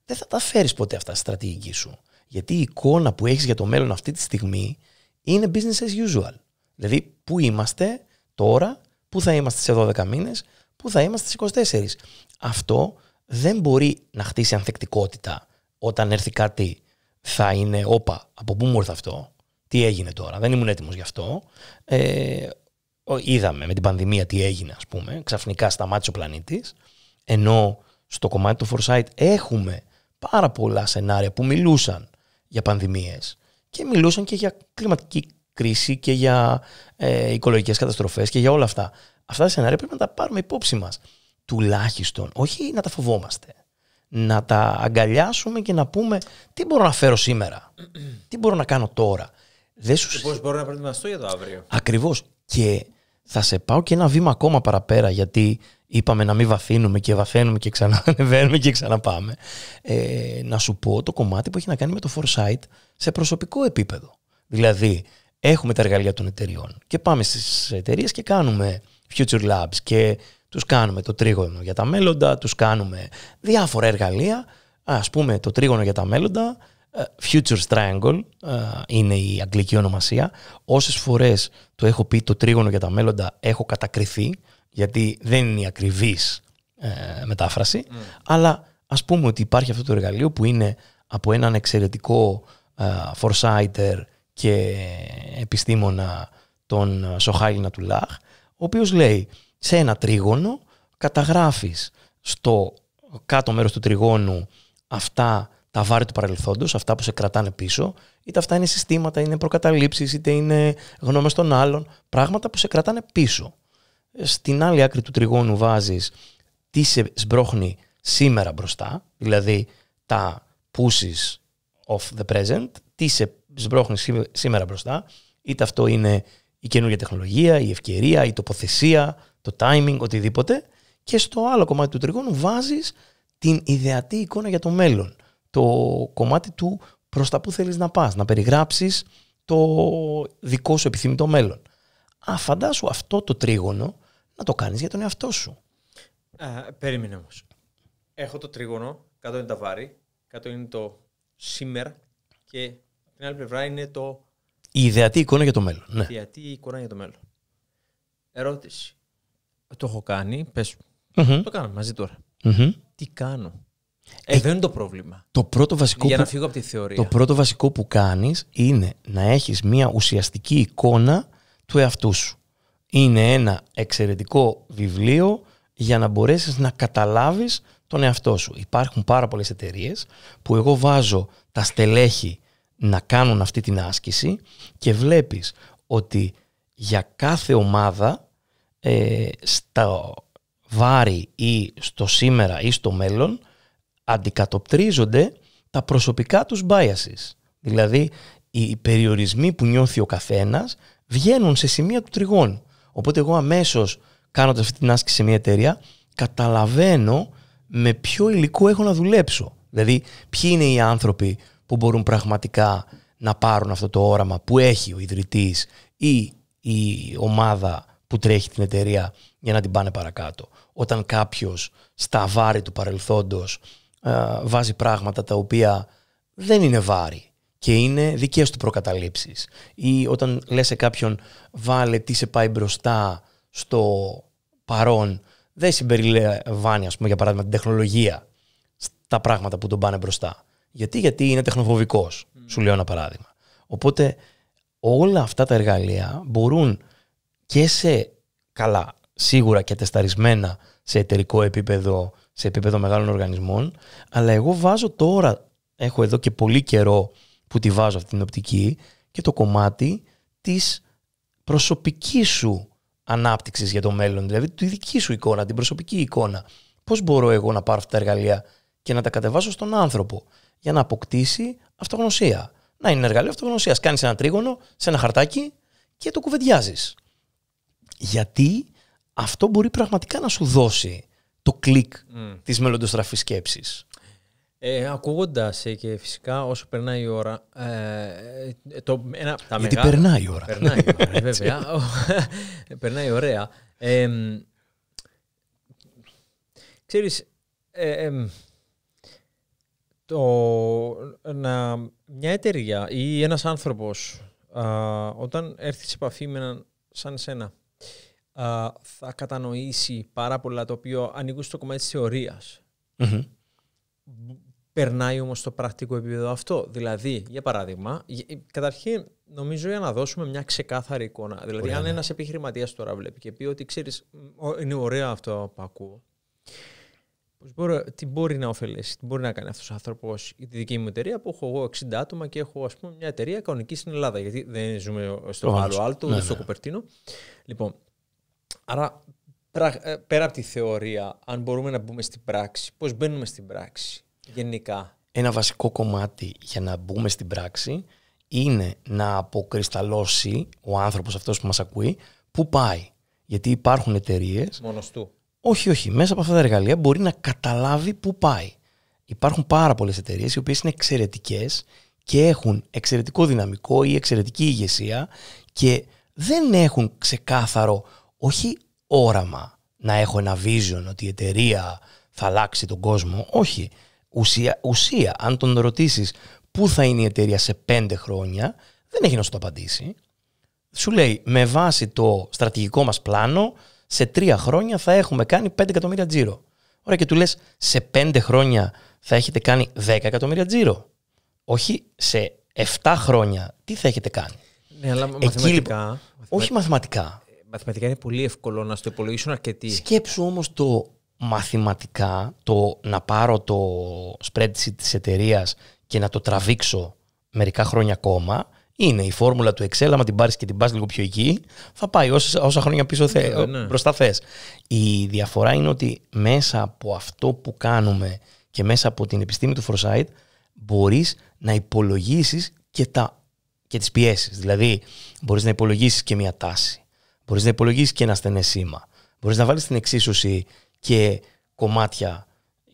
δεν θα τα φέρεις ποτέ αυτά στη στρατηγική σου. Γιατί η εικόνα που έχεις για το μέλλον αυτή τη στιγμή είναι business as usual. Δηλαδή, πού είμαστε τώρα, πού θα είμαστε σε 12 μήνες, πού θα είμαστε στις 24. Αυτό δεν μπορεί να χτίσει ανθεκτικότητα όταν έρθει κάτι. Θα είναι, όπα, από πού μου ήρθε αυτό, τι έγινε τώρα, δεν ήμουν έτοιμος γι' αυτό. Ε, είδαμε με την πανδημία τι έγινε, ας πούμε, ξαφνικά σταμάτησε ο πλανήτης, ενώ στο κομμάτι του Foresight έχουμε πάρα πολλά σενάρια που μιλούσαν για πανδημίες και μιλούσαν και για κλιματική κρίση και για ε, οικολογικές καταστροφές και για όλα αυτά. Αυτά τα σενάρια πρέπει να τα πάρουμε υπόψη μας. Τουλάχιστον, όχι να τα φοβόμαστε. Να τα αγκαλιάσουμε και να πούμε τι μπορώ να φέρω σήμερα, τι μπορώ να κάνω τώρα. Δεν σου... Πώς μπορώ να προετοιμαστώ για το αύριο. Ακριβώς. Και θα σε πάω και ένα βήμα ακόμα παραπέρα, γιατί είπαμε να μην βαθύνουμε και βαθαίνουμε και ξανανεβαίνουμε και ξαναπάμε. Ε, να σου πω το κομμάτι που έχει να κάνει με το foresight σε προσωπικό επίπεδο. Δηλαδή, έχουμε τα εργαλεία των εταιριών και πάμε στις εταιρείες και κάνουμε future labs και τους κάνουμε το τρίγωνο για τα μέλλοντα, τους κάνουμε διάφορα εργαλεία. Ας πούμε το τρίγωνο για τα μέλλοντα ε, Future Triangle ε, είναι η αγγλική ονομασία. Όσες φορές το έχω πει το τρίγωνο για τα μέλλοντα έχω κατακριθεί γιατί δεν είναι η ακριβής ε, μετάφραση mm. αλλά ας πούμε ότι υπάρχει αυτό το εργαλείο που είναι από έναν εξαιρετικό foresighter και επιστήμονα τον Σοχάιλ Νατουλάχ ο οποίος λέει σε ένα τρίγωνο καταγράφεις στο κάτω μέρος του τριγώνου αυτά τα βάρη του παρελθόντος, αυτά που σε κρατάνε πίσω, είτε αυτά είναι συστήματα, είναι προκαταλήψεις, είτε είναι γνώμες των άλλων. Πράγματα που σε κρατάνε πίσω. Στην άλλη άκρη του τριγώνου βάζεις τι σε σμπρώχνει σήμερα μπροστά, δηλαδή τα pushes of the present, τι σε σμπρώχνει σήμερα μπροστά, είτε αυτό είναι η καινούργια τεχνολογία, η ευκαιρία, η τοποθεσία, το timing, οτιδήποτε. Και στο άλλο κομμάτι του τριγώνου βάζεις την ιδεατή εικόνα για το μέλλον το κομμάτι του προς τα που θέλεις να πας, να περιγράψεις το δικό σου επιθυμητό μέλλον. Α, φαντάσου αυτό το τρίγωνο να το κάνεις για τον εαυτό σου. περίμενε όμως. Έχω το τρίγωνο, κάτω είναι τα βάρη, κάτω είναι το σήμερα και την άλλη πλευρά είναι το... Η ιδεατή εικόνα για το μέλλον. Ναι. Η ιδεατή εικόνα για το μέλλον. Ερώτηση. Το έχω κάνει, πες mm Το κάνω μαζί Τι κάνω. Εδώ ε, είναι το πρόβλημα. Το πρώτο βασικό Για να φύγω από τη θεωρία. Το πρώτο βασικό που κάνεις είναι να έχεις μια ουσιαστική εικόνα του εαυτού σου. Είναι ένα εξαιρετικό βιβλίο για να μπορέσεις να καταλάβεις τον εαυτό σου. Υπάρχουν πάρα πολλές εταιρείες που εγώ βάζω τα στελέχη να κάνουν αυτή την άσκηση και βλέπεις ότι για κάθε ομάδα ε, στα βάρη ή στο σήμερα ή στο μέλλον αντικατοπτρίζονται τα προσωπικά τους biases. Δηλαδή, οι περιορισμοί που νιώθει ο καθένας βγαίνουν σε σημεία του τριγών. Οπότε εγώ αμέσως κάνοντας αυτή την άσκηση σε μια εταιρεία καταλαβαίνω με ποιο υλικό έχω να δουλέψω. Δηλαδή ποιοι είναι οι άνθρωποι που μπορούν πραγματικά να πάρουν αυτό το όραμα που έχει ο ιδρυτής ή η ομάδα που τρέχει την εταιρεία για να την πάνε παρακάτω. Όταν κάποιος στα βάρη του παρελθόντος ε, βάζει πράγματα τα οποία δεν είναι βάρη και είναι δικές του προκαταλήψεις. Ή όταν λες σε κάποιον βάλε τι σε πάει μπροστά στο παρόν, δεν συμπεριλαμβάνει, πούμε, για παράδειγμα, την τεχνολογία στα πράγματα που τον πάνε μπροστά. Γιατί, γιατί είναι τεχνοφοβικός, σου λέω ένα παράδειγμα. Οπότε όλα αυτά τα εργαλεία μπορούν και σε καλά, σίγουρα και τεσταρισμένα σε εταιρικό επίπεδο σε επίπεδο μεγάλων οργανισμών, αλλά εγώ βάζω τώρα, έχω εδώ και πολύ καιρό που τη βάζω αυτή την οπτική και το κομμάτι της προσωπικής σου ανάπτυξης για το μέλλον, δηλαδή τη δική σου εικόνα, την προσωπική εικόνα. Πώς μπορώ εγώ να πάρω αυτά τα εργαλεία και να τα κατεβάσω στον άνθρωπο για να αποκτήσει αυτογνωσία. Να είναι εργαλείο αυτογνωσίας. Κάνεις ένα τρίγωνο σε ένα χαρτάκι και το κουβεντιάζεις. Γιατί αυτό μπορεί πραγματικά να σου δώσει το κλικ mm. της μελλοντοστραφής σκέψης. Ε, Ακούγοντας ε, και φυσικά όσο περνάει η ώρα. Ε, ε το, ένα, τα Γιατί περνάει η ώρα. Περνάει η ώρα, ε, βέβαια. περνάει ωραία. Ε, ξέρεις, ε, το, να, μια εταιρεία ή ένας άνθρωπος όταν έρθεις σε επαφή με έναν σαν σένα θα κατανοήσει πάρα πολλά το οποίο ανήκουν στο κομμάτι της θεωρίας. Mm-hmm. Περνάει όμως στο πρακτικό επίπεδο αυτό. Δηλαδή, για παράδειγμα, ε, καταρχήν νομίζω για να δώσουμε μια ξεκάθαρη εικόνα. Δηλαδή, ωραία. αν ναι. ένας επιχειρηματίας τώρα βλέπει και πει ότι ξέρεις, είναι ωραίο αυτό που ακούω, μπορώ, τι μπορεί να ωφελήσει, τι μπορεί να κάνει αυτός ο άνθρωπος ή τη δική μου εταιρεία που έχω εγώ 60 άτομα και έχω ας πούμε, μια εταιρεία κανονική στην Ελλάδα. Γιατί δεν ζούμε στο άλλο άλλο, ναι, στο ναι. Λοιπόν, Άρα ε, πέρα από τη θεωρία, αν μπορούμε να μπούμε στην πράξη, πώς μπαίνουμε στην πράξη γενικά. Ένα βασικό κομμάτι για να μπούμε στην πράξη είναι να αποκρισταλώσει ο άνθρωπος αυτός που μας ακούει πού πάει. Γιατί υπάρχουν εταιρείες. Μόνος του. Όχι, όχι. Μέσα από αυτά τα εργαλεία μπορεί να καταλάβει πού πάει. Υπάρχουν πάρα πολλές εταιρείες οι οποίες είναι εξαιρετικές και έχουν εξαιρετικό δυναμικό ή εξαιρετική ηγεσία και δεν έχουν ξεκάθαρο όχι όραμα να έχω ένα vision ότι η εταιρεία θα αλλάξει τον κόσμο. Όχι. Ουσία, αν τον ρωτήσεις πού θα είναι η εταιρεία σε πέντε χρόνια, δεν έχει να σου το απαντήσει. Σου λέει, με βάση το στρατηγικό μας πλάνο, σε τρία χρόνια θα έχουμε κάνει 5 εκατομμύρια τζίρο. Ωραία, και του λες, σε πέντε χρόνια θα έχετε κάνει 10 εκατομμύρια τζίρο. Όχι σε 7 χρόνια, τι θα έχετε κάνει. Ναι, αλλά λοιπόν- μαθηματικά. Όχι μαθηματικά μαθηματικά είναι πολύ εύκολο να στο υπολογίσουν αρκετοί. Σκέψου όμως το μαθηματικά, το να πάρω το spreadsheet της εταιρείας και να το τραβήξω μερικά χρόνια ακόμα, είναι η φόρμουλα του Excel, άμα την πάρεις και την πας λίγο πιο εκεί, θα πάει όσα, όσα χρόνια πίσω θε, ναι, ναι. μπροστά θες. Η διαφορά είναι ότι μέσα από αυτό που κάνουμε και μέσα από την επιστήμη του Foresight μπορείς να υπολογίσεις και, τα, και τις πιέσεις. Δηλαδή μπορείς να υπολογίσεις και μια τάση. Μπορείς να υπολογίσεις και ένα στενές σήμα. Μπορείς να βάλεις στην εξίσωση και κομμάτια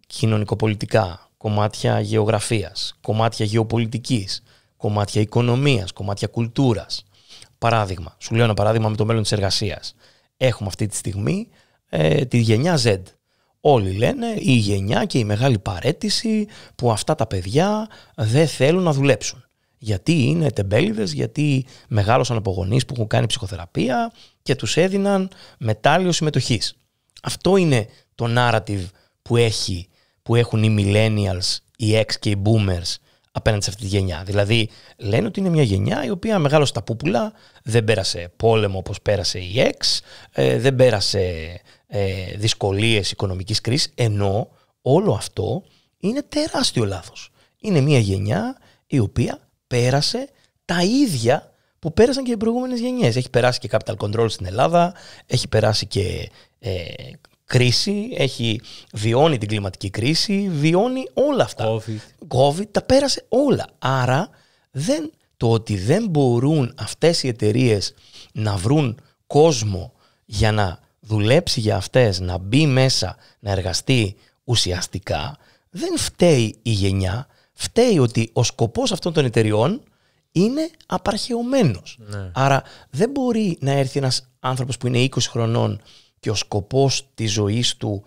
κοινωνικοπολιτικά, κομμάτια γεωγραφίας, κομμάτια γεωπολιτικής, κομμάτια οικονομίας, κομμάτια κουλτούρας. Παράδειγμα, σου λέω ένα παράδειγμα με το μέλλον της εργασίας. Έχουμε αυτή τη στιγμή ε, τη γενιά Z. Όλοι λένε η γενιά και η μεγάλη παρέτηση που αυτά τα παιδιά δεν θέλουν να δουλέψουν. Γιατί είναι τεμπέληδες, γιατί μεγάλωσαν από που έχουν κάνει ψυχοθεραπεία και τους έδιναν μετάλλιο συμμετοχής. Αυτό είναι το narrative που, έχει, που έχουν οι millennials, οι X και οι boomers απέναντι σε αυτή τη γενιά. Δηλαδή λένε ότι είναι μια γενιά η οποία μεγάλωσε τα πούπουλα, δεν πέρασε πόλεμο όπως πέρασε η X, ε, δεν πέρασε ε, δυσκολίες οικονομικής κρίσης, ενώ όλο αυτό είναι τεράστιο λάθος. Είναι μια γενιά η οποία πέρασε τα ίδια που πέρασαν και οι προηγούμενες γενιές. Έχει περάσει και capital control στην Ελλάδα, έχει περάσει και ε, κρίση, έχει βιώνει την κλιματική κρίση, βιώνει όλα αυτά. COVID. COVID τα πέρασε όλα. Άρα δεν, το ότι δεν μπορούν αυτές οι εταιρείες να βρουν κόσμο για να δουλέψει για αυτές, να μπει μέσα, να εργαστεί ουσιαστικά, δεν φταίει η γενιά, φταίει ότι ο σκοπός αυτών των εταιριών είναι απαρχαιωμένος. Ναι. Άρα δεν μπορεί να έρθει ένας άνθρωπος που είναι 20 χρονών και ο σκοπός της ζωής του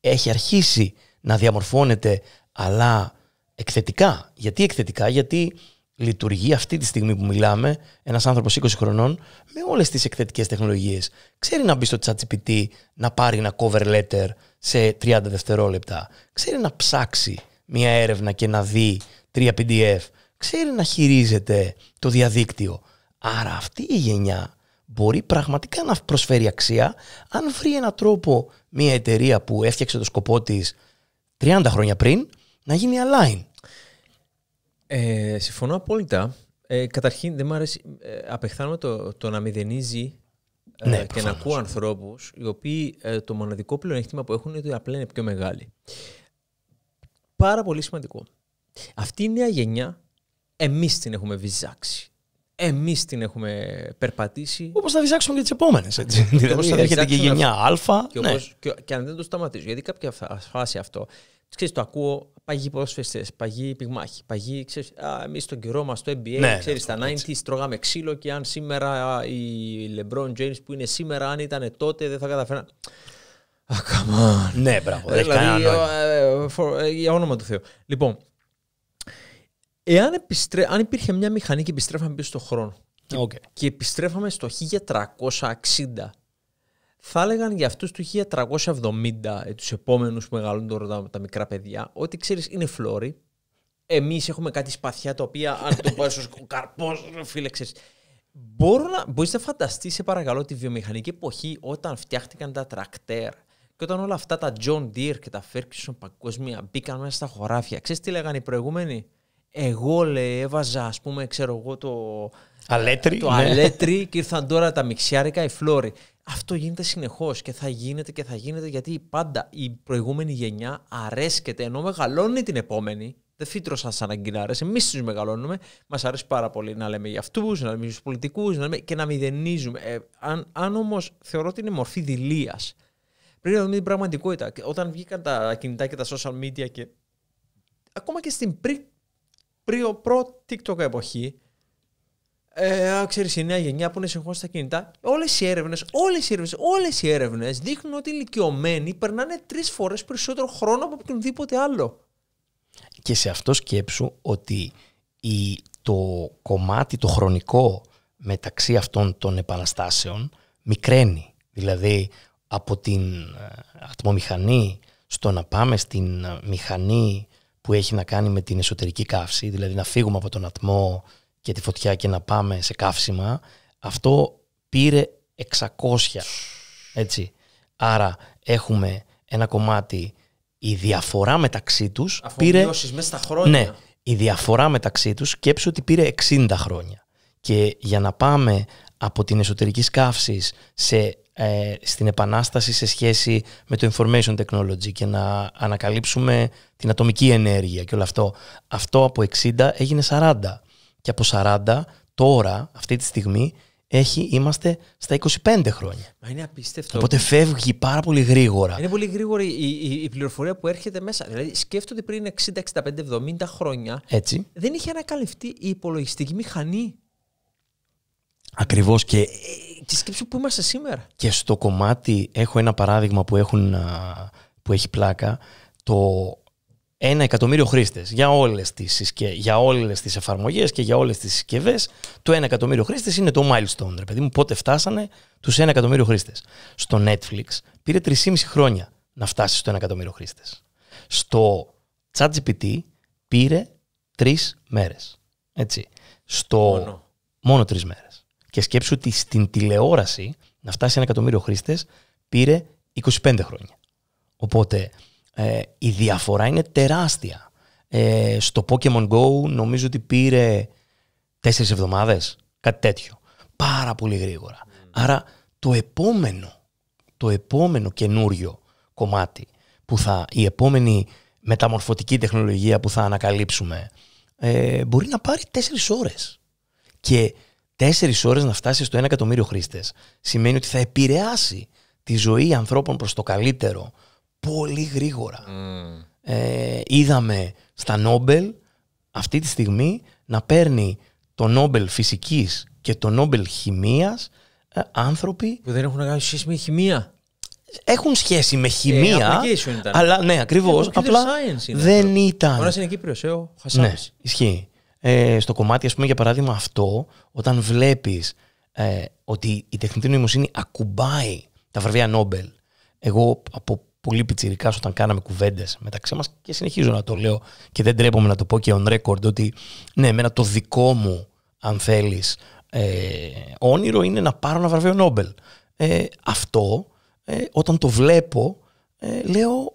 έχει αρχίσει να διαμορφώνεται αλλά εκθετικά. Γιατί εκθετικά, γιατί λειτουργεί αυτή τη στιγμή που μιλάμε ένας άνθρωπος 20 χρονών με όλες τις εκθετικές τεχνολογίες. Ξέρει να μπει στο ChatGPT, να πάρει ένα cover letter σε 30 δευτερόλεπτα. Ξέρει να ψάξει μία έρευνα και να δει τρία PDF, ξέρει να χειρίζεται το διαδίκτυο. Άρα αυτή η γενιά μπορεί πραγματικά να προσφέρει αξία αν βρει έναν τρόπο μία εταιρεία που έφτιαξε το σκοπό της 30 χρόνια πριν να γίνει online. Ε, συμφωνώ απόλυτα. Ε, καταρχήν δεν μου αρέσει, ε, απεχθάνομαι το, το να μηδενίζει ε, ναι, και να ακούω ανθρώπους οι οποίοι ε, το μοναδικό πλεονέκτημα που έχουν είναι ότι απλά είναι πιο μεγάλοι πάρα πολύ σημαντικό. Αυτή η νέα γενιά, εμείς την έχουμε βυζάξει. Εμείς την έχουμε περπατήσει. Όπως θα βυζάξουμε και τις επόμενες. έτσι. Δηλαδή, θα έρχεται και η γενιά Α. Και, ναι. και, αν δεν το σταματήσω, γιατί κάποια φάση αυτό. Ξέρεις, το ακούω παγί πρόσφεστε, παγί πυγμάχοι, παγί. Ξέρεις, α, εμείς στον καιρό μας το NBA, ναι, ναι, ξέρεις, τα 90s τρώγαμε ξύλο και αν σήμερα η LeBron James που είναι σήμερα, αν ήταν τότε δεν θα καταφέραν. Oh, Ναι, μπράβο. για, ε, δηλαδή, ε, ε, για όνομα του Θεού. Λοιπόν, εάν επιστρέ... αν υπήρχε μια μηχανή και επιστρέφαμε πίσω στον χρόνο και, okay. και επιστρέφαμε στο 1360, θα έλεγαν για αυτούς του 1370, τους επόμενους που μεγαλούν τώρα τα, μικρά παιδιά, ότι ξέρεις είναι φλόροι. Εμείς έχουμε κάτι σπαθιά τα οποία αν το πάρεις ο καρπός, φίλε, ξέρεις. να, μπορείς να σε παρακαλώ, τη βιομηχανική εποχή όταν φτιάχτηκαν τα τρακτέρ, και όταν όλα αυτά τα John Deere και τα Ferguson παγκόσμια μπήκαν μέσα στα χωράφια, ξέρεις τι λέγανε οι προηγούμενοι. Εγώ λέει, έβαζα, ας πούμε, ξέρω εγώ το. Αλέτρι. Το ναι. αλέτρι και ήρθαν τώρα τα μιξιάρικα, οι φλόροι. Αυτό γίνεται συνεχώς και θα γίνεται και θα γίνεται γιατί πάντα η προηγούμενη γενιά αρέσκεται ενώ μεγαλώνει την επόμενη. Δεν φύτρωσαν σαν αγκινάρε. Εμείς τους μεγαλώνουμε. Μας αρέσει πάρα πολύ να λέμε για αυτούς, να λέμε για τους πολιτικούς και να μηδενίζουμε. Ε, αν αν όμως θεωρώ ότι είναι μορφή δηλίας Πρέπει να δούμε την πραγματικότητα. Όταν βγήκαν τα κινητά και τα social media και. Ακόμα και στην πριν προ-TikTok εποχή, ε, ξέρεις, η νέα γενιά που είναι συγχωρεί στα κινητά, όλες οι έρευνες, όλες οι έρευνες, όλες οι έρευνες δείχνουν ότι οι ηλικιωμένοι περνάνε τρεις φορές περισσότερο χρόνο από οποιονδήποτε άλλο. Και σε αυτό σκέψου ότι η, το κομμάτι, το χρονικό μεταξύ αυτών των επαναστάσεων μικραίνει. Δηλαδή, από την ε, ατμομηχανή στο να πάμε στην ε, μηχανή που έχει να κάνει με την εσωτερική καύση, δηλαδή να φύγουμε από τον ατμό και τη φωτιά και να πάμε σε καύσιμα, αυτό πήρε 600. Έτσι. Άρα έχουμε ένα κομμάτι, η διαφορά μεταξύ τους Αφού πήρε... μέσα στα χρόνια. Ναι, η διαφορά μεταξύ τους σκέψου ότι πήρε 60 χρόνια. Και για να πάμε από την εσωτερική καύση σε ε, στην επανάσταση σε σχέση με το information technology και να ανακαλύψουμε την ατομική ενέργεια και όλο αυτό. Αυτό από 60 έγινε 40 και από 40 τώρα αυτή τη στιγμή έχει, είμαστε στα 25 χρόνια. Μα είναι απίστευτο. Οπότε φεύγει πάρα πολύ γρήγορα. Είναι πολύ γρήγορη η, πληροφορία που έρχεται μέσα. Δηλαδή, σκέφτονται πριν 60, 65, 70 χρόνια. Έτσι. Δεν είχε ανακαλυφθεί η υπολογιστική μηχανή. Ακριβώς. Και... Ε, τη σκέψη που είμαστε σήμερα. Και στο κομμάτι, έχω ένα παράδειγμα που, έχουν, που έχει πλάκα. Το ένα εκατομμύριο χρήστες για όλες τις εφαρμογές και για όλες τις συσκευές. Το ένα εκατομμύριο χρήστες είναι το milestone. Ρε παιδί μου, πότε φτάσανε τους ένα εκατομμύριο χρήστες. Στο Netflix πήρε 3,5 χρόνια να φτάσει στο ένα εκατομμύριο χρήστες. Στο ChatGPT πήρε τρεις μέρες. Έτσι. Στο... Μόνο, μόνο τρεις μέρες. Και σκέψου ότι στην τηλεόραση να φτάσει ένα εκατομμύριο χρήστες πήρε 25 χρόνια. Οπότε ε, η διαφορά είναι τεράστια. Ε, στο Pokemon Go νομίζω ότι πήρε 4 εβδομάδες, κάτι τέτοιο. Πάρα πολύ γρήγορα. Άρα το επόμενο, το επόμενο καινούριο κομμάτι που θα, η επόμενη μεταμορφωτική τεχνολογία που θα ανακαλύψουμε ε, μπορεί να πάρει τέσσερις ώρες. Και Τέσσερις ώρες να φτάσει στο 1 εκατομμύριο χρήστες σημαίνει ότι θα επηρεάσει τη ζωή ανθρώπων προς το καλύτερο πολύ γρήγορα. Mm. Ε, είδαμε στα Νόμπελ αυτή τη στιγμή να παίρνει το Νόμπελ φυσικής και το Νόμπελ χημίας ε, άνθρωποι... Που δεν έχουν σχέση με χημία. Έχουν σχέση με ε, χημία, αλλά ναι, ακριβώς, απλά δεν ήταν... Ο είναι Κύπριος, ε, ο Ναι, ισχύει ε, στο κομμάτι, ας πούμε, για παράδειγμα αυτό, όταν βλέπεις ε, ότι η τεχνητή νοημοσύνη ακουμπάει τα βραβεία Νόμπελ. Εγώ από πολύ πιτσιρικάς όταν κάναμε κουβέντες μεταξύ μας και συνεχίζω να το λέω και δεν τρέπομαι να το πω και on record ότι ναι, εμένα το δικό μου, αν θέλεις, ε, όνειρο είναι να πάρω ένα βραβείο Νόμπελ. Ε, αυτό ε, όταν το βλέπω, ε, λέω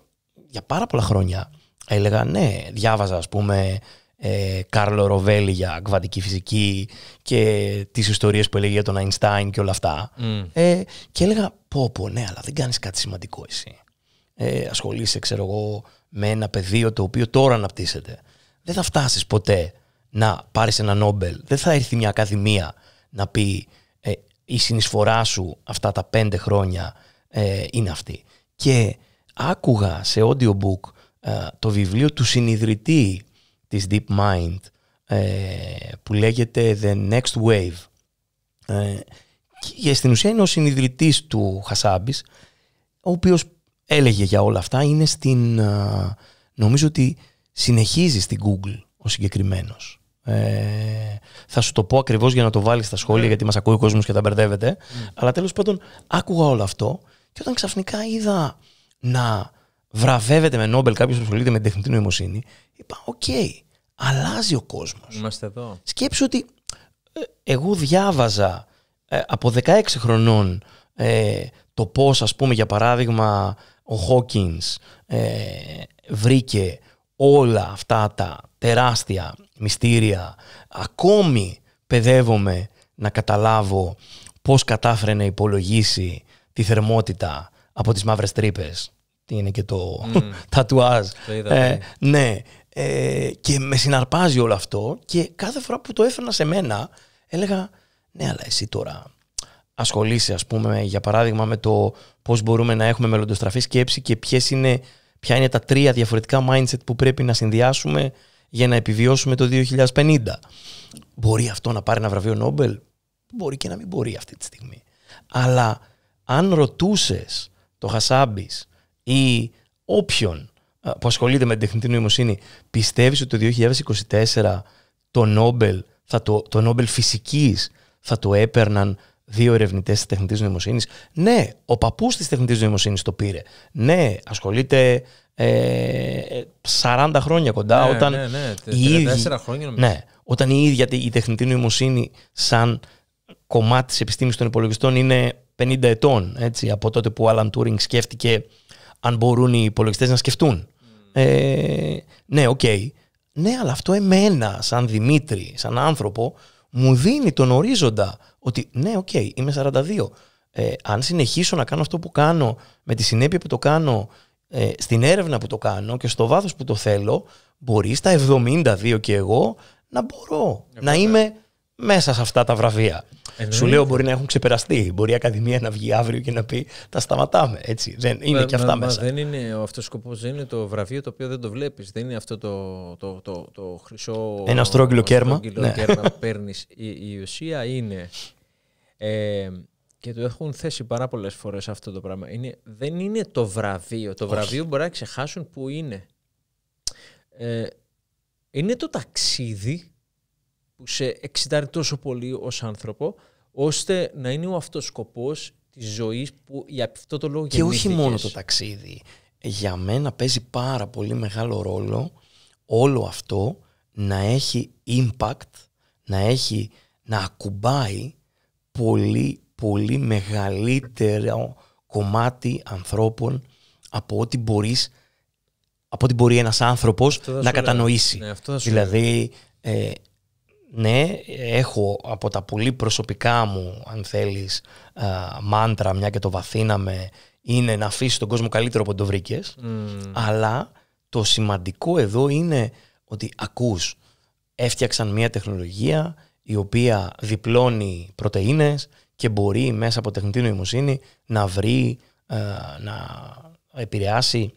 για πάρα πολλά χρόνια. Έλεγα ναι, διάβαζα ας πούμε ε, Κάρλο Ροβέλη για κβαντική φυσική και τις ιστορίες που έλεγε για τον Αϊνστάιν και όλα αυτά. Mm. Ε, και έλεγα, πω πω, ναι, αλλά δεν κάνεις κάτι σημαντικό εσύ. Ε, ασχολείσαι, ξέρω εγώ, με ένα πεδίο το οποίο τώρα αναπτύσσεται. Δεν θα φτάσεις ποτέ να πάρεις ένα Νόμπελ. Δεν θα έρθει μια ακαδημία να πει η συνεισφορά σου αυτά τα πέντε χρόνια είναι αυτή. Και άκουγα σε audiobook το βιβλίο του συνειδητή της DeepMind ε, που λέγεται The Next Wave ε, και στην ουσία είναι ο συνειδητής του Χασάμπης ο οποίος έλεγε για όλα αυτά είναι στην ε, νομίζω ότι συνεχίζει στην Google ο συγκεκριμένος ε, θα σου το πω ακριβώς για να το βάλεις στα σχόλια, γιατί μας ακούει ο κόσμος και τα μπερδεύεται. Mm. Αλλά τέλος πάντων, άκουγα όλο αυτό και όταν ξαφνικά είδα να βραβεύεται με Νόμπελ κάποιος που ασχολείται με την τεχνητή νοημοσύνη, είπα: Οκ, αλλάζει ο κόσμος. Είμαστε εδώ. Σκέψου ότι ε, εγώ διάβαζα ε, από 16 χρονών ε, το πώς, ας πούμε, για παράδειγμα, ο Χόκκιν ε, βρήκε όλα αυτά τα τεράστια μυστήρια. Ακόμη παιδεύομαι να καταλάβω πώς κατάφερε να υπολογίσει τη θερμότητα από τις μαύρες τρύπες είναι και το mm. τατουάζ. Ε, ναι. Ε, και με συναρπάζει όλο αυτό και κάθε φορά που το έφερνα σε μένα έλεγα ναι αλλά εσύ τώρα ασχολείσαι ας πούμε για παράδειγμα με το πώς μπορούμε να έχουμε μελλοντοστραφή σκέψη και ποιες είναι, ποια είναι τα τρία διαφορετικά mindset που πρέπει να συνδυάσουμε για να επιβιώσουμε το 2050. Μπορεί αυτό να πάρει ένα βραβείο Νόμπελ. Μπορεί και να μην μπορεί αυτή τη στιγμή. Αλλά αν ρωτούσες το Χασάμπης ή όποιον που ασχολείται με την τεχνητή νοημοσύνη, πιστεύεις ότι το 2024 το Νόμπελ, θα το, το φυσικής θα το έπαιρναν δύο ερευνητές της τεχνητής νοημοσύνης. Ναι, ο παππούς της τεχνητής νοημοσύνης το πήρε. Ναι, ασχολείται 40 ε, χρόνια κοντά. Ναι, όταν Η ναι, ναι, χρόνια Ναι, όταν η ίδια η τεχνητή νοημοσύνη, σαν κομμάτι της επιστήμης των υπολογιστών, είναι 50 ετών. Έτσι, από τότε που ο Άλαν Turing σκέφτηκε αν μπορούν οι υπολογιστές να σκεφτούν. Ε, ναι, οκ. Ναι, αλλά αυτό εμένα, σαν Δημήτρη, σαν άνθρωπο, μου δίνει τον ορίζοντα ότι ναι, οκ, είμαι 42. Ε, αν συνεχίσω να κάνω αυτό που κάνω, με τη συνέπεια που το κάνω, ε, στην έρευνα που το κάνω και στο βάθος που το θέλω, μπορεί στα 72 και εγώ να μπορώ να είμαι μέσα σε αυτά τα βραβεία. Εννοείται. Σου λέω μπορεί να έχουν ξεπεραστεί. Μπορεί η Ακαδημία να βγει αύριο και να πει τα σταματάμε. Έτσι. Δεν, είναι μα, και αυτά μα, μέσα. Δεν είναι, ο αυτός σκοπός δεν είναι το βραβείο το οποίο δεν το βλέπεις. Δεν είναι αυτό το, το, το, το χρυσό... Ένα στρόγγυλο κέρμα. Ναι. κέρμα Η, η ουσία είναι... Ε, και το έχουν θέσει πάρα πολλές φορές αυτό το πράγμα. Είναι, δεν είναι το βραβείο. Το Όχι. βραβείο μπορεί να ξεχάσουν που είναι. Ε, είναι το ταξίδι που σε εξητάρει τόσο πολύ ως άνθρωπο, ώστε να είναι ο αυτός σκοπός της ζωής που για αυτό το λόγο Και όχι μόνο το ταξίδι. Για μένα παίζει πάρα πολύ μεγάλο ρόλο όλο αυτό να έχει impact, να έχει να ακουμπάει πολύ πολύ μεγαλύτερο κομμάτι ανθρώπων από ό,τι μπορείς από ό,τι μπορεί ένας άνθρωπος να κατανοήσει. Ναι, δηλαδή ε, ναι, έχω από τα πολύ προσωπικά μου, αν θέλεις, μάντρα, μια και το βαθύναμε, είναι να αφήσει τον κόσμο καλύτερο από το βρήκες. Αλλά το σημαντικό εδώ είναι ότι ακούς, έφτιαξαν μια τεχνολογία η οποία διπλώνει πρωτεΐνες και μπορεί μέσα από τεχνητή νοημοσύνη να βρει, να επηρεάσει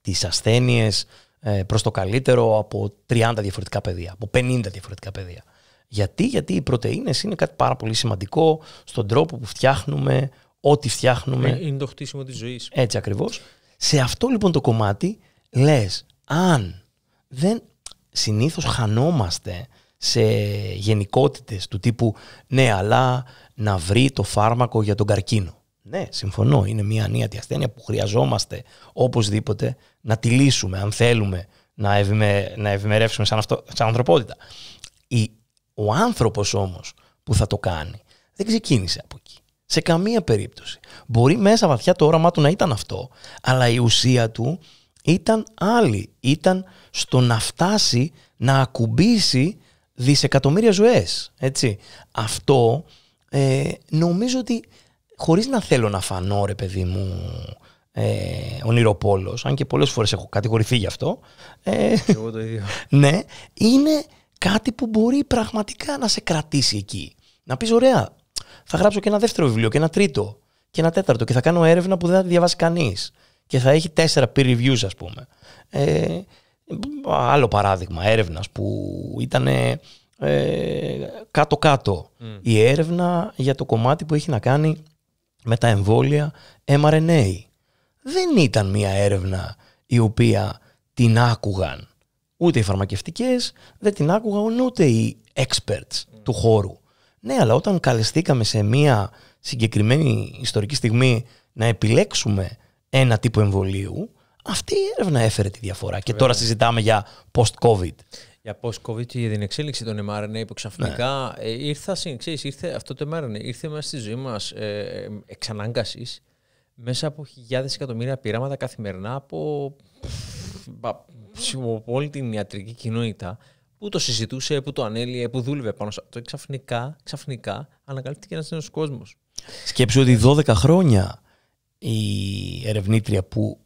τις ασθένειες ε, προς το καλύτερο από 30 διαφορετικά πεδία, από 50 διαφορετικά πεδία. Γιατί, γιατί οι πρωτενε είναι κάτι πάρα πολύ σημαντικό στον τρόπο που φτιάχνουμε, ό,τι φτιάχνουμε. Ε, είναι το χτίσιμο της ζωής. Έτσι ακριβώς. Σε αυτό λοιπόν το κομμάτι λες, αν δεν συνήθως χανόμαστε σε γενικότητες του τύπου ναι αλλά να βρει το φάρμακο για τον καρκίνο ναι, συμφωνώ. Είναι μια ανίατη ασθένεια που χρειαζόμαστε οπωσδήποτε να τη λύσουμε, αν θέλουμε να, ευμε να ευημερεύσουμε σαν, αυτό, σαν ανθρωπότητα. ο άνθρωπος όμως που θα το κάνει δεν ξεκίνησε από εκεί. Σε καμία περίπτωση. Μπορεί μέσα βαθιά το όραμά του να ήταν αυτό, αλλά η ουσία του ήταν άλλη. Ήταν στο να φτάσει να ακουμπήσει δισεκατομμύρια ζωές. Έτσι. Αυτό ε, νομίζω ότι χωρίς να θέλω να φανώ ρε παιδί μου ε, ονειροπόλος, αν και πολλές φορές έχω κατηγορηθεί γι' αυτό. Ε, εγώ το ίδιο. ναι, είναι κάτι που μπορεί πραγματικά να σε κρατήσει εκεί. Να πεις ωραία, θα γράψω και ένα δεύτερο βιβλίο και ένα τρίτο και ένα τέταρτο και θα κάνω έρευνα που δεν θα τη διαβάσει κανείς και θα έχει τέσσερα peer reviews ας πούμε. Ε, άλλο παράδειγμα έρευνας που ήταν ε, κάτω-κάτω mm. η έρευνα για το κομμάτι που έχει να κάνει με τα εμβόλια mRNA. Δεν ήταν μια έρευνα η οποία την άκουγαν ούτε οι φαρμακευτικές, δεν την άκουγαν ούτε οι experts mm. του χώρου. Ναι, αλλά όταν καλεστήκαμε σε μια συγκεκριμένη ιστορική στιγμή να επιλέξουμε ένα τύπο εμβολίου, αυτή η έρευνα έφερε τη διαφορά. Και τώρα συζητάμε για post-COVID για Πόσκοβιτ και για την εξέλιξη των mRNA που ξαφνικά ναι. Ε, ήρθα, ήρθε αυτό το mRNA, ήρθε μέσα στη ζωή μας ε, ε, εξανάγκασης μέσα από χιλιάδες εκατομμύρια πειράματα καθημερινά από όλη την ιατρική κοινότητα που το συζητούσε, που το ανέλυε, που δούλευε πάνω σε αυτό. Ξαφνικά, ξαφνικά ανακαλύφθηκε ένας νέος κόσμος. Σκέψου ότι 12 χρόνια η ερευνήτρια που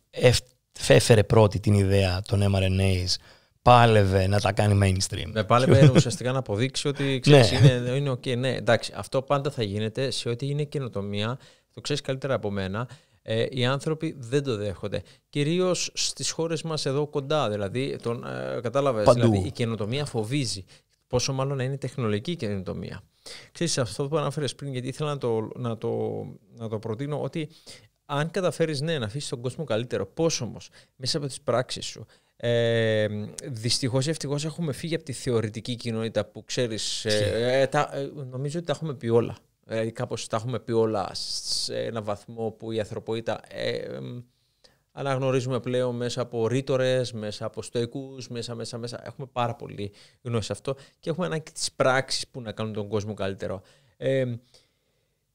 έφερε πρώτη την ιδέα των mRNAs πάλευε να τα κάνει mainstream. Ναι, πάλευε ουσιαστικά να αποδείξει ότι ξέρεις, ναι. είναι, είναι Ναι, εντάξει, αυτό πάντα θα γίνεται σε ό,τι είναι καινοτομία. Το ξέρεις καλύτερα από μένα. Ε, οι άνθρωποι δεν το δέχονται. Κυρίως στις χώρες μας εδώ κοντά. Δηλαδή, τον, ε, κατάλαβες. Δηλαδή, η καινοτομία φοβίζει. Πόσο μάλλον να είναι τεχνολογική καινοτομία. Ξέρεις, αυτό που ανάφερε πριν, γιατί ήθελα να το, να το, να το προτείνω, ότι αν καταφέρεις ναι, να αφήσεις τον κόσμο καλύτερο, πώς όμως, μέσα από τις πράξεις σου, ε, Δυστυχώς ευτυχώς έχουμε φύγει από τη θεωρητική κοινότητα που ξέρεις. Ε, ε, ε, νομίζω ότι τα έχουμε πει όλα. Δηλαδή, κάπως τα έχουμε πει όλα σε ένα βαθμό που η ανθρωπότητα αναγνωρίζουμε πλέον μέσα από ρήτορες, μέσα από στοικούς, μέσα, μέσα, μέσα. Έχουμε πάρα πολύ γνώση αυτό και έχουμε ανάγκη τις πράξεις που να κάνουν τον κόσμο καλύτερο.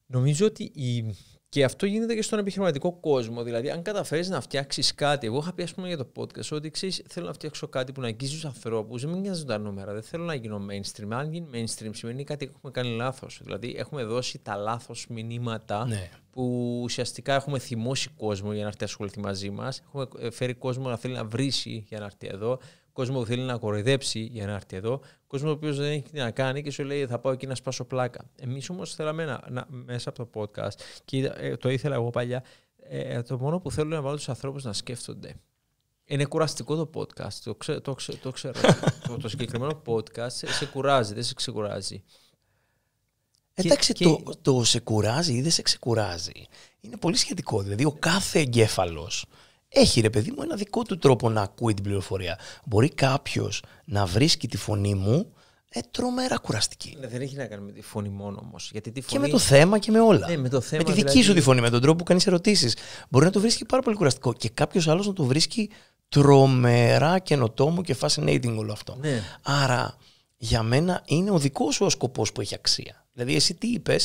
νομίζω ότι η και αυτό γίνεται και στον επιχειρηματικό κόσμο. Δηλαδή, αν καταφέρεις να φτιάξεις κάτι. Εγώ είχα πει, ας πούμε, για το podcast ότι ξέρεις, θέλω να φτιάξω κάτι που να αγγίζει τους ανθρώπους. Μην νοιάζουν τα νούμερα. Δεν θέλω να γίνω mainstream. Αν γίνεις mainstream, σημαίνει κάτι που έχουμε κάνει λάθος. Δηλαδή, έχουμε δώσει τα λάθος μηνύματα ναι. που ουσιαστικά έχουμε θυμώσει κόσμο για να έρθει ασχοληθεί μαζί μας. Έχουμε ε, φέρει κόσμο να θέλει να βρει για να έρθει εδώ κόσμο που θέλει να κοροϊδέψει για να έρθει εδώ, κόσμο που δεν έχει τι να κάνει και σου λέει θα πάω εκεί να σπάσω πλάκα. Εμείς όμως θέλαμε να, να, μέσα από το podcast, και ε, το ήθελα εγώ παλιά, ε, ε, το μόνο που θέλω είναι να βάλω τους ανθρώπους να σκέφτονται. Είναι κουραστικό το podcast, το, ξε, το, ξε, το ξέρω. το, το, συγκεκριμένο podcast σε, κουράζει, δεν σε ξεκουράζει. Εντάξει, και... το, το σε κουράζει ή δεν σε ξεκουράζει είναι πολύ σχετικό. Δηλαδή, ο κάθε εγκέφαλος έχει ρε παιδί μου ένα δικό του τρόπο να ακούει την πληροφορία. Μπορεί κάποιος να βρίσκει τη φωνή μου ε, τρομερά κουραστική. Ναι, δεν έχει να κάνει με τη φωνή μόνο όμως. Φωνή... Και με το θέμα και με όλα. Ναι, με, το θέμα, με τη δική δηλαδή- σου τη φωνή, με τον τρόπο που κάνεις ερωτήσεις. Μπορεί να το βρίσκει πάρα πολύ κουραστικό και κάποιος άλλος να το βρίσκει τρομερά καινοτόμο και fascinating όλο αυτό. Ναι. Άρα για μένα είναι ο δικός σου ο σκοπός που έχει αξία. Δηλαδή, εσύ τι είπες, δεν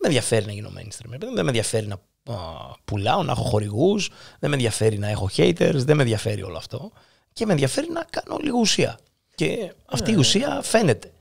με ενδιαφέρει να γίνω mainstream, δεν με ενδιαφέρει να πουλάω, να έχω χορηγούς, δεν με ενδιαφέρει να έχω haters, δεν με ενδιαφέρει όλο αυτό. Και με ενδιαφέρει να κάνω λίγο ουσία. Και αυτή η ναι. ουσία φαίνεται.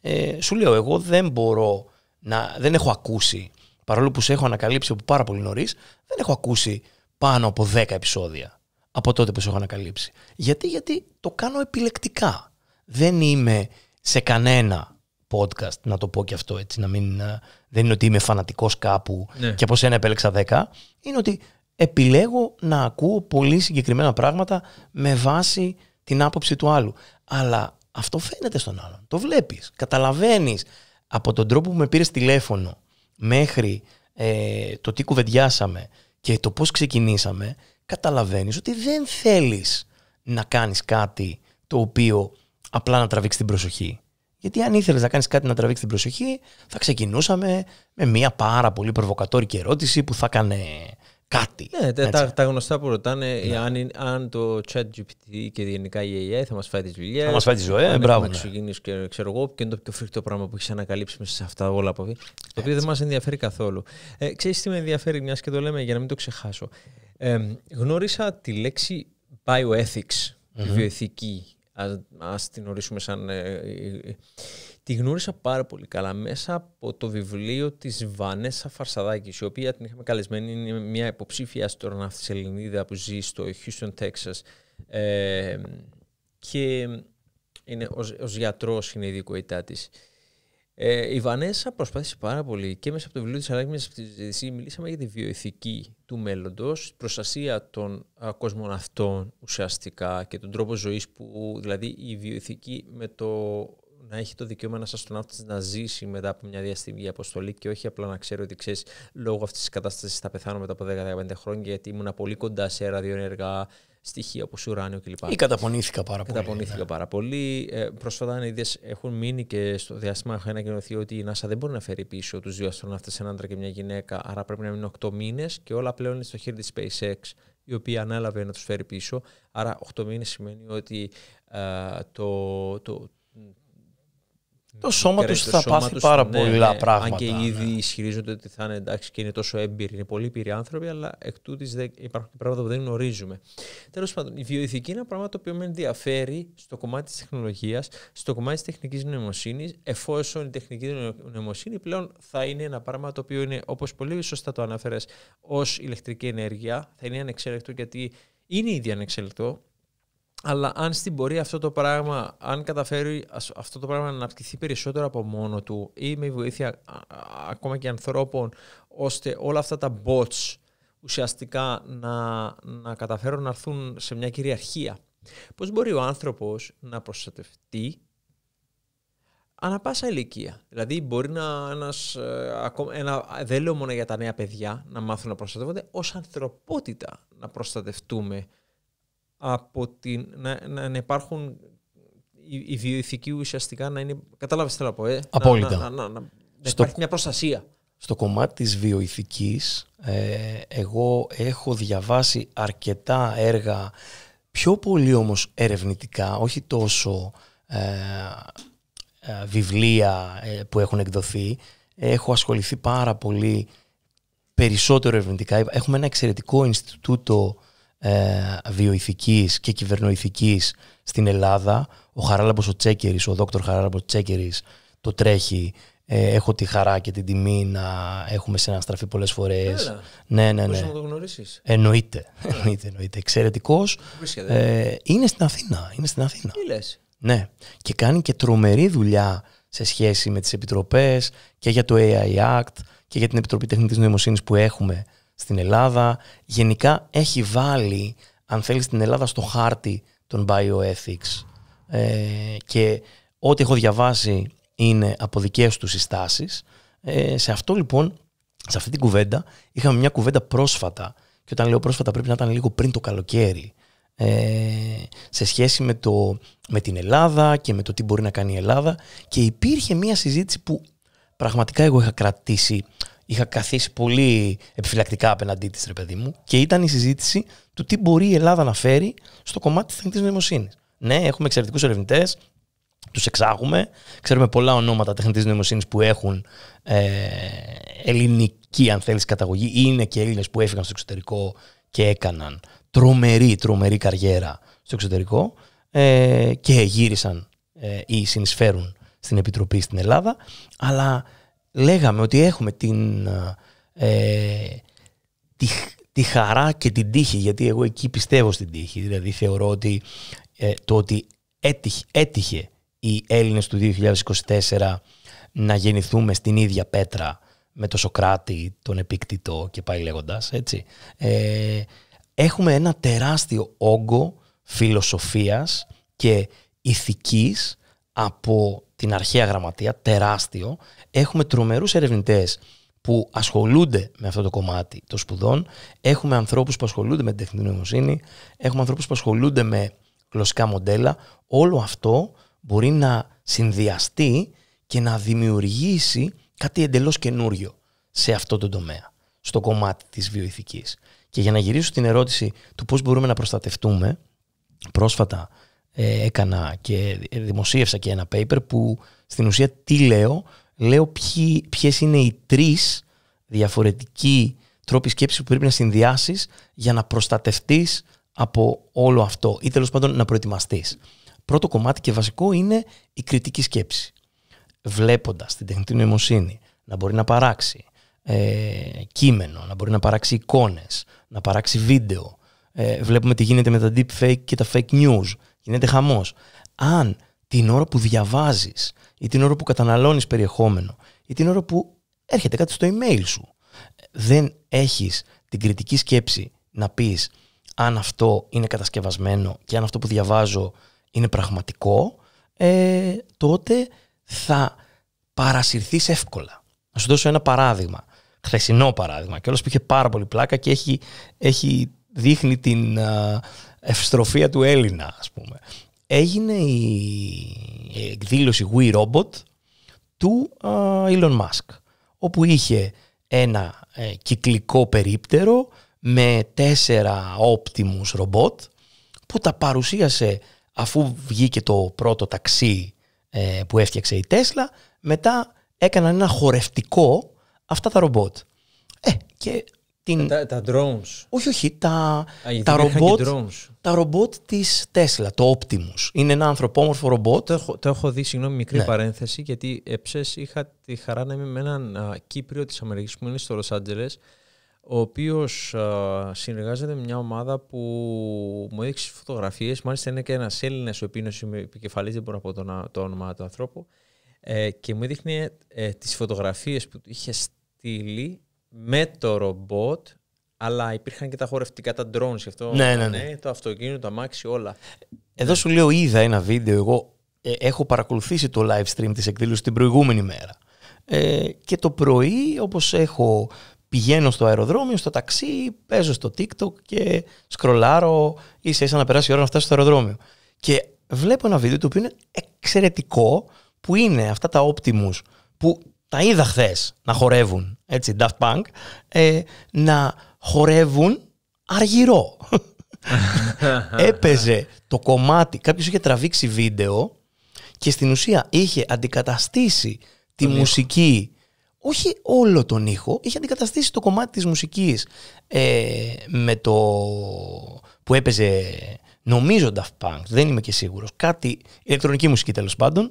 Ε, σου λέω, εγώ δεν μπορώ να. Δεν έχω ακούσει, παρόλο που σε έχω ανακαλύψει από πάρα πολύ νωρίς, δεν έχω ακούσει πάνω από 10 επεισόδια από τότε που σε έχω ανακαλύψει. Γιατί, γιατί το κάνω επιλεκτικά. Δεν είμαι σε κανένα podcast, να το πω και αυτό έτσι, να μην, ε, δεν είναι ότι είμαι φανατικός κάπου ναι. και από σένα επέλεξα 10, είναι ότι επιλέγω να ακούω πολύ συγκεκριμένα πράγματα με βάση την άποψη του άλλου. Αλλά αυτό φαίνεται στον άλλον, το βλέπεις, καταλαβαίνεις από τον τρόπο που με πήρες τηλέφωνο μέχρι ε, το τι κουβεντιάσαμε και το πώς ξεκινήσαμε, καταλαβαίνεις ότι δεν θέλεις να κάνεις κάτι το οποίο απλά να τραβήξεις την προσοχή. Γιατί αν ήθελες να κάνεις κάτι να τραβήξει την προσοχή, θα ξεκινούσαμε με μια πάρα πολύ προβοκατόρικη ερώτηση που θα έκανε κάτι. Ναι, τα, τα γνωστά που ρωτάνε ναι. Ε, αν, αν το chat GPT και γενικά η AI θα μας φάει τις δουλειές. Θα μας φάει τη ζωή, ε, μπράβο. ναι. και ξέρω εγώ, ποιο είναι το πιο φρικτό πράγμα που έχεις ανακαλύψει μέσα σε αυτά όλα από αυτή. Το οποίο δεν μας ενδιαφέρει καθόλου. Ε, Ξέρεις τι με ενδιαφέρει, μιας και το λέμε για να μην το ξεχάσω. Ε, γνώρισα τη λέξη bioethics, mm βιοεθική ας, την ορίσουμε σαν... Ε, ε, ε, τη γνώρισα πάρα πολύ καλά μέσα από το βιβλίο της Βανέσα Φαρσαδάκης, η οποία την είχαμε καλεσμένη, είναι μια υποψήφια αστροναύτης Ελληνίδα που ζει στο Houston, Texas. και είναι ως, γιατρός είναι η δικοϊτά της. Ε, η Βανέσα προσπάθησε πάρα πολύ και μέσα από το βιβλίο της από τη μιλήσαμε για τη βιοειθική του μέλλοντος, προστασία των κόσμων αυτών ουσιαστικά και τον τρόπο ζωής που, δηλαδή η βιοειθική με το να έχει το δικαίωμα ένας αστροναύτης να ζήσει μετά από μια διαστημική αποστολή και όχι απλά να ξέρει ότι ξέρεις λόγω αυτής της κατάστασης θα πεθάνω μετά από 10-15 χρόνια γιατί ήμουν πολύ κοντά σε ραδιοενέργα, στοιχεία όπως ουράνιο κλπ. Ή καταπονήθηκα πάρα πολύ. Καταπονήθηκα ναι. πάρα πολύ. Προσφατά ε, πρόσφατα έχουν μείνει και στο διάστημα έχω ανακοινωθεί ότι η NASA δεν μπορεί να φέρει πίσω τους δύο αστροναύτες, έναν άντρα και μια γυναίκα, άρα πρέπει να μείνουν 8 μήνες και όλα πλέον είναι στο χέρι της SpaceX, η οποία ανέλαβε να τους φέρει πίσω. Άρα 8 μήνες σημαίνει ότι ε, το, το σώμα τους θα σώμα πάθει πάρα ναι, πολλά πράγματα. Ναι. Αν και ήδη ναι. ισχυρίζονται ότι θα είναι εντάξει και είναι τόσο έμπειροι, είναι πολύ πυροί άνθρωποι, αλλά εκ τούτης υπάρχουν πράγματα που δεν γνωρίζουμε. Τέλος πάντων, η βιοειθική είναι ένα πράγμα το οποίο με ενδιαφέρει στο κομμάτι της τεχνολογίας, στο κομμάτι της τεχνικής νοημοσύνης, εφόσον η τεχνική νοημοσύνη πλέον θα είναι ένα πράγμα το οποίο είναι, όπως πολύ σωστά το αναφέρε, ως ηλεκτρική ενέργεια, θα είναι ανεξέλεκτο γιατί είναι ήδη ανεξέλεκτο, αλλά αν στην πορεία αυτό το πράγμα, αν καταφέρει αυτό το πράγμα να αναπτυχθεί περισσότερο από μόνο του ή με βοήθεια ακόμα και ανθρώπων, ώστε όλα αυτά τα bots ουσιαστικά να, να καταφέρουν να έρθουν σε μια κυριαρχία. Πώς μπορεί ο άνθρωπος να προστατευτεί ανά πάσα ηλικία. Δηλαδή μπορεί να ένας, ε, ένα, δεν λέω μόνο για τα νέα παιδιά να μάθουν να προστατεύονται, ως ανθρωπότητα να προστατευτούμε από την, να, να, υπάρχουν οι βιοειθικοί ουσιαστικά να είναι. Κατάλαβες τι θέλω να πω. Ε, Απόλυτα. Να, υπάρχει μια προστασία. Στο κομμάτι της βιοειθικής, ε, εγώ έχω διαβάσει αρκετά έργα, πιο πολύ όμως ερευνητικά, όχι τόσο ε, ε, βιβλία που έχουν εκδοθεί. Έχω ασχοληθεί πάρα πολύ περισσότερο ερευνητικά. Έχουμε ένα εξαιρετικό Ινστιτούτο ε, βιοηθικής και κυβερνοηθικής στην Ελλάδα. Ο Χαράλαμπος ο Τσέκερης, ο δόκτωρ Χαράλαμπος Τσέκερης το τρέχει. Ε, έχω τη χαρά και την τιμή να έχουμε συναστραφεί πολλές φορές. Έλα, ναι, ναι, ναι. να το γνωρίσεις. Εννοείται. εννοείται, εννοείται. Εξαιρετικός. Ε, είναι στην Αθήνα. Είναι στην Αθήνα. Τι λες. Ναι. Και κάνει και τρομερή δουλειά σε σχέση με τις επιτροπές και για το AI Act και για την Επιτροπή Τεχνητής Νοημοσύνης που έχουμε στην Ελλάδα. Γενικά έχει βάλει, αν θέλεις, στην Ελλάδα στο χάρτη των bioethics ε, και ό,τι έχω διαβάσει είναι από δικές τους συστάσεις. Ε, σε αυτό λοιπόν, σε αυτή την κουβέντα, είχαμε μια κουβέντα πρόσφατα και όταν λέω πρόσφατα πρέπει να ήταν λίγο πριν το καλοκαίρι ε, σε σχέση με, το, με την Ελλάδα και με το τι μπορεί να κάνει η Ελλάδα και υπήρχε μια συζήτηση που πραγματικά εγώ είχα κρατήσει είχα καθίσει πολύ επιφυλακτικά απέναντί της, ρε παιδί μου, και ήταν η συζήτηση του τι μπορεί η Ελλάδα να φέρει στο κομμάτι της τεχνητής νοημοσύνης. Ναι, έχουμε εξαιρετικούς ερευνητές, τους εξάγουμε, ξέρουμε πολλά ονόματα τεχνητής νοημοσύνης που έχουν ε, ελληνική, αν θέλεις, καταγωγή, ή είναι και Έλληνες που έφυγαν στο εξωτερικό και έκαναν τρομερή, τρομερή καριέρα στο εξωτερικό ε, και γύρισαν ε, ή συνεισφέρουν στην Επιτροπή στην Ελλάδα, αλλά λέγαμε ότι έχουμε την, ε, ε τη, χαρά και την τύχη, γιατί εγώ εκεί πιστεύω στην τύχη, δηλαδή θεωρώ ότι ε, το ότι έτυχε, έτυχε οι Έλληνες του 2024 να γεννηθούμε στην ίδια πέτρα με τον Σοκράτη, τον Επίκτητο και πάει λέγοντας, έτσι. Ε, έχουμε ένα τεράστιο όγκο φιλοσοφίας και ηθικής από την αρχαία γραμματεία, τεράστιο, Έχουμε τρομερούς ερευνητές που ασχολούνται με αυτό το κομμάτι των σπουδών. Έχουμε ανθρώπους που ασχολούνται με την τεχνητή νοημοσύνη. Έχουμε ανθρώπους που ασχολούνται με γλωσσικά μοντέλα. Όλο αυτό μπορεί να συνδυαστεί και να δημιουργήσει κάτι εντελώς καινούριο σε αυτό το τομέα, στο κομμάτι της βιοηθικής. Και για να γυρίσω στην ερώτηση του πώς μπορούμε να προστατευτούμε, πρόσφατα ε, έκανα και δημοσίευσα και ένα paper που στην ουσία τι λέω λέω ποιες είναι οι τρεις διαφορετικοί τρόποι σκέψης που πρέπει να συνδυάσεις για να προστατευτείς από όλο αυτό ή τέλος πάντων να προετοιμαστείς. Πρώτο κομμάτι και βασικό είναι η κριτική σκέψη. Βλέποντας την τεχνητή νοημοσύνη να μπορεί να παράξει ε, κείμενο, να μπορεί να παράξει εικόνες, να παράξει βίντεο. κειμενο να μπορει να παραξει εικονε να παραξει βιντεο βλεπουμε τι γίνεται με τα fake και τα fake news. Γίνεται χαμός. Αν την ώρα που διαβάζεις ή την ώρα που καταναλώνεις περιεχόμενο ή την ώρα που έρχεται κάτι στο email σου. Δεν έχεις την κριτική σκέψη να πεις αν αυτό είναι κατασκευασμένο και αν αυτό που διαβάζω είναι πραγματικό, ε, τότε θα παρασυρθείς εύκολα. Να σου δώσω ένα παράδειγμα, χθεσινό παράδειγμα, και όλος που είχε πάρα πολύ πλάκα και έχει, έχει δείχνει την ε, ευστροφία του Έλληνα, ας πούμε έγινε η εκδήλωση We Robot του Elon Musk όπου είχε ένα ε, κυκλικό περίπτερο με τέσσερα Optimus ρομπότ που τα παρουσίασε αφού βγήκε το πρώτο ταξί ε, που έφτιαξε η Τέσλα μετά έκαναν ένα χορευτικό αυτά τα ρομπότ. Ε, και τα, τα drones. Όχι, όχι. Τα, Α, τα, ρομπότ, τα ρομπότ της Tesla, το Optimus. Είναι ένα ανθρωπόμορφο ρομπότ. Το έχω, δει, συγγνώμη, μικρή ναι. παρένθεση, γιατί έψες είχα τη χαρά να είμαι με έναν Κύπριο της Αμερικής που είναι στο Λο Άντζελε, ο οποίος συνεργάζεται με μια ομάδα που μου έδειξε φωτογραφίες. Μάλιστα, είναι και ένας Έλληνας, ο οποίος είμαι επικεφαλής, δεν μπορώ να πω το, το όνομα του ανθρώπου. Ε, και μου έδειχνε ε, τις φωτογραφίες που είχε στείλει με το ρομπότ, αλλά υπήρχαν και τα χορευτικά, τα drones, αυτό, ναι, ναι, ναι, ναι. το αυτοκίνητο, τα αμάξι, όλα. Εδώ σου λέω, είδα ένα βίντεο, εγώ ε, έχω παρακολουθήσει το live stream της εκδήλωσης την προηγούμενη μέρα. Ε, και το πρωί, όπως έχω, πηγαίνω στο αεροδρόμιο, στο ταξί, παίζω στο TikTok και σκρολάρω, ίσα ίσα να περάσει η ώρα να φτάσω στο αεροδρόμιο. Και βλέπω ένα βίντεο το οποίο είναι εξαιρετικό, που είναι αυτά τα Optimus, που τα είδα χθες να χορεύουν, έτσι, Daft Punk, ε, να χορεύουν αργυρό. Έπαιζε το κομμάτι, κάποιος είχε τραβήξει βίντεο και στην ουσία είχε αντικαταστήσει τη μουσική, όχι όλο τον ήχο, είχε αντικαταστήσει το κομμάτι της μουσικής ε, με το που έπαιζε νομίζω Daft Punk, δεν είμαι και σίγουρος, κάτι ηλεκτρονική μουσική τέλος πάντων,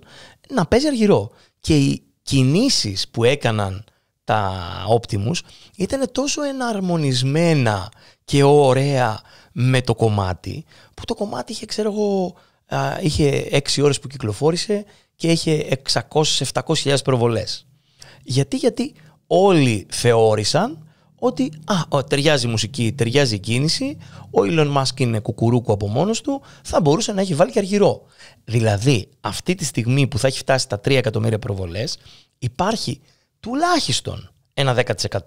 να παίζει αργυρό. Και η κινήσεις που έκαναν τα Optimus ήταν τόσο εναρμονισμένα και ωραία με το κομμάτι που το κομμάτι είχε ξέρω είχε 6 ώρες που κυκλοφόρησε και είχε 600-700 προβολές. Γιατί, γιατί όλοι θεώρησαν ότι α, ταιριάζει η μουσική, ταιριάζει η κίνηση, ο Elon Musk είναι κουκουρούκου από μόνος του, θα μπορούσε να έχει βάλει και αργυρό. Δηλαδή, αυτή τη στιγμή που θα έχει φτάσει τα 3 εκατομμύρια προβολές, υπάρχει τουλάχιστον ένα 10%.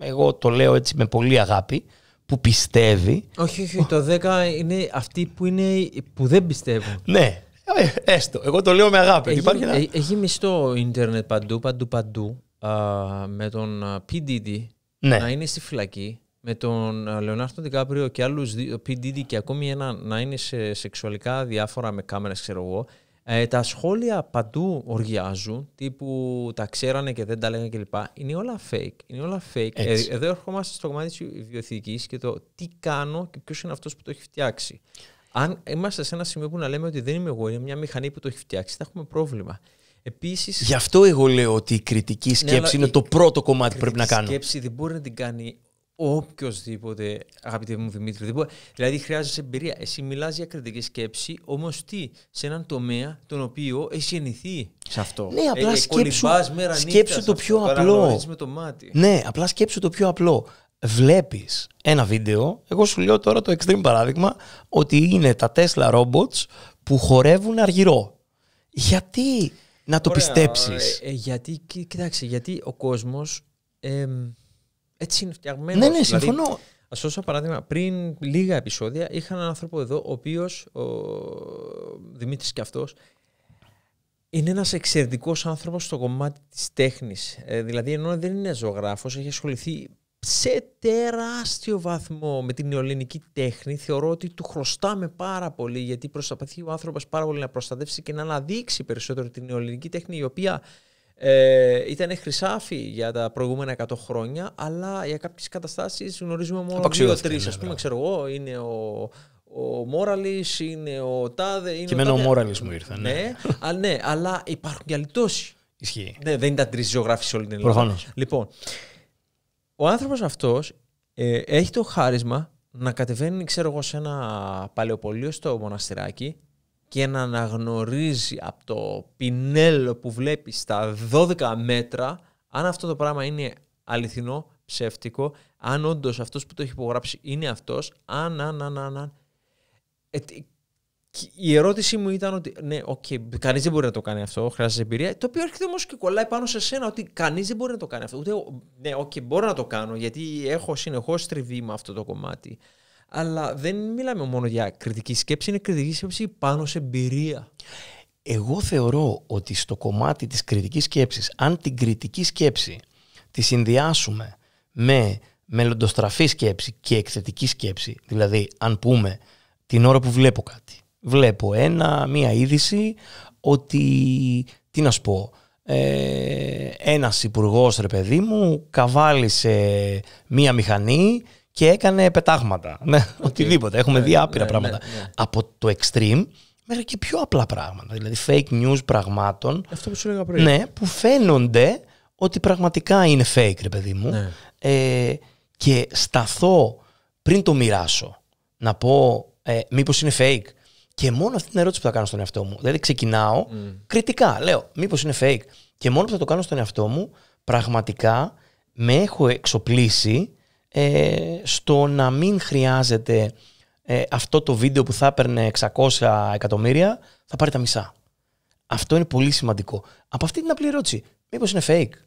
Εγώ το λέω έτσι με πολύ αγάπη, που πιστεύει. Όχι, όχι, το 10 είναι αυτοί που, είναι, που δεν πιστεύουν. ναι, ε, έστω. Εγώ το λέω με αγάπη. Έχει, υπάρχει ένα... Ε, έχει μισθό ίντερνετ παντού, παντού, παντού. Α, με τον PDD ναι. να είναι στη φυλακή με τον ε, Λεωνάρτο Ντικάπριο και άλλους PDD και ακόμη ένα να είναι σε σεξουαλικά διάφορα με κάμερες, ξέρω εγώ. Ε, τα σχόλια παντού οργιάζουν, τύπου τα ξέρανε και δεν τα λέγανε κλπ. Είναι όλα fake. Είναι όλα fake. Ε, εδώ ερχόμαστε στο κομμάτι της βιοθηκή και το τι κάνω και ποιος είναι αυτός που το έχει φτιάξει. Αν είμαστε σε ένα σημείο που να λέμε ότι δεν είμαι εγώ, είναι μια μηχανή που το έχει φτιάξει, θα έχουμε πρόβλημα. Επίσης, Γι' αυτό εγώ λέω ότι η κριτική ναι, σκέψη είναι το πρώτο κομμάτι που πρέπει να κάνω. Η κριτική σκέψη δεν μπορεί να την κάνει οποιοδήποτε, αγαπητέ μου Δημήτρη. Δηλαδή, χρειάζεσαι εμπειρία. Εσύ μιλάς για κριτική σκέψη, όμως τι, σε έναν τομέα τον οποίο έχει γεννηθεί σε αυτό. Ε, ε, ναι, απλά ε, σκέψου, μέρα σκέψου το πιο απλό. Με το μάτι. Ναι, απλά σκέψου το πιο απλό. Βλέπεις ένα βίντεο, εγώ σου λέω τώρα το extreme παράδειγμα, ότι είναι τα Tesla robots που χορεύουν αργυρό. Γιατί να το πιστέψεις. Ε, ε, γιατί, κοιτάξτε, γιατί ο κόσμος. Έτσι είναι φτιαγμένος. Ναι, ναι, δηλαδή, συμφωνώ. Ας δώσω παράδειγμα, πριν λίγα επεισόδια είχα έναν άνθρωπο εδώ, ο οποίος, ο Δημήτρης και αυτός, είναι ένας εξαιρετικός άνθρωπος στο κομμάτι της τέχνης. Ε, δηλαδή, ενώ δεν είναι ζωγράφος, έχει ασχοληθεί σε τεράστιο βαθμό με την νεοελληνική τέχνη. Θεωρώ ότι του χρωστάμε πάρα πολύ, γιατί προσπαθεί ο άνθρωπος πάρα πολύ να προστατεύσει και να αναδείξει περισσότερο την νεοελληνική τέχνη, η οποία ε, ήταν χρυσάφι για τα προηγούμενα 100 χρόνια, αλλά για κάποιες καταστάσεις γνωρίζουμε μόνο δύο-τρει. Ας πούμε, ναι. ξέρω εγώ, είναι ο, ο Μόραλης, είναι ο Τάδε. Είναι και εμένα ο, ο Μόραλης μου ήρθε. Ναι. ναι, ναι, αλλά υπάρχουν και άλλοι τόσοι. Ισχύει. Ναι, δεν ήταν τρεις ζωγράφοι σε όλη την Ελλάδα. Λοιπόν, ο άνθρωπος αυτός ε, έχει το χάρισμα να κατεβαίνει, ξέρω εγώ, σε ένα παλαιοπολείο στο μοναστηράκι και να αναγνωρίζει από το πινέλο που βλέπει στα 12 μέτρα αν αυτό το πράγμα είναι αληθινό, ψεύτικο, αν όντως αυτός που το έχει υπογράψει είναι αυτός, αν, αν, αν, αν, αν. Ε, η ερώτησή μου ήταν ότι ναι, okay, κανείς δεν μπορεί να το κάνει αυτό, χρειάζεται εμπειρία. Το οποίο έρχεται όμως και κολλάει πάνω σε σένα ότι κανείς δεν μπορεί να το κάνει αυτό. Ούτε, ναι, οκ, okay, μπορώ να το κάνω γιατί έχω συνεχώς τριβή με αυτό το κομμάτι. Αλλά δεν μιλάμε μόνο για κριτική σκέψη, είναι κριτική σκέψη πάνω σε εμπειρία. Εγώ θεωρώ ότι στο κομμάτι της κριτικής σκέψης, αν την κριτική σκέψη τη συνδυάσουμε με μελλοντοστραφή σκέψη και εκθετική σκέψη, δηλαδή αν πούμε την ώρα που βλέπω κάτι, βλέπω ένα, μία είδηση ότι, τι να σου πω, ε, ένας υπουργός ρε παιδί μου καβάλισε μία μηχανή και έκανε πετάγματα. Ναι, okay. οτιδήποτε. Έχουμε ναι, δει άπειρα ναι, ναι, πράγματα. Από το extreme μέχρι και πιο απλά πράγματα. Δηλαδή fake news πραγμάτων. Αυτό που σου πριν. Ναι, που φαίνονται ότι πραγματικά είναι fake, ρε παιδί μου. Ε, και σταθώ πριν το μοιράσω να πω ε, μήπως είναι fake. Και μόνο αυτή την ερώτηση που θα κάνω στον εαυτό μου. Δηλαδή ξεκινάω mm. κριτικά. Λέω μήπως είναι fake. Και μόνο που θα το κάνω στον εαυτό μου πραγματικά με έχω εξοπλίσει ε, στο να μην χρειάζεται ε, αυτό το βίντεο που θα έπαιρνε 600 εκατομμύρια, θα πάρει τα μισά. Αυτό είναι πολύ σημαντικό. Από αυτή την απλή ερώτηση, μήπως είναι fake.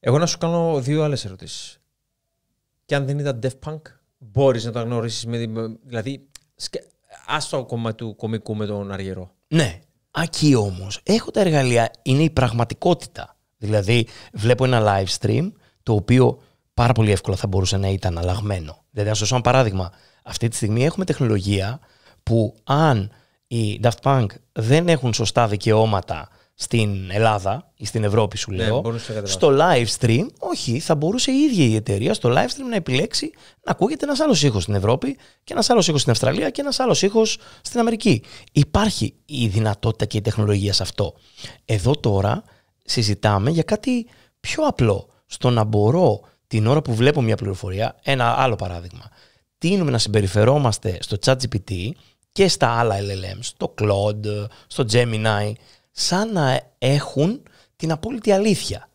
Εγώ να σου κάνω δύο άλλες ερωτήσεις. Και αν δεν ήταν Death Punk, μπορείς να το γνωρίσει. Δηλαδή, άστο κομμάτι του κομικού με τον Αργυρό. Ναι. Ακεί όμως, έχω τα εργαλεία, είναι η πραγματικότητα. Δηλαδή, βλέπω ένα live stream το οποίο πάρα πολύ εύκολα θα μπορούσε να ήταν αλλαγμένο. Δηλαδή, να σα δώσω ένα παράδειγμα. Αυτή τη στιγμή έχουμε τεχνολογία που αν οι Daft Punk δεν έχουν σωστά δικαιώματα στην Ελλάδα ή στην Ευρώπη, σου ναι, λέω, στο live stream, όχι, θα μπορούσε η ίδια η εταιρεία στο live stream να επιλέξει να ακούγεται ένας άλλος ήχος στην Ευρώπη και ένας άλλος ήχος στην Αυστραλία και ένας άλλος ήχος στην Αμερική. Υπάρχει η δυνατότητα και η τεχνολογία σε αυτό. Εδώ τώρα συζητάμε για κάτι πιο απλό. Στο να μπορώ την ώρα που βλέπω μια πληροφορία, ένα άλλο παράδειγμα, τίνουμε να συμπεριφερόμαστε στο ChatGPT και στα άλλα LLM, στο Claude, στο Gemini, σαν να έχουν την απόλυτη αλήθεια.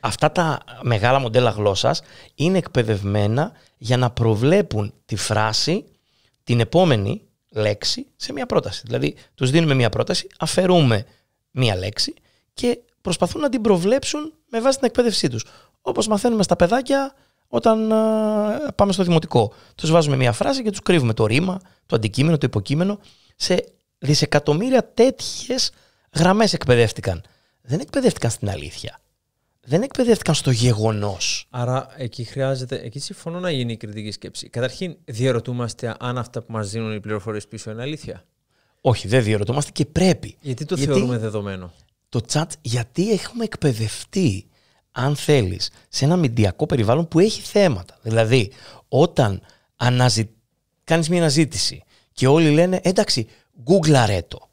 Αυτά τα μεγάλα μοντέλα γλώσσας είναι εκπαιδευμένα για να προβλέπουν τη φράση, την επόμενη λέξη σε μια πρόταση. Δηλαδή, τους δίνουμε μια πρόταση, αφαιρούμε μια λέξη και προσπαθούν να την προβλέψουν με βάση την εκπαίδευσή τους όπως μαθαίνουμε στα παιδάκια όταν ε, πάμε στο δημοτικό. Τους βάζουμε μία φράση και τους κρύβουμε το ρήμα, το αντικείμενο, το υποκείμενο. Σε δισεκατομμύρια τέτοιες γραμμές εκπαιδεύτηκαν. Δεν εκπαιδεύτηκαν στην αλήθεια. Δεν εκπαιδεύτηκαν στο γεγονός. Άρα εκεί χρειάζεται, εκεί συμφωνώ να γίνει η κριτική σκέψη. Καταρχήν, διαρωτούμαστε αν αυτά που μας δίνουν οι πληροφορίες πίσω είναι αλήθεια. Όχι, δεν διαρωτούμαστε και πρέπει. Γιατί το γιατί θεωρούμε δεδομένο. Το chat, γιατί έχουμε εκπαιδευτεί αν θέλεις, σε ένα μηντιακό περιβάλλον που έχει θέματα. Δηλαδή, όταν αναζη... κάνεις μια αναζήτηση και όλοι λένε, εντάξει, Google το.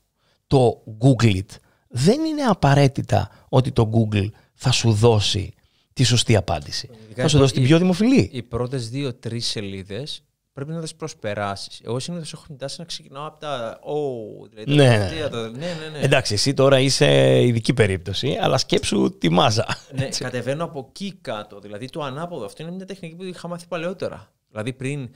Το Google it δεν είναι απαραίτητα ότι το Google θα σου δώσει τη σωστή απάντηση. θα σου δώσει την πιο δημοφιλή. Οι πρώτες δύο-τρεις σελίδες πρέπει να τι προσπεράσεις. Εγώ συνήθως έχω την να ξεκινάω από τα. Oh, δηλαδή ναι. Τα ναι, ναι, ναι. Εντάξει, εσύ τώρα είσαι ειδική περίπτωση, αλλά σκέψου τη μάζα. Ναι, κατεβαίνω από εκεί κάτω. Δηλαδή το ανάποδο. Αυτό είναι μια τεχνική που είχα μάθει παλαιότερα. Δηλαδή πριν.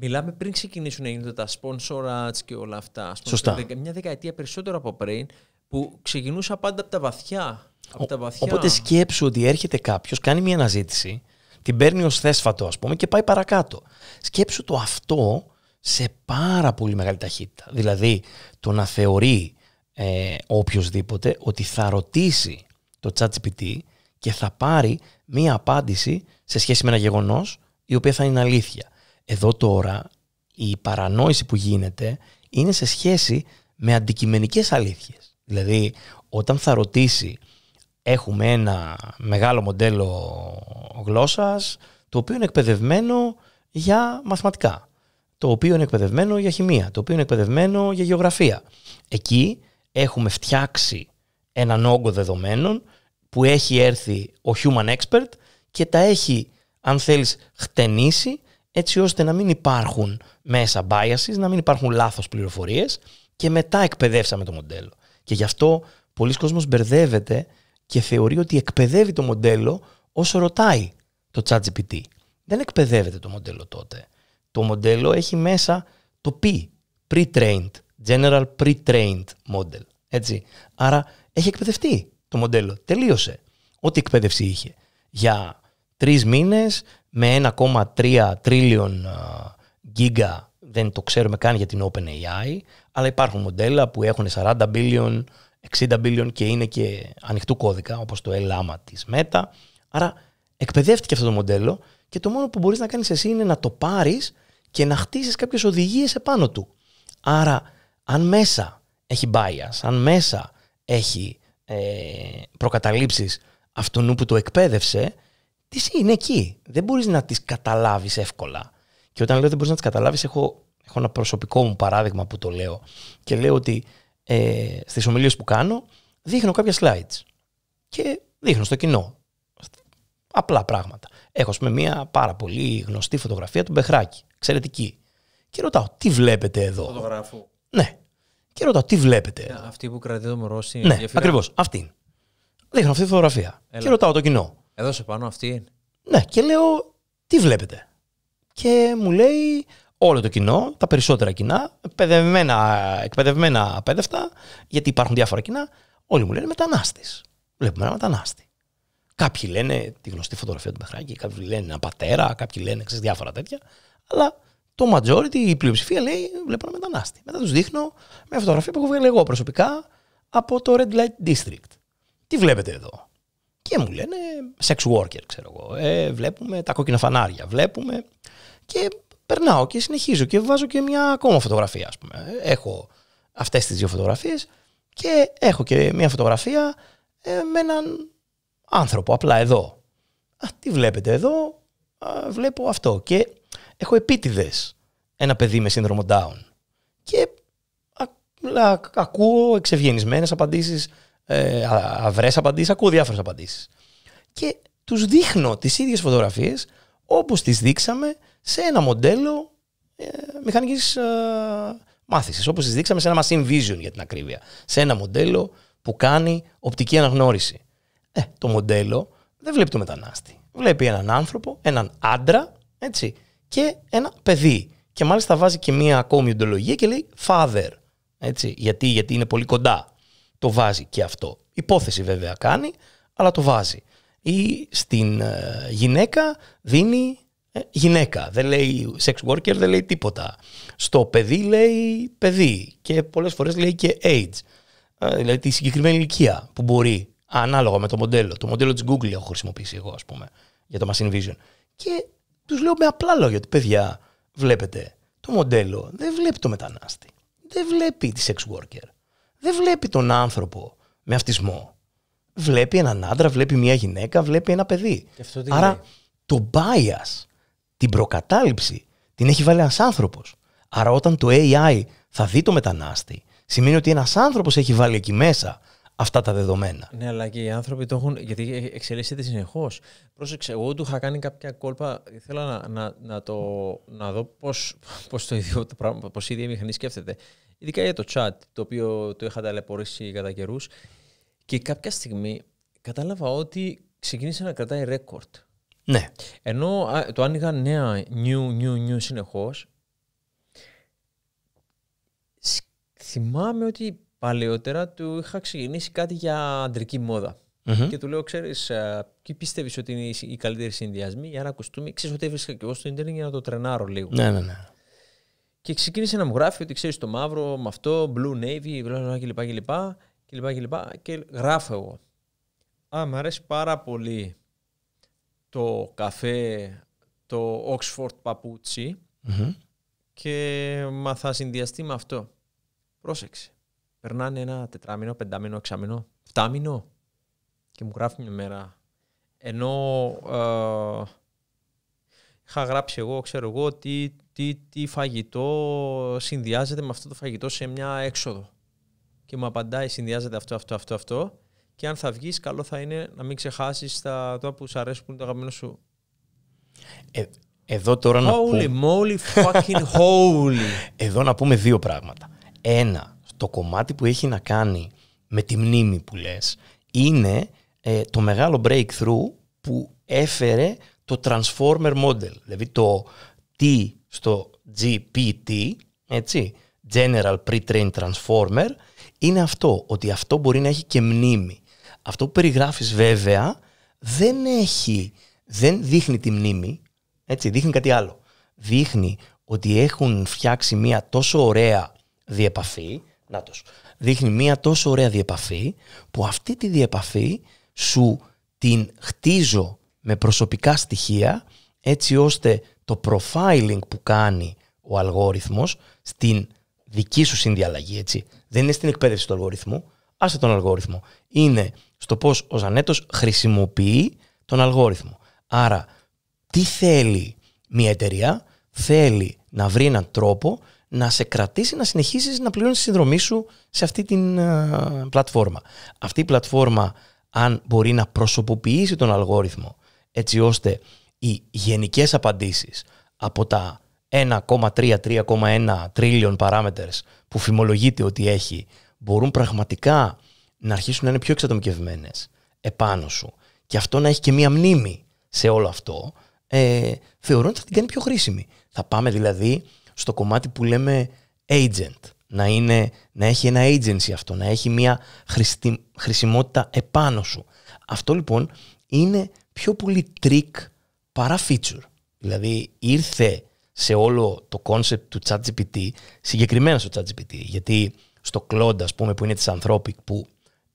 Μιλάμε πριν ξεκινήσουν να γίνονται τα sponsor ads και όλα αυτά. Σωστά. Μια δεκαετία περισσότερο από πριν που ξεκινούσα πάντα από τα βαθιά. Από τα βαθιά. Οπότε σκέψου ότι έρχεται κάποιος, κάνει μια αναζήτηση την παίρνει ως θέσφατο, πούμε, και πάει παρακάτω. Σκέψου το αυτό σε πάρα πολύ μεγάλη ταχύτητα. Δηλαδή, το να θεωρεί ε, οποιοδήποτε ότι θα ρωτήσει το ChatGPT και θα πάρει μία απάντηση σε σχέση με ένα γεγονός η οποία θα είναι αλήθεια. Εδώ τώρα η παρανόηση που γίνεται είναι σε σχέση με αντικειμενικές αλήθειες. Δηλαδή, όταν θα ρωτήσει έχουμε ένα μεγάλο μοντέλο γλώσσας το οποίο είναι εκπαιδευμένο για μαθηματικά, το οποίο είναι εκπαιδευμένο για χημεία, το οποίο είναι εκπαιδευμένο για γεωγραφία. Εκεί έχουμε φτιάξει έναν όγκο δεδομένων που έχει έρθει ο human expert και τα έχει, αν θέλεις, χτενίσει έτσι ώστε να μην υπάρχουν μέσα biases, να μην υπάρχουν λάθος πληροφορίες και μετά εκπαιδεύσαμε το μοντέλο. Και γι' αυτό πολλοί κόσμος μπερδεύεται και θεωρεί ότι εκπαιδεύει το μοντέλο όσο ρωτάει το ChatGPT. Δεν εκπαιδεύεται το μοντέλο τότε. Το μοντέλο έχει μέσα το P, pre-trained, general pre-trained model. Έτσι. Άρα έχει εκπαιδευτεί το μοντέλο. Τελείωσε. Ό,τι εκπαίδευση είχε. Για τρεις μήνες με 1,3 τρίλιον γίγκα δεν το ξέρουμε καν για την OpenAI, αλλά υπάρχουν μοντέλα που έχουν 40 billion 60 billion και είναι και ανοιχτού κώδικα, όπως το ΕΛΑΜΑ της ΜΕΤΑ Άρα εκπαιδεύτηκε αυτό το μοντέλο και το μόνο που μπορείς να κάνεις εσύ είναι να το πάρεις και να χτίσεις κάποιες οδηγίες επάνω του. Άρα, αν μέσα έχει bias, αν μέσα έχει ε, προκαταλήψεις αυτού που το εκπαίδευσε, τι είναι εκεί. Δεν μπορείς να τις καταλάβεις εύκολα. Και όταν λέω δεν μπορείς να τις καταλάβεις, έχω, έχω ένα προσωπικό μου παράδειγμα που το λέω. Και λέω ότι ε, στις ομιλίες που κάνω, δείχνω κάποια slides και δείχνω στο κοινό. Απλά πράγματα. Έχω, ας πούμε, μια πάρα πολύ γνωστή φωτογραφία του Μπεχράκη. Εξαιρετική. Και ρωτάω, τι βλέπετε εδώ. Φωτογράφου. Ναι. Και ρωτάω, τι βλέπετε. αυτή που κρατεί το μωρό Ναι, ακριβώς. Αυτή. Δείχνω αυτή τη φωτογραφία. Έλα. Και ρωτάω το κοινό. Εδώ σε πάνω αυτή Ναι, και λέω, τι βλέπετε. Και μου λέει, όλο το κοινό, τα περισσότερα κοινά, εκπαιδευμένα, εκπαιδευμένα απέδευτα, γιατί υπάρχουν διάφορα κοινά, όλοι μου λένε μετανάστες. Βλέπουμε ένα μετανάστη. Κάποιοι λένε τη γνωστή φωτογραφία του Μπεχράκη, κάποιοι λένε ένα πατέρα, κάποιοι λένε ξέρεις, διάφορα τέτοια. Αλλά το majority, η πλειοψηφία λέει βλέπω ένα μετανάστη. Μετά τους δείχνω μια φωτογραφία που έχω βγάλει εγώ προσωπικά από το Red Light District. Τι βλέπετε εδώ. Και μου λένε sex worker, ξέρω εγώ. Ε, βλέπουμε τα κόκκινα φανάρια. Βλέπουμε. Και περνάω και συνεχίζω και βάζω και μια ακόμα φωτογραφία, ας πούμε. Έχω αυτές τις δύο φωτογραφίες και έχω και μια φωτογραφία ε, με έναν άνθρωπο, απλά εδώ. τι βλέπετε εδώ, βλέπω αυτό. Και έχω επίτηδες ένα παιδί με σύνδρομο Down. Και α, ακούω εξευγενισμένες απαντήσεις, ε, αυρές απαντήσεις, ακούω διάφορες απαντήσεις. Και τους δείχνω τις ίδιες φωτογραφίες όπως τις δείξαμε σε ένα μοντέλο ε, μηχανικής ε, μάθησης, όπως δείξαμε σε ένα machine vision για την ακρίβεια. Σε ένα μοντέλο που κάνει οπτική αναγνώριση. Ε, το μοντέλο δεν βλέπει το μετανάστη. Βλέπει έναν άνθρωπο, έναν άντρα, έτσι, και ένα παιδί. Και μάλιστα βάζει και μία ακόμη οντολογία και λέει father. Έτσι, γιατί, γιατί είναι πολύ κοντά. Το βάζει και αυτό. Υπόθεση βέβαια κάνει, αλλά το βάζει. Ή στην ε, γυναίκα δίνει ε, γυναίκα, δεν λέει sex worker, δεν λέει τίποτα. Στο παιδί λέει παιδί και πολλές φορές λέει και age, ε, δηλαδή τη συγκεκριμένη ηλικία που μπορεί, ανάλογα με το μοντέλο. Το μοντέλο της Google έχω χρησιμοποιήσει εγώ, ας πούμε, για το Machine Vision. Και τους λέω με απλά λόγια ότι παιδιά, βλέπετε, το μοντέλο δεν βλέπει το μετανάστη, δεν βλέπει τη sex worker, δεν βλέπει τον άνθρωπο με αυτισμό. Βλέπει έναν άντρα, βλέπει μια γυναίκα, βλέπει ένα παιδί. Άρα το bias την προκατάληψη την έχει βάλει ένας άνθρωπος. Άρα, όταν το AI θα δει το μετανάστη, σημαίνει ότι ένας άνθρωπος έχει βάλει εκεί μέσα αυτά τα δεδομένα. Ναι, αλλά και οι άνθρωποι το έχουν. Γιατί ε, εξελίσσεται συνεχώς. Πρόσεξε, εγώ του είχα κάνει κάποια κόλπα. Ήθελα να, να, το, να δω πώς πώς το ίδιο το πράγμα, η ίδια η μηχανή σκέφτεται. Ειδικά για το chat, το οποίο το είχα ταλαιπωρήσει κατά καιρούς. Και κάποια στιγμή κατάλαβα ότι ξεκίνησε να κρατάει ρέκορτ ναι. Ενώ το άνοιγα νέα, νιου, νιου, νιου συνεχώς. θυμάμαι ότι παλαιότερα του είχα ξεκινήσει κάτι για αντρική Και του λέω, ξέρεις, τι πιστεύεις ότι είναι οι καλύτεροι συνδυασμοί για να κουστούμι. Ξέρεις ότι έβρισκα και εγώ στο Ιντερνετ για να το τρενάρω λίγο. Ναι, ναι, ναι. Και ξεκίνησε να μου γράφει ότι ξέρεις το μαύρο με αυτό, blue navy, bla, bla κλπ, κλπ. Και γράφω εγώ. Α, μου αρέσει πάρα πολύ το καφέ, το Oxford παπουτσι και μα θα συνδυαστεί με αυτό. Πρόσεξε. Περνάνε ένα τετράμινο, πεντάμινο, εξάμινο, φτάμινο και μου γράφει μια μέρα. Ενώ ε, είχα γράψει εγώ, ξέρω εγώ, τι, τι, τι φαγητό συνδυάζεται με αυτό το φαγητό σε μια έξοδο. Και μου απαντάει, συνδυάζεται αυτό, αυτό, αυτό, αυτό και αν θα βγεις καλό θα είναι να μην ξεχάσεις τα τώρα που σου αρέσουν που είναι το αγαπημένο σου. Ε, εδώ τώρα holy να πούμε... moly fucking holy. Εδώ να πούμε δύο πράγματα. Ένα, το κομμάτι που έχει να κάνει με τη μνήμη που λες, είναι ε, το μεγάλο breakthrough που έφερε το transformer model. Δηλαδή το T στο GPT, έτσι, General Pre-Trained Transformer, είναι αυτό, ότι αυτό μπορεί να έχει και μνήμη. Αυτό που περιγράφεις βέβαια δεν έχει, δεν δείχνει τη μνήμη, έτσι, δείχνει κάτι άλλο. Δείχνει ότι έχουν φτιάξει μια τόσο ωραία διεπαφή, να τους, δείχνει μια τόσο ωραία διεπαφή που αυτή τη διεπαφή σου την χτίζω με προσωπικά στοιχεία έτσι ώστε το profiling που κάνει ο αλγόριθμος στην δική σου συνδιαλλαγή, έτσι. Δεν είναι στην εκπαίδευση του αλγοριθμού, άσε τον αλγόριθμο. Είναι στο πώς ο Ζανέτος χρησιμοποιεί τον αλγόριθμο. Άρα, τι θέλει μια εταιρεία, θέλει να βρει έναν τρόπο να σε κρατήσει να συνεχίσεις να πληρώνεις τη συνδρομή σου σε αυτή την ε, πλατφόρμα. Αυτή η πλατφόρμα, αν μπορεί να προσωποποιήσει τον αλγόριθμο, έτσι ώστε οι γενικές απαντήσεις από τα 1,3-3,1 τρίλιον που φημολογείται ότι έχει μπορούν πραγματικά να αρχίσουν να είναι πιο εξατομικευμένες επάνω σου και αυτό να έχει και μία μνήμη σε όλο αυτό, ε, θεωρώ ότι θα την κάνει πιο χρήσιμη. Θα πάμε δηλαδή στο κομμάτι που λέμε agent. Να, είναι, να έχει ένα agency αυτό, να έχει μία χρησιμότητα επάνω σου. Αυτό λοιπόν είναι πιο πολύ trick παρά feature. Δηλαδή ήρθε σε όλο το concept του ChatGPT, συγκεκριμένα στο ChatGPT, γιατί στο Claude, ας πούμε, που είναι της Anthropic, που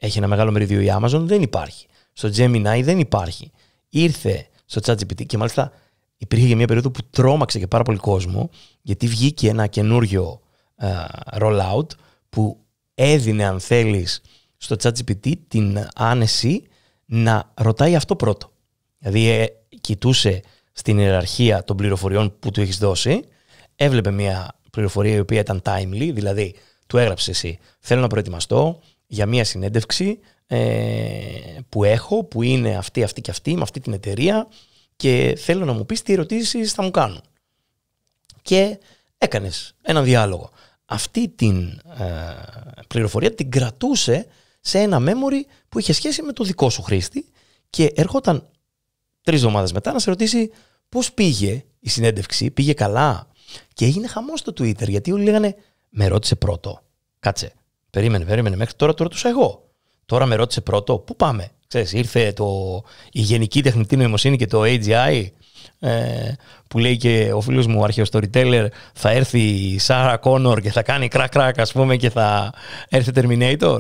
έχει ένα μεγάλο μερίδιο η Amazon, δεν υπάρχει. Στο Gemini δεν υπάρχει. Ήρθε στο ChatGPT και μάλιστα υπήρχε για μια περίοδο που τρόμαξε και πάρα πολύ κόσμο, γιατί βγήκε ένα καινούριο uh, rollout που έδινε, αν θέλεις, στο ChatGPT την άνεση να ρωτάει αυτό πρώτο. Δηλαδή, ε, κοιτούσε στην ιεραρχία των πληροφοριών που του έχεις δώσει, έβλεπε μια πληροφορία η οποία ήταν timely, δηλαδή του έγραψε εσύ, θέλω να προετοιμαστώ, για μια συνέντευξη ε, που έχω, που είναι αυτή, αυτή και αυτή, με αυτή την εταιρεία και θέλω να μου πεις τι ερωτήσεις θα μου κάνουν. Και έκανες ένα διάλογο. Αυτή την ε, πληροφορία την κρατούσε σε ένα memory που είχε σχέση με το δικό σου χρήστη και ερχόταν τρεις εβδομάδες μετά να σε ρωτήσει πώς πήγε η συνέντευξη, πήγε καλά και έγινε χαμός στο Twitter γιατί όλοι λέγανε με ρώτησε πρώτο, κάτσε Περίμενε, περίμενε. Μέχρι τώρα το ρώτησα εγώ. Τώρα με ρώτησε πρώτο, πού πάμε. Ξέρεις, ήρθε το, η γενική τεχνητή νοημοσύνη και το AGI ε, που λέει και ο φίλος μου ο αρχαιος storyteller θα έρθει η Σάρα Κόνορ και θα κάνει κρακ κρακ ας πούμε και θα έρθει Terminator.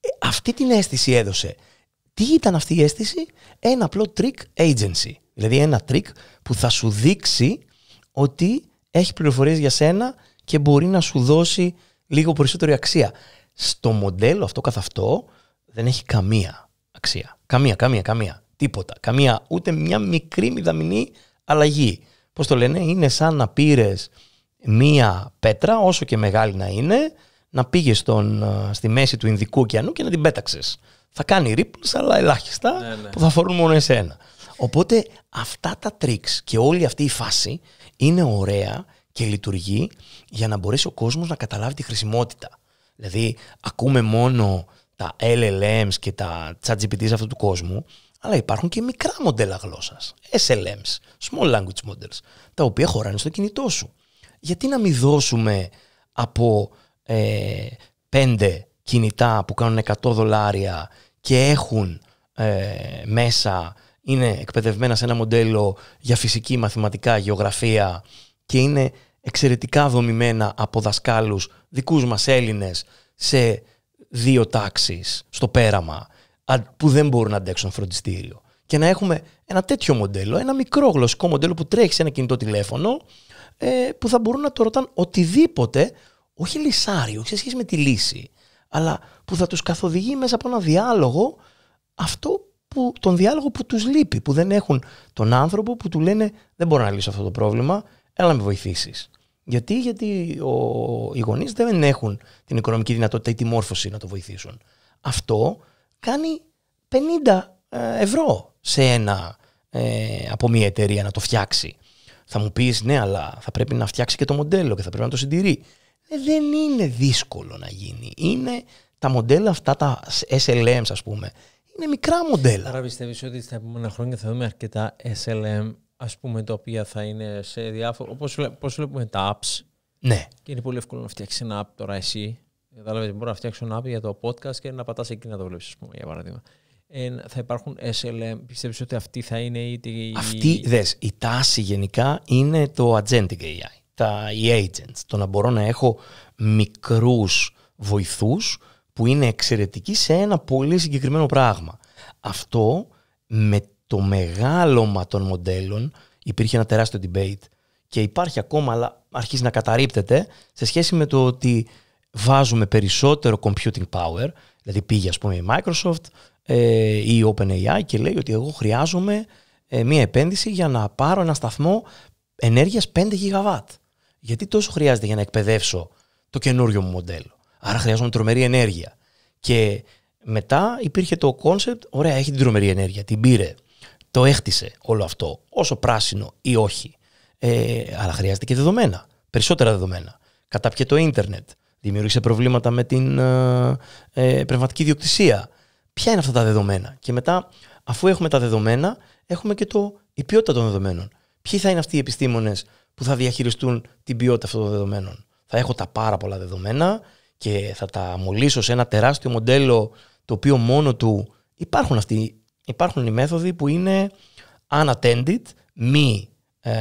Ε, αυτή την αίσθηση έδωσε. Τι ήταν αυτή η αίσθηση? Ένα απλό trick agency. Δηλαδή ένα trick που θα σου δείξει ότι έχει πληροφορίες για σένα και μπορεί να σου δώσει λίγο περισσότερη αξία. Στο μοντέλο αυτό καθ' αυτό δεν έχει καμία αξία. Καμία, καμία, καμία. Τίποτα. Καμία, ούτε μια μικρή μηδαμινή αλλαγή. Πώς το λένε, είναι σαν να πήρες μία πέτρα, όσο και μεγάλη να είναι, να πήγες ε, στη μέση του Ινδικού ωκεανού και να την πέταξες. Θα κάνει ripples, αλλά ελάχιστα ναι, ναι. που θα αφορούν μόνο εσένα. Οπότε αυτά τα τρίξ και όλη αυτή η φάση είναι ωραία και λειτουργεί για να μπορέσει ο κόσμος να καταλάβει τη χρησιμότητα. Δηλαδή, ακούμε μόνο τα LLMs και τα ChatGPTs αυτού του κόσμου, αλλά υπάρχουν και μικρά μοντέλα γλώσσας, SLMs, Small Language Models, τα οποία χωράνε στο κινητό σου. Γιατί να μην δώσουμε από ε, πέντε κινητά που κάνουν 100 δολάρια και έχουν ε, μέσα, είναι εκπαιδευμένα σε ένα μοντέλο για φυσική, μαθηματικά, γεωγραφία και είναι εξαιρετικά δομημένα από δασκάλους δικούς μας Έλληνες σε δύο τάξεις στο πέραμα που δεν μπορούν να αντέξουν φροντιστήριο. Και να έχουμε ένα τέτοιο μοντέλο, ένα μικρό γλωσσικό μοντέλο που τρέχει σε ένα κινητό τηλέφωνο ε, που θα μπορούν να το ρωτάνε οτιδήποτε, όχι λυσάριο, όχι σε σχέση με τη λύση, αλλά που θα τους καθοδηγεί μέσα από ένα διάλογο αυτό που, τον διάλογο που τους λείπει, που δεν έχουν τον άνθρωπο που του λένε δεν μπορώ να λύσω αυτό το πρόβλημα, έλα να με βοηθήσεις. Γιατί, γιατί ο, οι γονείς δεν έχουν την οικονομική δυνατότητα ή τη μόρφωση να το βοηθήσουν. Αυτό κάνει 50 ε, ευρώ σε ένα ε, από μια εταιρεία να το φτιάξει. Θα μου πεις ναι, αλλά θα πρέπει να φτιάξει και το μοντέλο και θα πρέπει να το συντηρεί. Ε, δεν είναι δύσκολο να γίνει. Είναι τα μοντέλα αυτά, τα SLM, ας πούμε, είναι μικρά μοντέλα. Άρα πιστεύεις ότι στα επόμενα χρόνια θα δούμε αρκετά SLM ας πούμε, τα οποία θα είναι σε διάφορα... Όπως πώς βλέπουμε τα apps. Ναι. Και είναι πολύ εύκολο να φτιάξεις ένα app τώρα εσύ. Κατάλαβε, μπορώ να φτιάξω ένα app για το podcast και να πατάς εκεί να το βλέπεις, ας πούμε, για παράδειγμα. θα υπάρχουν SLM, πιστεύεις ότι αυτή θα είναι η... η... Αυτή, δες, η τάση γενικά είναι το agentic AI, τα, οι agents, το να μπορώ να έχω μικρούς βοηθούς που είναι εξαιρετικοί σε ένα πολύ συγκεκριμένο πράγμα. Αυτό με το μεγάλωμα των μοντέλων υπήρχε ένα τεράστιο debate και υπάρχει ακόμα, αλλά αρχίζει να καταρρύπτεται σε σχέση με το ότι βάζουμε περισσότερο computing power, δηλαδή πήγε ας πούμε η Microsoft ε, ή η OpenAI και λέει ότι εγώ χρειάζομαι ε, μία επένδυση για να πάρω ένα σταθμό ενέργειας 5 GW. Γιατί τόσο χρειάζεται για να εκπαιδεύσω το καινούριο μου μοντέλο. Άρα χρειάζομαι τρομερή ενέργεια. Και μετά υπήρχε το concept, ωραία έχει την τρομερή ενέργεια, την πήρε, το έχτισε όλο αυτό, όσο πράσινο ή όχι. Ε, αλλά χρειάζεται και δεδομένα, περισσότερα δεδομένα. Κατάπιε το ίντερνετ, δημιούργησε προβλήματα με την ε, ε πνευματική διοκτησία. Ποια είναι αυτά τα δεδομένα. Και μετά, αφού έχουμε τα δεδομένα, έχουμε και το, η ποιότητα των δεδομένων. Ποιοι θα είναι αυτοί οι επιστήμονες που θα διαχειριστούν την ποιότητα αυτών των δεδομένων. Θα έχω τα πάρα πολλά δεδομένα και θα τα μολύσω σε ένα τεράστιο μοντέλο το οποίο μόνο του υπάρχουν αυτοί υπάρχουν οι μέθοδοι που είναι unattended, μη. Ε,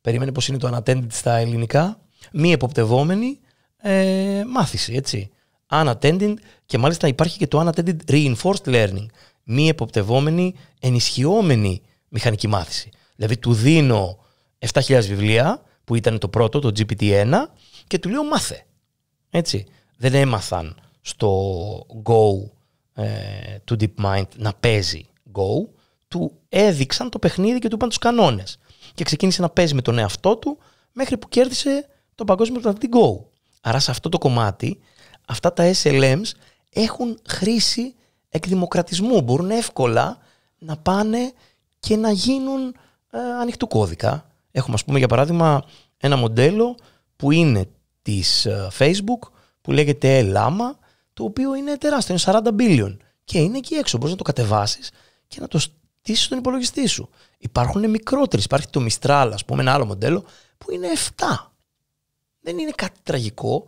περίμενε πώ είναι το unattended στα ελληνικά. Μη εποπτευόμενη ε, μάθηση, έτσι. Unattended και μάλιστα υπάρχει και το unattended reinforced learning. Μη εποπτευόμενη, ενισχυόμενη μηχανική μάθηση. Δηλαδή του δίνω 7.000 βιβλία που ήταν το πρώτο, το GPT-1 και του λέω μάθε. Έτσι. Δεν έμαθαν στο Go ε, του DeepMind να παίζει Go, του έδειξαν το παιχνίδι και του είπαν τους κανόνες. Και ξεκίνησε να παίζει με τον εαυτό του μέχρι που κέρδισε το παγκόσμιο πρωταθλητή Go. Άρα σε αυτό το κομμάτι αυτά τα SLMs έχουν χρήση εκδημοκρατισμού. Μπορούν εύκολα να πάνε και να γίνουν ε, ανοιχτού κώδικα. Έχουμε ας πούμε για παράδειγμα ένα μοντέλο που είναι της ε, Facebook που λέγεται Lama το οποίο είναι τεράστιο, είναι 40 billion. Και είναι εκεί έξω. Μπορείς να το κατεβάσεις και να το στήσεις στον υπολογιστή σου. Υπάρχουν μικρότερες. Υπάρχει το Mistral, ας πούμε, ένα άλλο μοντέλο, που είναι 7. Δεν είναι κάτι τραγικό.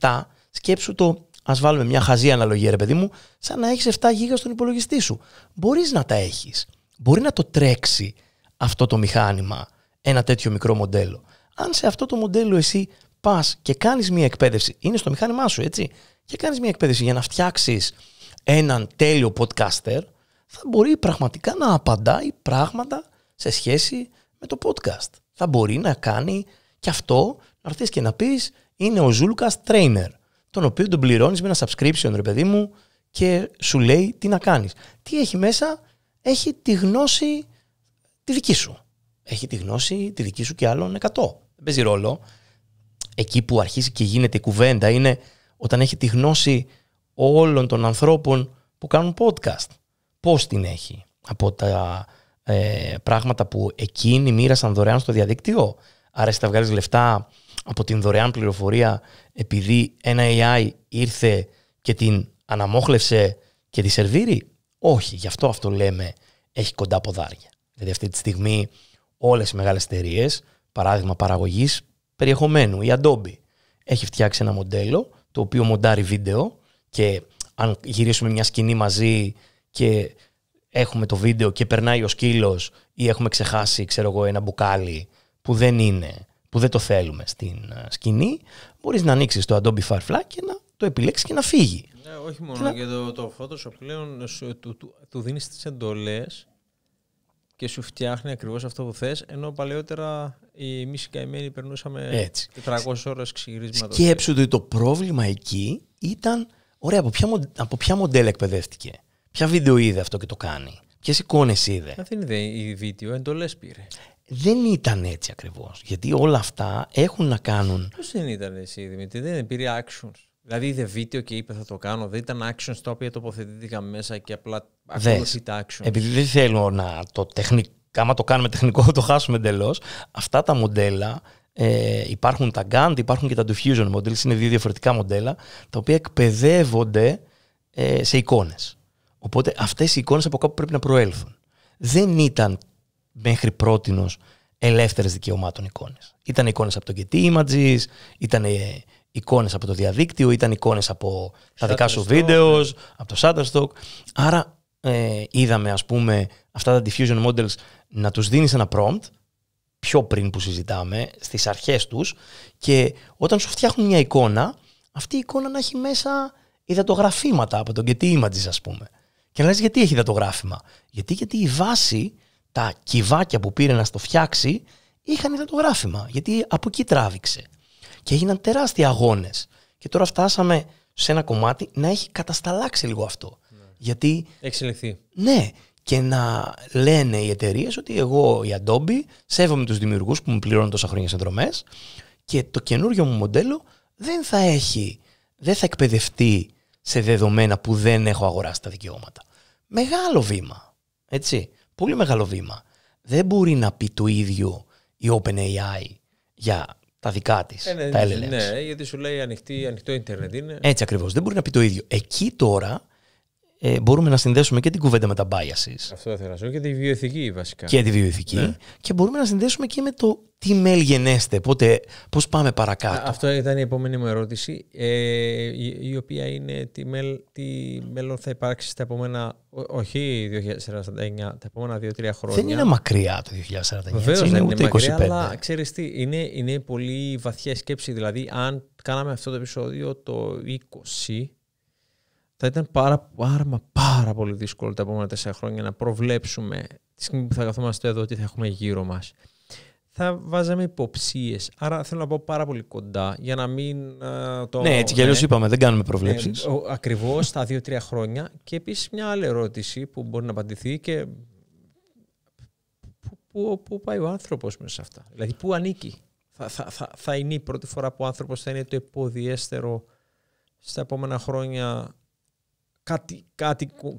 7. Σκέψου το, ας βάλουμε μια χαζή αναλογία, ρε παιδί μου, σαν να έχεις 7 γίγα στον υπολογιστή σου. Μπορείς να τα έχεις. Μπορεί να το τρέξει αυτό το μηχάνημα ένα τέτοιο μικρό μοντέλο. Αν σε αυτό το μοντέλο εσύ πας και κάνεις μια εκπαίδευση, είναι στο μηχάνημά σου, έτσι και κάνεις μια εκπαίδευση για να φτιάξεις έναν τέλειο podcaster, θα μπορεί πραγματικά να απαντάει πράγματα σε σχέση με το podcast. Θα μπορεί να κάνει και αυτό, να έρθεις και να πεις είναι ο Zulkas Trainer, τον οποίο τον πληρώνεις με ένα subscription, ρε παιδί μου, και σου λέει τι να κάνεις. Τι έχει μέσα, έχει τη γνώση τη δική σου. Έχει τη γνώση τη δική σου και άλλων 100. Δεν παίζει ρόλο. Εκεί που αρχίζει και γίνεται η κουβέντα είναι όταν έχει τη γνώση όλων των ανθρώπων που κάνουν podcast. Πώς την έχει από τα ε, πράγματα που εκείνοι μοίρασαν δωρεάν στο διαδίκτυο. Άρα εσύ βγάλεις λεφτά από την δωρεάν πληροφορία επειδή ένα AI ήρθε και την αναμόχλευσε και τη σερβίρει. Όχι, γι' αυτό αυτό λέμε έχει κοντά ποδάρια. Δηλαδή αυτή τη στιγμή όλες οι μεγάλες εταιρείες, παράδειγμα παραγωγής περιεχομένου, η Adobe, έχει φτιάξει ένα μοντέλο το οποίο μοντάρει βίντεο και αν γυρίσουμε μια σκηνή μαζί και έχουμε το βίντεο και περνάει ο σκύλος ή έχουμε ξεχάσει ξέρω εγώ, ένα μπουκάλι που δεν είναι, που δεν το θέλουμε στην ε, σκηνή, μπορείς να ανοίξεις το Adobe Firefly και να το επιλέξεις και να φύγει. Ναι, όχι μόνο, και το, το Photoshop πλέον του, του, του δίνεις τις εντολές και σου φτιάχνει ακριβώς αυτό που θες. Ενώ παλαιότερα εμεί οι καημένοι περνούσαμε 400 ώρε ξυγυρίσματο. Σκέψου ότι το πρόβλημα εκεί ήταν. Ωραία, από ποια, από ποια μοντέλα εκπαιδεύτηκε. Ποια βίντεο είδε αυτό και το κάνει. Ποιες εικόνες είδε. Δεν είδε η βίντεο, εντολέ πήρε. Δεν ήταν έτσι ακριβώς. Γιατί όλα αυτά έχουν να κάνουν. Πώς δεν ήταν εσύ, Δημήτρη, δεν πήρε actions. Δηλαδή είδε βίντεο και είπε θα το κάνω. Δεν ήταν action στα οποία τοποθετήθηκαν μέσα και απλά ακολουθεί τα action. Επειδή δεν θέλω να το τεχνικό, άμα το κάνουμε τεχνικό θα το χάσουμε εντελώς. Αυτά τα μοντέλα ε, υπάρχουν τα Gantt, υπάρχουν και τα Diffusion Models. Είναι δύο διαφορετικά μοντέλα τα οποία εκπαιδεύονται ε, σε εικόνες. Οπότε αυτές οι εικόνες από κάπου πρέπει να προέλθουν. Δεν ήταν μέχρι πρότινος ελεύθερες δικαιωμάτων εικόνες. Ήταν εικόνες από το Getty Images, ήταν εικόνες από το διαδίκτυο, ήταν εικόνες από τα δικά σου βίντεος, ναι. από το Shutterstock. Άρα ε, είδαμε, ας πούμε, αυτά τα diffusion models να τους δίνεις ένα prompt, πιο πριν που συζητάμε, στις αρχές τους, και όταν σου φτιάχνουν μια εικόνα, αυτή η εικόνα να έχει μέσα υδατογραφήματα από τον Getty Images, ας πούμε. Και να λες γιατί έχει υδατογράφημα. Γιατί, γιατί η βάση, τα κυβάκια που πήρε να στο φτιάξει, είχαν υδατογράφημα. Γιατί από εκεί τράβηξε. Και έγιναν τεράστιοι αγώνες. Και τώρα φτάσαμε σε ένα κομμάτι να έχει κατασταλάξει λίγο αυτό. Ναι. Γιατί. Έχει Ναι. Και να λένε οι εταιρείες ότι εγώ, η Adobe, σέβομαι τους δημιουργούς που μου πληρώνουν τόσα χρόνια συνδρομέ και το καινούριο μου μοντέλο δεν θα έχει, δεν θα εκπαιδευτεί σε δεδομένα που δεν έχω αγοράσει τα δικαιώματα. Μεγάλο βήμα. Έτσι. Πολύ μεγάλο βήμα. Δεν μπορεί να πει το ίδιο η OpenAI για τα δικά της. Ε, ναι, τα LLMs. Ναι, γιατί σου λέει ανοιχτή, ανοιχτό Ιντερνετ είναι. Έτσι ακριβώς. Δεν μπορεί να πει το ίδιο. Εκεί τώρα ε, μπορούμε να συνδέσουμε και την κουβέντα με τα biases. Αυτό θα ήθελα και τη βιοειθική βασικά. Και τη βιοειθική. Ναι. Και μπορούμε να συνδέσουμε και με το τι μέλ γενέστε, πότε, πώς πάμε παρακάτω. αυτό ήταν η επόμενη μου ερώτηση, ε, η, οποία είναι τι, μέλ, τι μέλλον θα υπάρξει στα επόμενα, όχι 2049, τα επόμενα 2-3 χρόνια. Δεν είναι μακριά το 2049, Βεβαίως, είναι, ούτε είναι μακριά, Αλλά ξέρεις τι, είναι, είναι πολύ βαθιά σκέψη, δηλαδή αν κάναμε αυτό το επεισόδιο το 20, θα ήταν πάρα, πάρα, πάρα πολύ δύσκολο τα επόμενα τέσσερα χρόνια να προβλέψουμε τη στιγμή που θα καθόμαστε εδώ τι θα έχουμε γύρω μας. Θα βάζαμε υποψίες. Άρα θέλω να πάω πάρα πολύ κοντά για να μην α, ε, το. Ναι, έτσι κι ναι. είπαμε, δεν κάνουμε προβλέψεις. Ναι, ε, Ακριβώς τα δύο-τρία χρόνια. Και επίσης μια άλλη ερώτηση που μπορεί να απαντηθεί και. Πού, πού, πάει ο άνθρωπος μέσα σε αυτά. Δηλαδή, πού ανήκει. Θα, θα, θα, θα είναι η πρώτη φορά που ο άνθρωπος θα είναι το υποδιέστερο στα επόμενα χρόνια κάτι,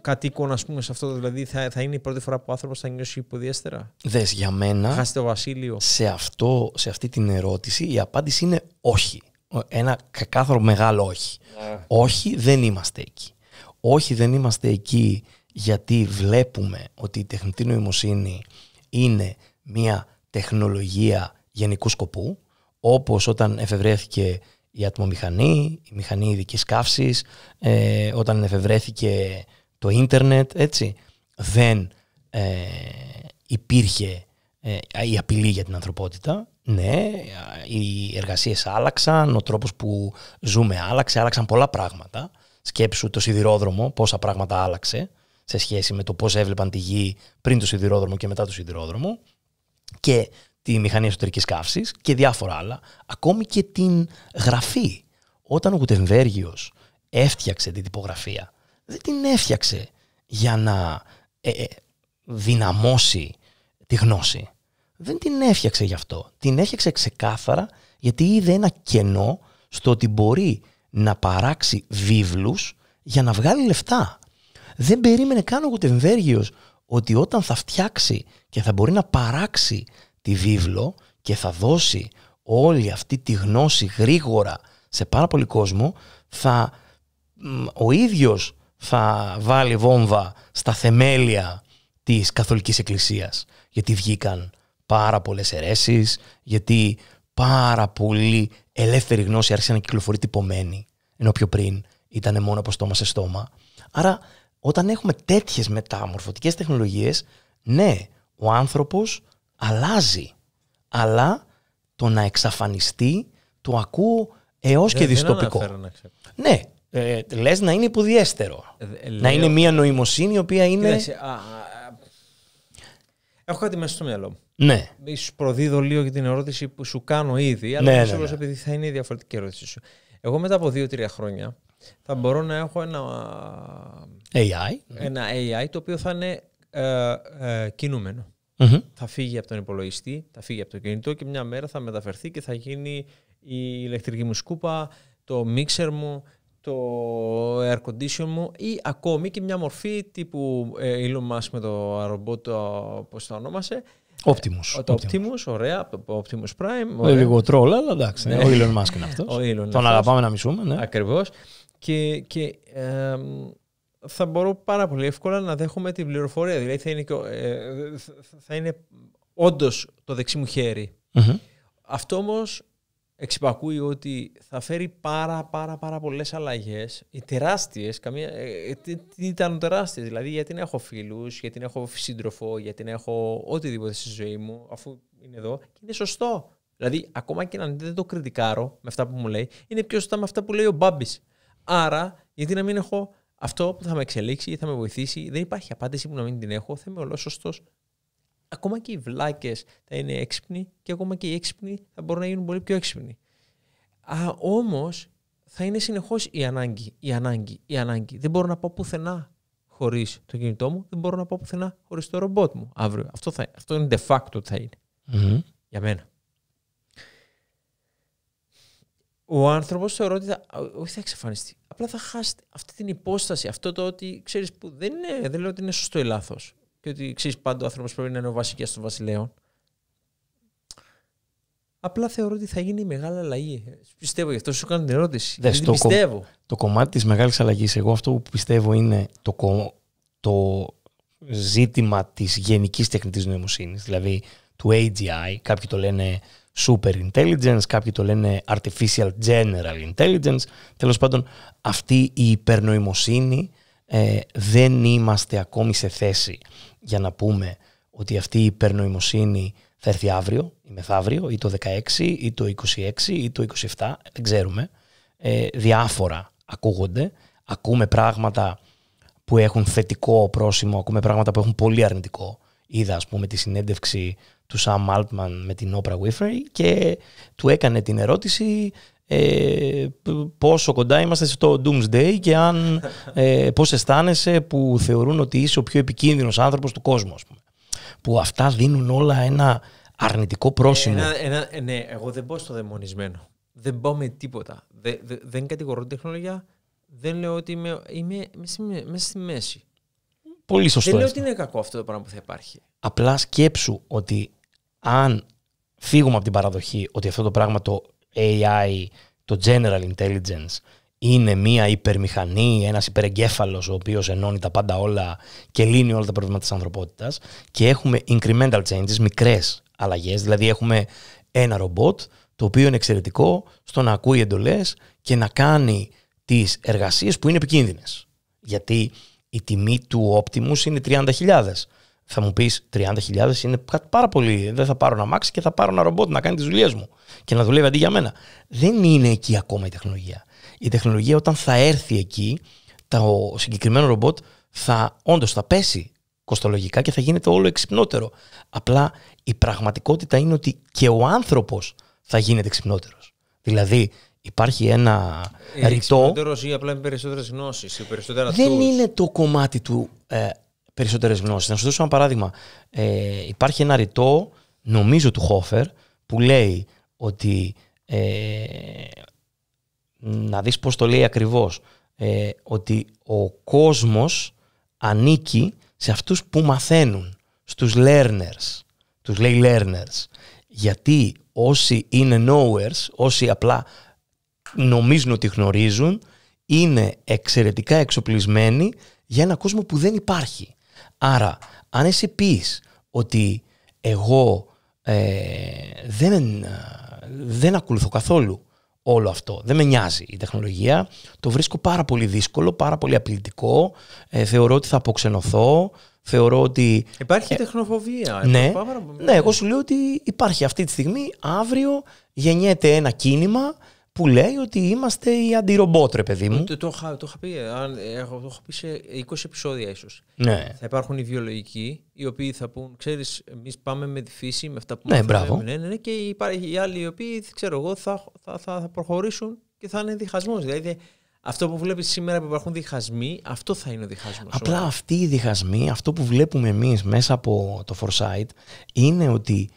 κάτι, εικόνα, ας πούμε, σε αυτό. Δηλαδή, θα, θα είναι η πρώτη φορά που ο άνθρωπος θα νιώσει υποδιέστερα. Δες για μένα. Χάσετε το βασίλειο. Σε, αυτό, σε αυτή την ερώτηση, η απάντηση είναι όχι. Ένα κακάθαρο μεγάλο όχι. Ναι. Όχι, δεν είμαστε εκεί. Όχι, δεν είμαστε εκεί γιατί βλέπουμε ότι η τεχνητή νοημοσύνη είναι μια τεχνολογία γενικού σκοπού, όπως όταν εφευρέθηκε η ατμομηχανή, η μηχανή ειδικής καύσης, ε, όταν εφευρέθηκε το ίντερνετ, έτσι, δεν ε, υπήρχε ε, η απειλή για την ανθρωπότητα. Ναι, οι εργασίες άλλαξαν, ο τρόπος που ζούμε άλλαξε, άλλαξαν πολλά πράγματα. Σκέψου το σιδηρόδρομο, πόσα πράγματα άλλαξε σε σχέση με το πώς έβλεπαν τη γη πριν το σιδηρόδρομο και μετά το σιδηρόδρομο. Και τη μηχανή εσωτερικής καύσης και διάφορα άλλα, ακόμη και την γραφή. Όταν ο Γουτεμβέργιος έφτιαξε την τυπογραφία, δεν την έφτιαξε για να ε, ε, δυναμώσει τη γνώση. Δεν την έφτιαξε γι' αυτό. Την έφτιαξε ξεκάθαρα γιατί είδε ένα κενό στο ότι μπορεί να παράξει βίβλους για να βγάλει λεφτά. Δεν περίμενε καν ο Γουτεμβέργιος ότι όταν θα φτιάξει και θα μπορεί να παράξει τη βίβλο και θα δώσει όλη αυτή τη γνώση γρήγορα σε πάρα πολύ κόσμο, θα, ο ίδιος θα βάλει βόμβα στα θεμέλια της Καθολικής Εκκλησίας. Γιατί βγήκαν πάρα πολλές αιρέσεις, γιατί πάρα πολύ ελεύθερη γνώση άρχισε να κυκλοφορεί τυπωμένη, ενώ πιο πριν ήταν μόνο από στόμα σε στόμα. Άρα όταν έχουμε τέτοιες μεταμορφωτικές τεχνολογίες, ναι, ο άνθρωπος αλλάζει. Αλλά το να εξαφανιστεί το ακούω έως και δυστοπικό. ναι, ε, λες να είναι υποδιέστερο. Ε, να είναι μια νοημοσύνη η οποία είναι... έχω κάτι μέσα στο μυαλό μου. Ναι. Ίσως προδίδω λίγο για την ερώτηση που σου κάνω ήδη, αλλά ναι, ναι, επειδή ναι. θα είναι η διαφορετική ερώτηση σου. Εγώ μετά από δύο-τρία χρόνια θα μπορώ να έχω ένα AI, ε, ένα AI το οποίο θα είναι ε, ε κινούμενο θα φύγει από τον υπολογιστή, θα φύγει από το κινητό και μια μέρα θα μεταφερθεί και θα γίνει η ηλεκτρική μου σκούπα, το μίξερ μου, το air condition μου ή ακόμη και μια μορφή τύπου ε, Elon Musk με το ρομπότ, πώς το ονόμασε, Optimus. Ε, το Optimus, Optimus ωραία. Optimus Prime. Ε, ωραία. Λίγο τρόλ, αλλά εντάξει. Ναι. Ο ναι. Elon Musk είναι αυτός. Τον αγαπάμε να μισούμε. Ναι. Ακριβώς. Και, ε, θα μπορώ πάρα πολύ εύκολα να δέχομαι την πληροφορία. Δηλαδή θα είναι, ε, είναι όντως το δεξί μου χερι Αυτό όμως εξυπακούει ότι θα φέρει πάρα πάρα πάρα πολλές αλλαγές, ε, τεράστιες, καμία, ε, ε, ήταν τεράστιες, δηλαδή γιατί να έχω φίλους, γιατί να έχω σύντροφο, γιατί να έχω οτιδήποτε στη ζωή μου, αφού είναι εδώ και είναι σωστό. Δηλαδή ακόμα και να δεν το κριτικάρω με αυτά που μου λέει, είναι πιο σωστά με αυτά που λέει ο Μπάμπης. Άρα γιατί να μην έχω αυτό που θα με εξελίξει, ή θα με βοηθήσει. Δεν υπάρχει απάντηση που να μην την έχω. Θα είμαι σωστός. Ακόμα και οι βλάκες θα είναι έξυπνοι και ακόμα και οι έξυπνοι θα μπορούν να γίνουν πολύ πιο έξυπνοι. Όμως θα είναι συνεχώς η ανάγκη, η ανάγκη, η ανάγκη. Δεν μπορώ να πάω πουθενά χωρίς το κινητό μου, δεν μπορώ να πάω πουθενά χωρίς το ρομπότ μου αύριο. Αυτό, θα, αυτό είναι de facto ότι θα ειναι Για μένα. ο άνθρωπος θεωρώ ότι θα, όχι θα εξαφανιστεί. Απλά θα χάσει αυτή την υπόσταση. Αυτό το ότι ξέρεις που δεν, δεν λέω ότι είναι σωστό ή λάθος. Και ότι ξέρεις πάντα ο άνθρωπος πρέπει να είναι ο βασιλιάς των βασιλέων. Απλά θεωρώ ότι θα γίνει η μεγάλη αλλαγή. Πιστεύω, γι' αυτό σου κάνω την ερώτηση. Δες, το, πιστεύω. το κομμάτι της μεγάλης αλλαγής, εγώ αυτό που πιστεύω είναι το, το ζήτημα της γενικής τεχνητής νοημοσύνης, δηλαδή του AGI. Κάποιοι το λένε super intelligence, κάποιοι το λένε artificial general intelligence. Τέλος πάντων, αυτή η υπερνοημοσύνη ε, δεν είμαστε ακόμη σε θέση για να πούμε ότι αυτή η υπερνοημοσύνη θα έρθει αύριο ή μεθαύριο ή το 16 ή το 26 ή το 27, δεν ξέρουμε. Ε, διάφορα ακούγονται. Ακούμε πράγματα που έχουν θετικό πρόσημο, ακούμε πράγματα που έχουν πολύ αρνητικό είδα ας πούμε τη συνέντευξη του Σαμ Altman με την Όπρα Winfrey και του έκανε την ερώτηση ε, πόσο κοντά είμαστε στο Doomsday και αν, ε, πώς αισθάνεσαι που θεωρούν ότι είσαι ο πιο επικίνδυνος άνθρωπος του κόσμου. Ας πούμε. Που αυτά δίνουν όλα ένα αρνητικό πρόσημο. ένα, ε, ναι, εγώ δεν πω στο δαιμονισμένο. Δεν μπω με τίποτα. δεν κατηγορώ τεχνολογία. Δεν λέω ότι είμαι, είμαι, μέσα στη μέση. Δεν λέω ότι είναι κακό αυτό το πράγμα που θα υπάρχει. Απλά σκέψου ότι αν φύγουμε από την παραδοχή ότι αυτό το πράγμα το AI, το general intelligence, είναι μία υπερμηχανή, ένας υπερεγκέφαλος ο οποίος ενώνει τα πάντα όλα και λύνει όλα τα προβλήματα της ανθρωπότητας. Και έχουμε incremental changes, μικρές αλλαγές. Δηλαδή, έχουμε ένα ρομπότ το οποίο είναι εξαιρετικό στο να ακούει εντολές και να κάνει τις εργασίες που είναι επικίνδυνες. Γιατί η τιμή του Optimus είναι 30.000. Θα μου πεις 30.000 είναι κάτι πάρα πολύ. Δεν θα πάρω ένα Max και θα πάρω ένα ρομπότ να κάνει τις δουλειές μου και να δουλεύει αντί για μένα. Δεν είναι εκεί ακόμα η τεχνολογία. Η τεχνολογία όταν θα έρθει εκεί, το συγκεκριμένο ρομπότ θα όντως θα πέσει κοστολογικά και θα γίνεται όλο εξυπνότερο. Απλά η πραγματικότητα είναι ότι και ο άνθρωπος θα γίνεται εξυπνότερος. Δηλαδή υπάρχει ένα ε, ρητό. ή απλά με περισσότερες γνώσεις. Δεν είναι το κομμάτι του ε, περισσότερες γνώσεις. Να σου δώσω ένα παράδειγμα. Ε, υπάρχει ένα ρητό, νομίζω του Χόφερ, που λέει ότι. Ε, να δεις πώς το λέει ακριβώς ε, ότι ο κόσμος ανήκει σε αυτούς που μαθαίνουν στους learners τους λέει learners γιατί όσοι είναι knowers όσοι απλά νομίζουν ότι γνωρίζουν, είναι εξαιρετικά εξοπλισμένοι για ένα κόσμο που δεν υπάρχει. Άρα, αν εσύ πεις ότι εγώ ε, δεν, δεν ακολουθώ καθόλου όλο αυτό, δεν με νοιάζει η τεχνολογία, το βρίσκω πάρα πολύ δύσκολο, πάρα πολύ απλητικό ε, θεωρώ ότι θα αποξενωθώ, θεωρώ ότι... Υπάρχει ε, τεχνοφοβία. Ναι, πάρα... ναι, εγώ σου λέω ότι υπάρχει αυτή τη στιγμή, αύριο γεννιέται ένα κίνημα που λέει ότι είμαστε οι αντιρομπότ, παιδί μου. Ε, το, το, είχα, το είχα πει, αν, έχω, το είχα πει σε 20 επεισόδια ίσως. Ναι. Θα υπάρχουν οι βιολογικοί, οι οποίοι θα πούν, ξέρεις, εμείς πάμε με τη φύση, με αυτά που ναι, μάθαμε. Ναι, ναι, ναι, και υπάρχει οι άλλοι οι οποίοι, ξέρω εγώ, θα, θα, θα, θα προχωρήσουν και θα είναι διχασμός. Δηλαδή, αυτό που βλέπεις σήμερα που υπάρχουν διχασμοί, αυτό θα είναι ο διχασμός. Απλά αυτοί οι διχασμοί, αυτό που βλέπουμε εμείς μέσα από το Foresight, είναι ότι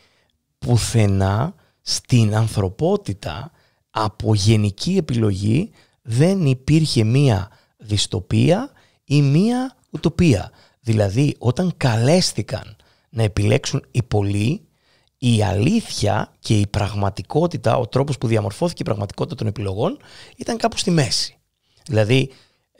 πουθενά στην ανθρωπότητα από γενική επιλογή δεν υπήρχε μία δυστοπία ή μία ουτοπία. Δηλαδή, όταν καλέστηκαν να επιλέξουν οι πολλοί, η αλήθεια και η πραγματικότητα, ο τρόπος που διαμορφώθηκε η πραγματικότητα των επιλογών ήταν κάπου στη μέση. Δηλαδή,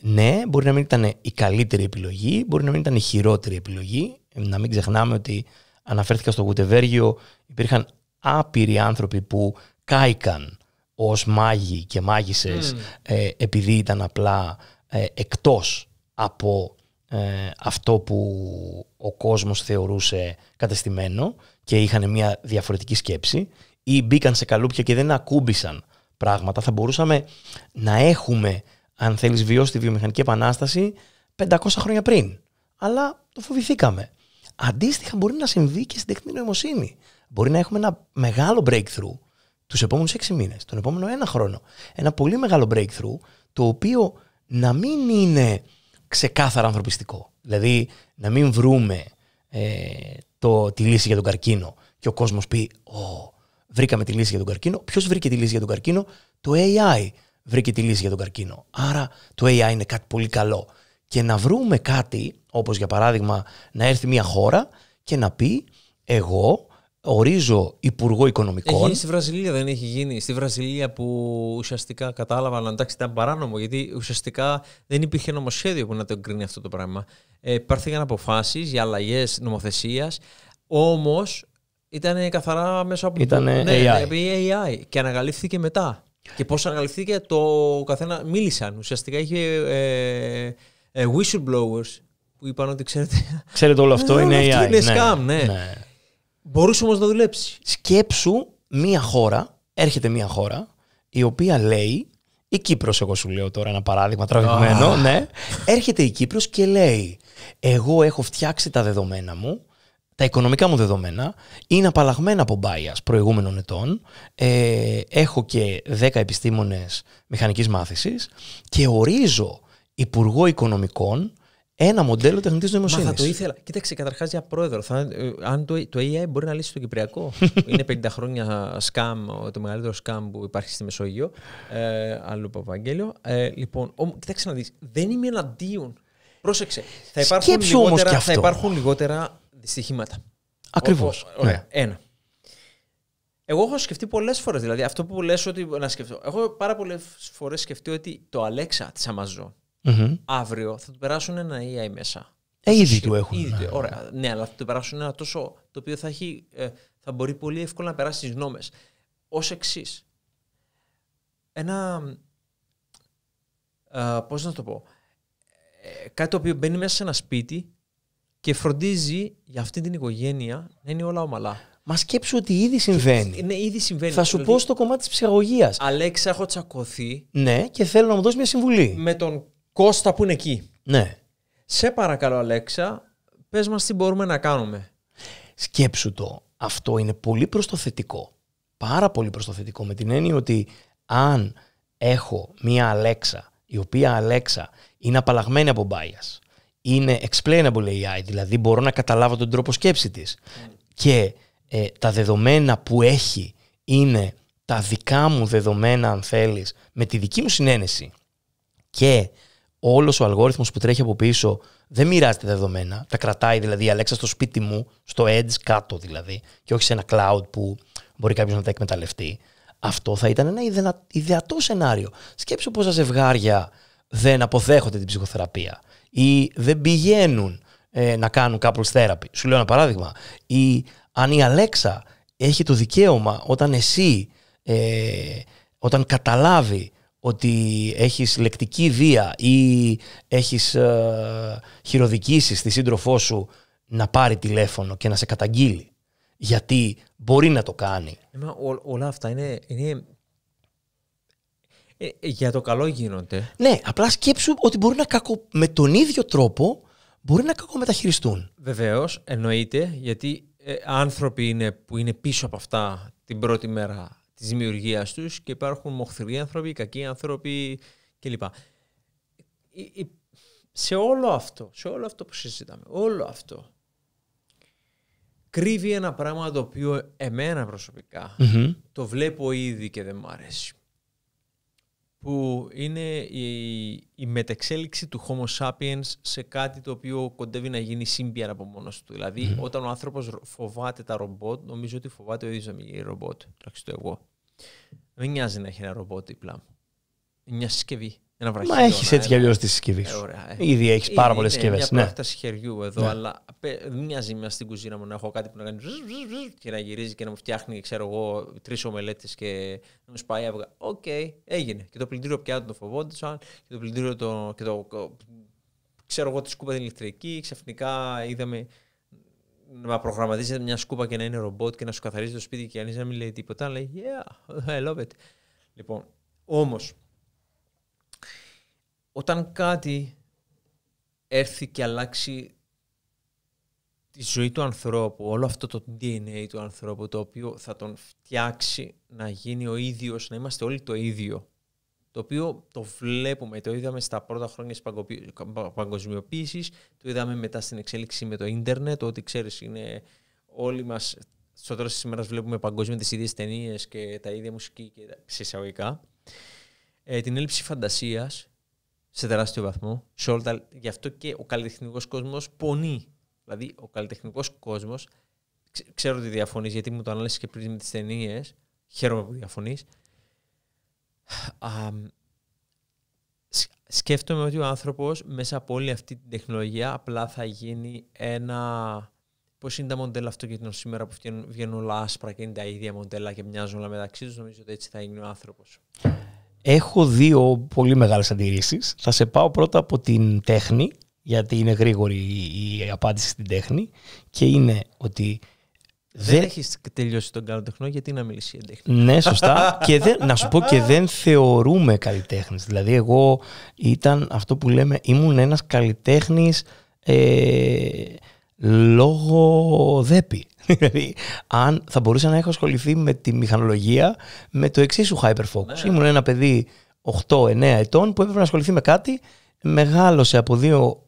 ναι, μπορεί να μην ήταν η καλύτερη επιλογή, μπορεί να μην ήταν η χειρότερη επιλογή. Να μην ξεχνάμε ότι αναφέρθηκα στο Γουτεβέργιο, υπήρχαν άπειροι άνθρωποι που κάηκαν ως μάγοι και μάγισσες mm. ε, επειδή ήταν απλά ε, εκτός από ε, αυτό που ο κόσμος θεωρούσε κατεστημένο και είχαν μια διαφορετική σκέψη ή μπήκαν σε καλούπια και δεν ακούμπησαν πράγματα. Θα μπορούσαμε να έχουμε, αν θέλεις, βιώσει τη βιομηχανική επανάσταση 500 χρόνια πριν. Αλλά το φοβηθήκαμε. Αντίστοιχα μπορεί να συμβεί και στην τεχνητή νοημοσύνη. Μπορεί να έχουμε ένα μεγάλο breakthrough τους επόμενους έξι μήνες, τον επόμενο ένα χρόνο. Ένα πολύ μεγάλο breakthrough, το οποίο να μην είναι ξεκάθαρα ανθρωπιστικό. Δηλαδή, να μην βρούμε ε, το, τη λύση για τον καρκίνο και ο κόσμος πει «Ω, βρήκαμε τη λύση για τον καρκίνο». ποιος βρήκε τη λύση για τον καρκίνο? Το AI βρήκε τη λύση για τον καρκίνο. Άρα, το AI είναι κάτι πολύ καλό. Και να βρούμε κάτι, όπως για παράδειγμα να έρθει μια χώρα και να πει «Εγώ ορίζω υπουργό οικονομικών. Έχει γίνει στη Βραζιλία, δεν έχει γίνει. Στη Βραζιλία που ουσιαστικά κατάλαβα αλλά εντάξει, ήταν παράνομο, γιατί ουσιαστικά δεν υπήρχε νομοσχέδιο που να το εγκρίνει αυτό το πράγμα. Ε, αποφάσεις για αλλαγές νομοθεσίας, όμως ήταν καθαρά μέσα από την ναι, AI. Ναι, AI και ανακαλύφθηκε μετά. Και πώς ανακαλύφθηκε, το καθένα μίλησαν. Ουσιαστικά είχε ε, ε, ε, whistleblowers που είπαν ότι ξέρετε. Ξέρετε όλο αυτό ναι, είναι AI. Είναι ναι, scam, ναι. Μπορούσε όμως να δουλέψει. Σκέψου μία χώρα, έρχεται μία χώρα, η οποία λέει. Η Κύπρος, εγώ σου λέω τώρα ένα παράδειγμα τραβηγμένο, ναι. Έρχεται η Κύπρος και λέει, εγώ έχω φτιάξει τα δεδομένα μου, τα οικονομικά μου δεδομένα είναι απαλλαγμένα από bias προηγούμενων ετών. Ε, έχω και δέκα επιστήμονες μηχανικής μάθησης και ορίζω Υπουργό Οικονομικών ένα μοντέλο τεχνητής νοημοσύνη. θα το ήθελα. Κοίταξε, καταρχάς για πρόεδρο. Θα, ε, αν το, το AI μπορεί να λύσει το Κυπριακό. είναι 50 χρόνια σκάμ, το μεγαλύτερο σκάμ που υπάρχει στη Μεσόγειο. Ε, άλλο Παπαγγέλιο. Ε, λοιπόν, ο, κοίταξε να δεις. Δεν είμαι εναντίον. Πρόσεξε. Θα υπάρχουν λιγότερα, όμως θα υπάρχουν λιγότερα δυστυχήματα. Ακριβώς. Ναι. Ένα. Εγώ έχω σκεφτεί πολλές φορές. Δηλαδή, αυτό που λες ότι. Να σκεφτώ. Έχω πάρα πολλές φορές σκεφτεί ότι το Alexa της Amazon mm αύριο θα του περάσουν ένα AI μέσα. Ε, ήδη του έχουν. Ήδη, ναι. Ωραία. Ναι, αλλά θα του περάσουν ένα τόσο το οποίο θα, έχει, ε, θα μπορεί πολύ εύκολα να περάσει τις γνώμε. Ως εξής. Ένα. Ε, Πώς να το πω. Ε, κάτι το οποίο μπαίνει μέσα σε ένα σπίτι και φροντίζει για αυτή την οικογένεια να είναι όλα ομαλά. Μα σκέψου ότι ήδη συμβαίνει. Ναι, ήδη συμβαίνει. Θα σου πω στο κομμάτι της ψυχαγωγίας. Αλέξα, έχω τσακωθεί. Ναι, και θέλω να μου δώσεις μια συμβουλή. Με τον Κώστα που είναι εκεί. Ναι. Σε παρακαλώ, Αλέξα, πες μας τι μπορούμε να κάνουμε. Σκέψου το. Αυτό είναι πολύ προστοθετικό. Πάρα πολύ προστοθετικό. Με την έννοια ότι αν έχω μία Αλέξα, η οποία Αλέξα είναι απαλλαγμένη από bias, είναι explainable AI, δηλαδή μπορώ να καταλάβω τον τρόπο σκέψη της και ε, τα δεδομένα που έχει είναι τα δικά μου δεδομένα αν θέλεις με τη δική μου συνένεση και όλος ο αλγόριθμος που τρέχει από πίσω δεν μοιράζεται δεδομένα. Τα κρατάει δηλαδή η Αλέξα στο σπίτι μου, στο Edge κάτω δηλαδή, και όχι σε ένα cloud που μπορεί κάποιος να τα εκμεταλλευτεί. Αυτό θα ήταν ένα ιδεατό σενάριο. Σκέψου πόσα ζευγάρια δεν αποδέχονται την ψυχοθεραπεία ή δεν πηγαίνουν ε, να κάνουν couples therapy. Σου λέω ένα παράδειγμα. Ή αν η Αλέξα έχει το δικαίωμα όταν εσύ, ε, όταν καταλάβει ότι έχεις λεκτική βία ή έχεις ε, χειροδικήσεις τη σύντροφό σου να πάρει τηλέφωνο και να σε καταγγείλει. Γιατί μπορεί να το κάνει. Ε, ό, όλα αυτά είναι, είναι... Ε, ε, για το καλό γίνονται. Ναι, απλά σκέψου ότι μπορεί να κακο... με τον ίδιο τρόπο μπορεί να κακομεταχειριστούν. Βεβαίως, εννοείται, γιατί άνθρωποι είναι που είναι πίσω από αυτά την πρώτη μέρα της δημιουργίας τους και υπάρχουν μοχθηροί άνθρωποι, κακοί άνθρωποι κλπ. Σε όλο αυτό, σε όλο αυτό που συζητάμε, όλο αυτό κρύβει ένα πράγμα το οποίο εμένα το βλέπω ήδη και δεν μου αρέσει που είναι η, η μετεξέλιξη του Homo sapiens σε κάτι το οποίο κοντεύει να γίνει σύμπιαρα από μόνος του. δηλαδη όταν ο άνθρωπος φοβάται τα ρομπότ, νομίζω ότι φοβάται ο ίδιος να γίνει ρομπότ. το εγώ. Δεν νοιάζει να έχει ένα ρομπότ δίπλα μου. Μια συσκευή. Ένα Μα έχεις έτσι ε, κι αλλιώς ναι. τη συσκευή σου. Ε, ε. Ήδη έχεις πάρα πολλές συσκευέ. Δεν μια φτάσει ναι. χεριού εδώ, ναι. αλλά μοιάζει στην κουζίνα μου να έχω κάτι που να κάνει και να γυρίζει και να μου φτιάχνει, ξέρω εγώ, τρεις ομελέτες και να μου σπάει αυγά. Οκ, έγινε. Και το πλυντήριο πια το φοβόντουσαν και το πλυντήριο το. το ξέρω εγώ τη σκούπα την ηλεκτρική. Ξαφνικά είδαμε να προγραμματίζεται μια σκούπα και να είναι ρομπότ και να σου καθαρίζει το σπίτι και κανείς να μην λέει τίποτα. Λέει, yeah, I love it. Λοιπόν, όμως όταν κάτι έρθει και αλλάξει τη ζωή του ανθρώπου, όλο αυτό το DNA του ανθρώπου, το οποίο θα τον φτιάξει να γίνει ο ίδιος, να είμαστε όλοι το ίδιο, το οποίο το βλέπουμε, το είδαμε στα πρώτα χρόνια της παγκοσμιοποίησης, το είδαμε μετά στην εξέλιξη με το ίντερνετ, ότι ξέρεις είναι όλοι μας, στο τέλος της ημέρας βλέπουμε παγκοσμία τις ίδιες ταινίες και τα ίδια μουσική και τα, Ε, την έλλειψη φαντασίας σε τεράστιο βαθμό. Σε όλα, γι' αυτό και ο καλλιτεχνικός κόσμος πονεί. Δηλαδή, ο καλλιτεχνικός κόσμος, ξέρω ότι διαφωνείς, γιατί μου το ανάλυσες και πριν με τις ταινίες. Χαίρομαι που διαφωνείς. Σκέφτομαι ότι ο άνθρωπος μέσα από όλη αυτή την τεχνολογία απλά θα γίνει ένα. Πώς είναι τα μοντέλα αυτοκινήτων σήμερα που βγαίνουν, βγαίνουν όλα άσπρα και είναι τα ίδια μοντέλα και μοιάζουν όλα μεταξύ τους. Νομίζω ότι έτσι θα γίνει ο άνθρωπος. Έχω δύο πολύ μεγάλες αντιρρήσεις. Θα σε πάω πρώτα από την τέχνη, γιατί είναι γρήγορη η απάντηση στην τέχνη και είναι ότι δεν, έχεις έχεις τελειώσει τον καλλιτεχνό, γιατί να μιλήσει για τέχνη. Ναι, σωστά. και δεν, να σου πω και δεν θεωρούμε καλλιτέχνε. Δηλαδή, εγώ ήταν αυτό που λέμε, ήμουν ένας καλλιτέχνης ε, λόγω δέπη. Δηλαδή, αν θα μπορούσα να έχω ασχοληθεί με τη μηχανολογία με το εξίσου hyperfocus. Ναι. Ήμουν ένα παιδί 8-9 ετών που έπρεπε να ασχοληθεί με κάτι. Μεγάλωσε από δύο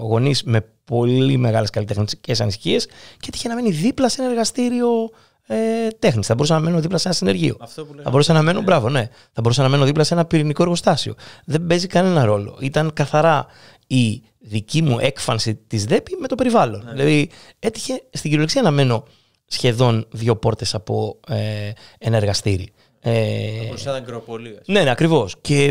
γονείς με πολύ μεγάλες καλλιτεχνικές ανησυχίες και τύχε να μείνει δίπλα σε ένα εργαστήριο ε, τέχνης. Θα μπορούσα να μένω δίπλα σε ένα συνεργείο. Αυτό θα μπορούσα να μένω, ναι. μπράβο, ναι. Θα μπορούσα να μένω δίπλα σε ένα πυρηνικό εργοστάσιο. Δεν παίζει κανένα ρόλο. Ήταν καθαρά η δική μου έκφανση της ΔΕΠΗ με το περιβάλλον. Ναι. Δηλαδή, έτυχε στην κυριολεξία να μένω σχεδόν δύο πόρτες από ε, ένα εργαστήρι. Ε, Ναι, ναι ακριβώς. Και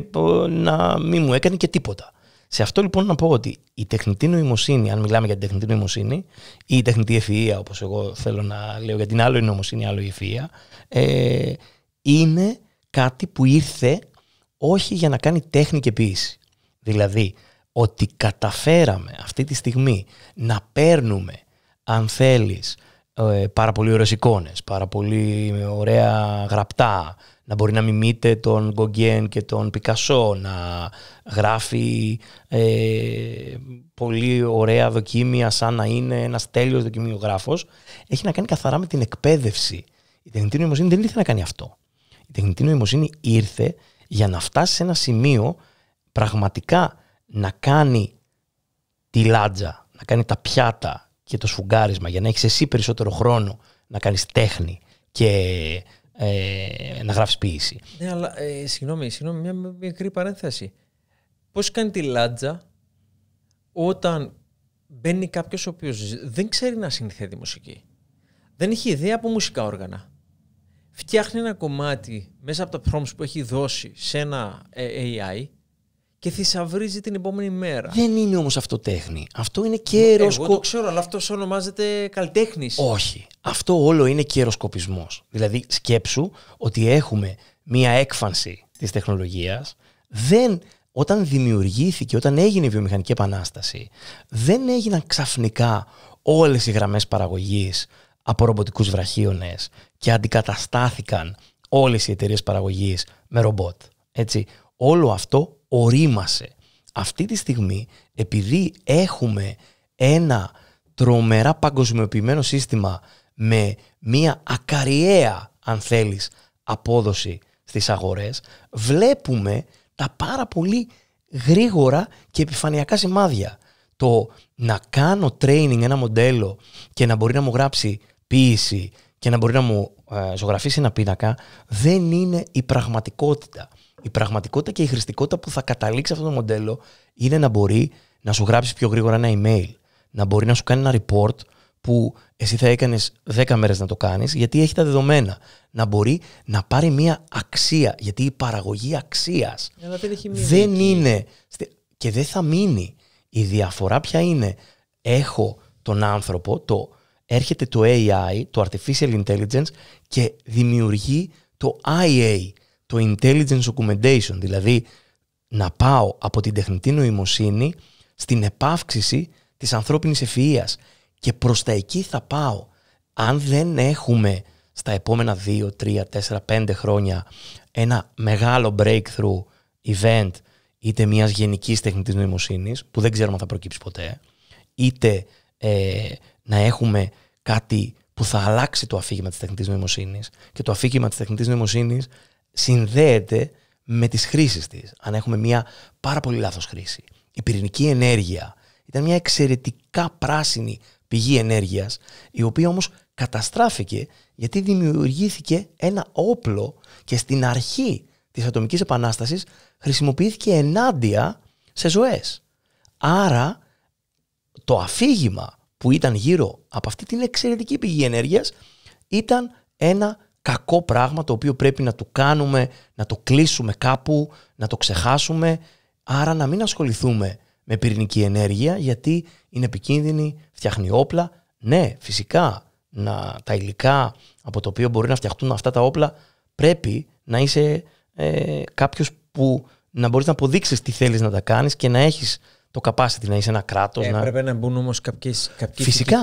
ε, να μην μου έκανε και τίποτα. Σε αυτό λοιπόν να πω ότι η τεχνητή νοημοσύνη, αν μιλάμε για την τεχνητή νοημοσύνη, ή η τεχνητή ευφυα, όπως εγώ θέλω να λέω, για την άλλο η νοημοσύνη, άλλο η ευφυα, ε, είναι κάτι που ήρθε όχι για να κάνει τέχνη και ποιήση. Δηλαδή, ότι καταφέραμε αυτή τη στιγμή να παίρνουμε, αν θέλεις, ε, πάρα πολύ ωραίες εικόνες, πάρα πολύ ωραία γραπτά, να μπορεί να μιμείται τον Γκογκέν και τον Πικασό, να γράφει ε, πολύ ωραία δοκίμια σαν να είναι ένας τέλειος δοκιμιογράφος, έχει να κάνει καθαρά με την εκπαίδευση. Η τεχνητή νοημοσύνη δεν ήρθε να κάνει αυτό. Η τεχνητή νοημοσύνη ήρθε για να φτάσει σε ένα σημείο πραγματικά να κάνει τη λάτζα, να κάνει τα πιάτα και το σφουγγάρισμα για να έχεις εσύ περισσότερο χρόνο να κάνεις τέχνη και ε, να γράφεις ποίηση. Ναι, αλλά ε, συγγνώμη, συγγνώμη, μια μικρή παρένθεση. Πώς κάνει τη λάτζα όταν μπαίνει κάποιος ο οποίος δεν ξέρει να συνθέτει μουσική. Δεν έχει ιδέα από μουσικά όργανα. Φτιάχνει ένα κομμάτι μέσα από τα prompts που έχει δώσει σε ένα ε, AI και θησαυρίζει την επόμενη μέρα. Δεν είναι όμως αυτό τέχνη. Αυτό είναι και Εγώ το ξέρω, αλλά αυτός ονομάζεται καλλιτέχνης. Όχι. Αυτό όλο είναι καιροσκοπισμός. Δηλαδή, σκέψου ότι έχουμε μία έκφανση της τεχνολογίας. Δεν όταν δημιουργήθηκε, όταν έγινε η βιομηχανική επανάσταση, δεν έγιναν ξαφνικά όλες οι γραμμές παραγωγής από ρομποτικούς βραχίονες και αντικαταστάθηκαν όλες οι εταιρείες παραγωγής με ρομπότ. Έτσι, όλο αυτό ορίμασε. Αυτή τη στιγμή, επειδή έχουμε ένα τρομερά παγκοσμιοποιημένο σύστημα με μία ακαριέα, αν θέλεις, απόδοση στις αγορές, βλέπουμε τα πάρα πολύ γρήγορα και επιφανειακά σημάδια. Το να κάνω training ένα μοντέλο και να μπορεί να μου γράψει ποίηση και να μπορεί να μου ε, ζωγραφίσει ένα πίνακα, δεν είναι η πραγματικότητα η πραγματικότητα και η χρηστικότητα που θα καταλήξει αυτό το μοντέλο είναι να μπορεί να σου γράψει πιο γρήγορα ένα email, να μπορεί να σου κάνει ένα report που εσύ θα έκανες 10 μέρες να το κάνεις, γιατί έχει τα δεδομένα. Να μπορεί να πάρει μια αξία. Γιατί η παραγωγή αξίας ε, δεν, είναι. και δεν θα μείνει. Η διαφορά ποια είναι. Έχω τον άνθρωπο, το έρχεται το AI, το Artificial Intelligence και δημιουργεί το IA, το intelligence augmentation, δηλαδή να πάω από την τεχνητή νοημοσύνη στην επαύξηση της ανθρώπινης ευφυΐας και προς τα εκεί θα πάω. Αν δεν έχουμε στα επόμενα 2, 3, 4, 5 χρόνια ένα μεγάλο breakthrough event είτε μιας γενικής τεχνητής νοημοσύνης που δεν ξέρουμε αν θα προκύψει ποτέ είτε ε, να έχουμε κάτι που θα αλλάξει το αφήγημα της τεχνητής νοημοσύνης και το αφήγημα της τεχνητής νοημοσύνης συνδέεται με τις χρήσεις της. Αν έχουμε μια πάρα πολύ λάθος χρήση. Η πυρηνική ενέργεια ήταν μια εξαιρετικά πράσινη πηγή ενέργειας, η οποία όμως καταστράφηκε γιατί δημιουργήθηκε ένα όπλο και στην αρχή της ατομικής επανάστασης χρησιμοποιήθηκε ενάντια σε ζωές. Άρα το αφήγημα που ήταν γύρω από αυτή την εξαιρετική πηγή ενέργειας ήταν ένα κακό πράγμα το οποίο πρέπει να το κάνουμε, να το κλείσουμε κάπου, να το ξεχάσουμε. Άρα να μην ασχοληθούμε με πυρηνική ενέργεια γιατί είναι επικίνδυνη, φτιάχνει όπλα. Ναι, φυσικά να, τα υλικά από το οποίο μπορεί να φτιαχτούν αυτά τα όπλα πρέπει να είσαι ε, κάποιος που να μπορείς να αποδείξεις τι θέλεις να τα κάνεις και να έχεις το capacity να είσαι ένα κράτος. Ε, να... να μπουν όμως κάποιοι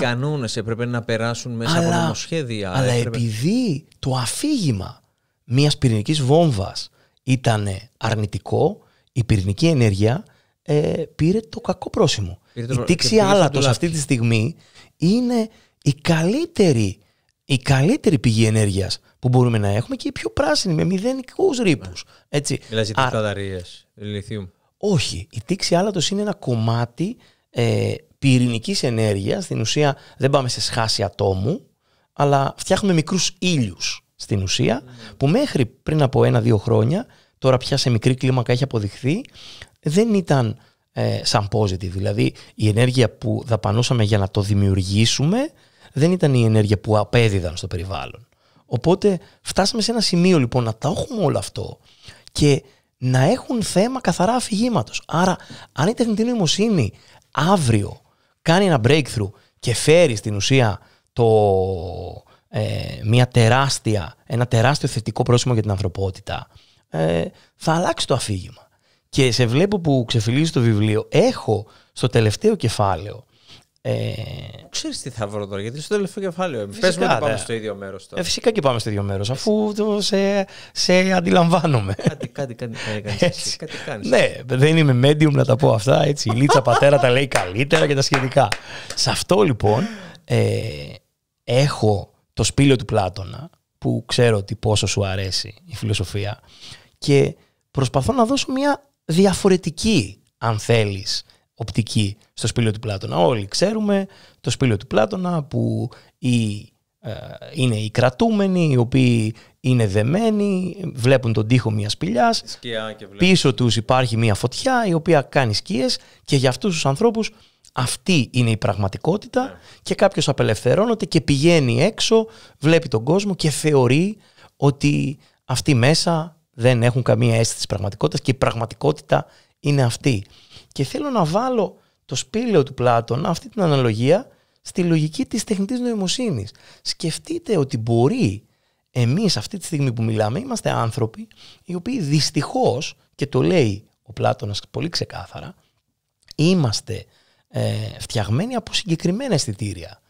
κανόνες, έπρεπε να περάσουν μέσα αλλά, από νομοσχέδια. Αλλά έπρεπε... επειδή το αφήγημα μιας πυρηνικής βόμβας ήταν αρνητικό, η πυρηνική ενέργεια ε, πήρε το κακό πρόσημο. Το... Η τήξη άλατο αυτή τη στιγμή είναι η καλύτερη, η καλύτερη πηγή ενέργειας που μπορούμε να έχουμε και η πιο πράσινη, με μηδενικούς ρήπους. Ναι. Μιλάς για τις λιθίου. Όχι. Η τήξη άλατος είναι ένα κομμάτι ε, πυρηνικής ενέργειας. Στην ουσία δεν πάμε σε σχάση ατόμου, αλλά φτιάχνουμε μικρούς ήλιους στην ουσία, που μέχρι πριν από ένα-δύο χρόνια, τώρα πια σε μικρή κλίμακα έχει αποδειχθεί, δεν ήταν ε, σαν positive. Δηλαδή η ενέργεια που δαπανούσαμε για να το δημιουργήσουμε δεν ήταν η ενέργεια που απέδιδαν στο περιβάλλον. Οπότε φτάσαμε σε ένα σημείο λοιπόν να τα έχουμε όλο αυτό και να έχουν θέμα καθαρά αφηγήματος. Άρα, αν η τεχνητή νοημοσύνη αύριο κάνει ένα breakthrough και φέρει στην ουσία το, ε, μια τεράστια, ένα τεράστιο θετικό πρόσημο για την ανθρωπότητα, ε, θα αλλάξει το αφήγημα. Και σε βλέπω που ξεφυλίζει το βιβλίο. Έχω στο τελευταίο κεφάλαιο ε... Ξέρεις τι θα βρω τώρα, γιατί στο τελευταίο κεφάλαιο. Ε, Πες ότι πάμε ναι. στο ίδιο μέρος τώρα. Ε, φυσικά και πάμε στο ίδιο μέρος, αφού το σε, σε αντιλαμβάνομαι. Κάτι, κάτι, κάτι, κάτι, κάτι κάνεις. Ναι, δεν είμαι medium να τα πω αυτά. Έτσι. Η Λίτσα Πατέρα τα λέει καλύτερα και τα σχετικά. Σε αυτό λοιπόν ε, έχω το σπήλαιο του Πλάτωνα, που ξέρω ότι πόσο σου αρέσει η φιλοσοφία, και προσπαθώ να δώσω μια διαφορετική, αν θέλεις, οπτική στο σπήλαιο του Πλάτωνα. Όλοι ξέρουμε το σπήλαιο του Πλάτωνα που ε, είναι οι κρατούμενοι, οι οποίοι είναι δεμένοι, βλέπουν τον τοίχο μιας σπηλιάς. πίσω τους υπάρχει μια φωτιά η οποία κάνει σκίες και για αυτούς τους ανθρώπους αυτή είναι η πραγματικότητα ναι. και κάποιος απελευθερώνεται και πηγαίνει έξω, βλέπει τον κόσμο και θεωρεί ότι αυτοί μέσα δεν έχουν καμία αίσθηση της πραγματικότητας και η πραγματικότητα είναι αυτή. Και θέλω να βάλω το σπήλαιο του Πλάτωνα, αυτή την αναλογία, στη λογική της τεχνητής νοημοσύνης. Σκεφτείτε ότι μπορεί εμείς αυτή τη στιγμή που μιλάμε είμαστε άνθρωποι οι οποίοι δυστυχώς, και το λέει ο Πλάτωνας πολύ ξεκάθαρα, είμαστε ε, φτιαγμένοι από συγκεκριμένα αισθητήρια.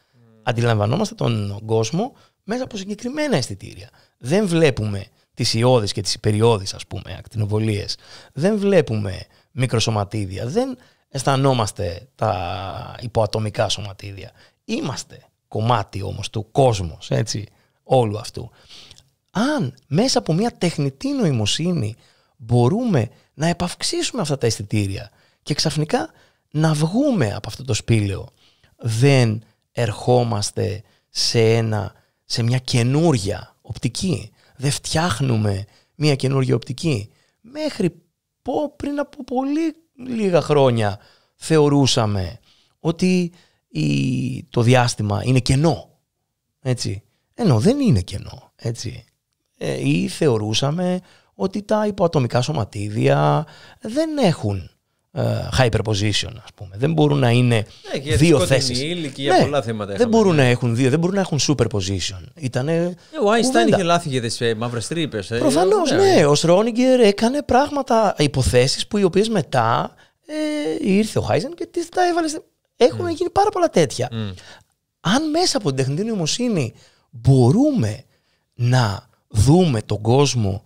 Αντιλαμβανόμαστε τον κόσμο μέσα από συγκεκριμένα αισθητήρια. Δεν βλέπουμε τις ιώδεις και τις υπεριώδεις ας πούμε ακτινοβολίες. Δεν βλέπουμε μικροσωματίδια. Δεν αισθανόμαστε τα υποατομικά σωματίδια. Είμαστε κομμάτι όμως του κόσμου, έτσι, όλου αυτού. Αν μέσα από μια τεχνητή νοημοσύνη μπορούμε να επαυξήσουμε αυτά τα αισθητήρια και ξαφνικά να βγούμε από αυτό το σπήλαιο, δεν ερχόμαστε σε, ένα, σε μια καινούργια οπτική. Δεν φτιάχνουμε μια καινούργια οπτική. Μέχρι πω πριν από πολύ λίγα χρόνια θεωρούσαμε ότι το διάστημα είναι κενό. Έτσι. Ενώ δεν είναι κενό. Έτσι. Ε, ή θεωρούσαμε ότι τα υποατομικά σωματίδια δεν έχουν ε, hyperposition, ας πούμε. Δεν μπορούν να είναι ναι, δύο θέσεις. ναι, πολλά θέματα δεν μπορούν να έχουν δύο, δεν μπορούν να έχουν superposition. Ήτανε ε, ο Άινστάιν είχε λάθη για τις ε, μαύρες τρύπες. Ε. Προφανώς, ναι. Ο Σρόνιγκερ έκανε πράγματα, υποθέσεις που οι οποίες μετά ε, ήρθε ο Χάιζεν και τα έβαλε. Έχουν mm. γίνει πάρα πολλά τέτοια. Mm. Αν μέσα από την τεχνητή νοημοσύνη μπορούμε να δούμε τον κόσμο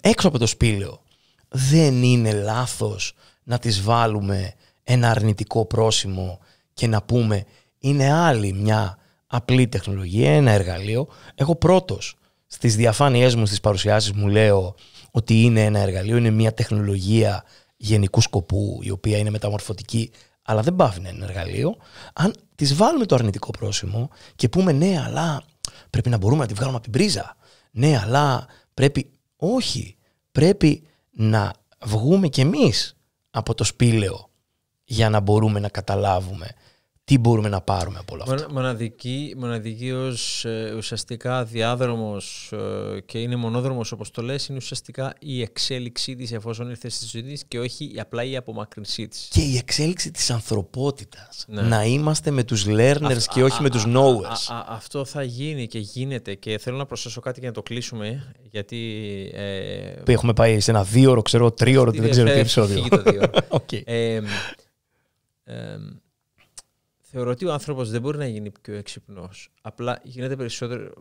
έξω από το σπήλαιο, δεν είναι λάθος να τις βάλουμε ένα αρνητικό πρόσημο και να πούμε είναι άλλη μια απλή τεχνολογία, ένα εργαλείο. Εγώ πρώτος στις διαφάνειές μου, στις παρουσιάσεις μου λέω ότι είναι ένα εργαλείο, είναι μια τεχνολογία γενικού σκοπού η οποία είναι μεταμορφωτική αλλά δεν πάβει να είναι εργαλείο. Αν τις βάλουμε το αρνητικό πρόσημο και πούμε ναι, αλλά πρέπει να μπορούμε να τη βγάλουμε από την πρίζα. Ναι, αλλά πρέπει. Όχι. Πρέπει να βγούμε κι εμείς από το σπήλαιο για να μπορούμε να καταλάβουμε τι μπορούμε να πάρουμε από όλα αυτά. Μοναδική, μοναδική ως ε, ουσιαστικά διάδρομος ε, και είναι μονόδρομος όπως το λες είναι ουσιαστικά η εξέλιξή της εφόσον ήρθε στη ζωή της και όχι απλά η απομακρυνσή της. Και η εξέλιξη της ανθρωπότητας. Ναι. Να είμαστε με τους learners και όχι με τους knowers. αυτό θα γίνει και γίνεται και θέλω να προσθέσω κάτι για να το κλείσουμε γιατί... Ε, Έχουμε πάει σε ένα δύο ώρο, ξέρω, ώρο δεν ξέρω τι ε, επεισόδιο. Okay. θεωρώ ότι ο άνθρωπος δεν μπορεί να γίνει πιο έξυπνος. Απλά γίνεται περισσότερο,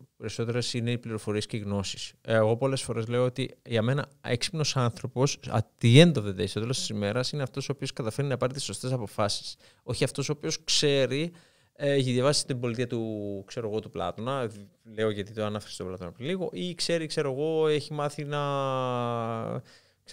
είναι οι πληροφορίες και οι γνώσεις. Ε, εγώ πολλές φορές λέω ότι για μένα έξυπνος άνθρωπος, at the end of the day, στο τέλος της ημέρας, είναι αυτός ο οποίος καταφέρει να πάρει τις σωστές αποφάσεις. Όχι αυτός ο οποίος ξέρει. Ε, έχει διαβάσει την πολιτεία του, ξέρω εγώ, του Πλάτωνα, λέω γιατί το αναφέρει στον Πλάτωνα πριν λίγο, ή ξέρει, ξέρω εγώ, έχει μάθει να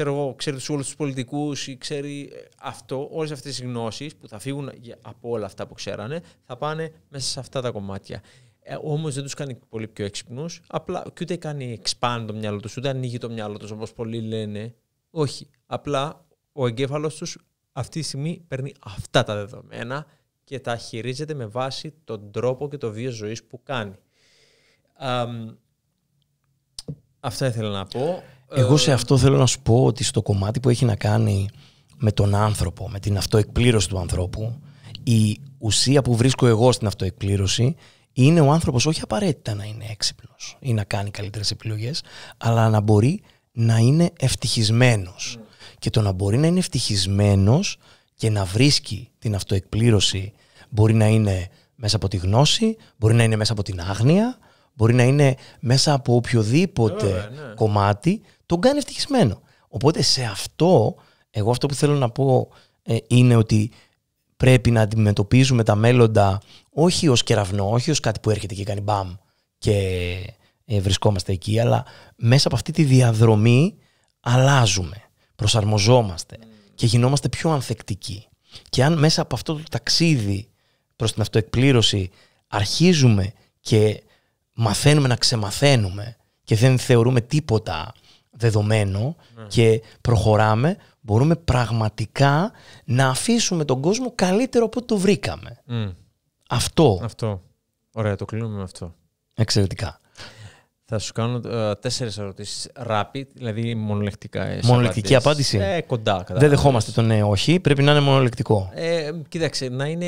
ξέρω εγώ, ξέρει τους όλους τους πολιτικούς ή ξέρει ε, αυτό, όλες αυτές τι γνώσεις που θα φύγουν από όλα αυτά που ξέρανε, θα πάνε μέσα σε αυτά τα κομμάτια. Ε, Όμως δεν τους κάνει πολύ πιο έξυπνους, απλά και ούτε κάνει expand το μυαλό τους, ούτε ανοίγει το μυαλό τους όπως πολλοί λένε. Όχι. Απλά ο εγκέφαλος τους αυτή τη στιγμή παίρνει αυτά τα δεδομένα και τα χειρίζεται με βάση τον τρόπο και το βίο ζωής που κάνει. αυτά ήθελα να πω. Εγώ σε αυτό θέλω να σου πω ότι στο κομμάτι που έχει να κάνει με τον άνθρωπο, με την αυτοεκπλήρωση του ανθρώπου, η ουσία που βρίσκω εγώ στην αυτοεκπλήρωση είναι ο άνθρωπος όχι απαραίτητα να είναι έξυπνος ή να κάνει καλύτερες επιλογές, αλλά να μπορεί να είναι ευτυχισμένος. Ναι. Και το να μπορεί να είναι ευτυχισμένος και να βρίσκει την αυτοεκπλήρωση μπορεί να είναι μέσα από τη γνώση, μπορεί να είναι μέσα από την άγνοια, μπορεί να είναι μέσα από οποιοδήποτε ναι. κομμάτι τον κάνει ευτυχισμένο. Οπότε σε αυτό, εγώ αυτό που θέλω να πω ε, είναι ότι πρέπει να αντιμετωπίζουμε τα μέλλοντα όχι ως κεραυνό, όχι ως κάτι που έρχεται και κάνει μπαμ και ε, βρισκόμαστε εκεί, αλλά μέσα από αυτή τη διαδρομή αλλάζουμε, προσαρμοζόμαστε και γινόμαστε πιο ανθεκτικοί. Και αν μέσα από αυτό το ταξίδι προς την αυτοεκπλήρωση αρχίζουμε και μαθαίνουμε να ξεμαθαίνουμε και δεν θεωρούμε τίποτα δεδομένο ναι. και προχωράμε, μπορούμε πραγματικά να αφήσουμε τον κόσμο καλύτερο από ό,τι το βρήκαμε. Αυτό. Αυτό. Ωραία, το κλείνουμε με αυτό. Εξαιρετικά. Θα σου κάνω uh, ε, τέσσερις ερωτήσεις. Rapid, δηλαδή μονολεκτικά. Ε, Μονολεκτική απάντηση. Ε, κοντά. Κατά Δεν δεχόμαστε τον ναι, όχι. Πρέπει να είναι μονολεκτικό. Ε, κοίταξε, να είναι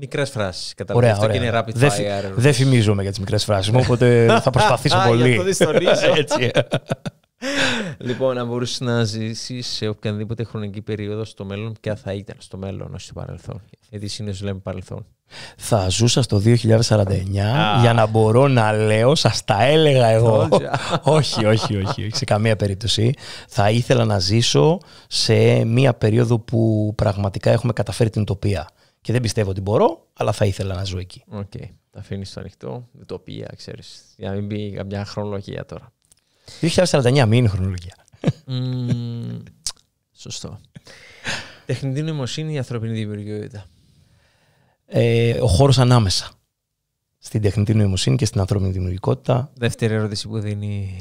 μικρές φράσεις. Ωραία, ωραία. Και είναι rapid Δεν φημίζομαι για τις μικρές φράσεις μου, οπότε θα προσπαθήσω πολύ. Για το Έτσι. λοιπόν, να μπορούσες να ζήσεις σε οποιαδήποτε χρονική περίοδο στο μέλλον, ποια θα ήταν στο μέλλον, όχι στο παρελθόν. Γιατί συνήθως λέμε παρελθόν. Θα ζούσα στο 2049 για να μπορώ να λέω, σας τα έλεγα εγώ. όχι, όχι, όχι, σε καμία περίπτωση. Θα ήθελα να ζήσω σε μία περίοδο που πραγματικά έχουμε καταφέρει την τοπία. Και δεν πιστεύω ότι μπορώ, αλλά θα ήθελα να ζω εκεί. Οκ. Τα αφήνεις στο ανοιχτό. Τοπία, ξέρεις. Για να μην πει καμιά χρονολογία τώρα. 2049, μην είναι χρονολογία. σωστό. Τεχνητή νοημοσύνη ή ανθρώπινη δημιουργικότητα. Ε, ο χώρος ανάμεσα. Στην τεχνητή νοημοσύνη και στην ανθρώπινη δημιουργικότητα. Δεύτερη ερώτηση που δίνει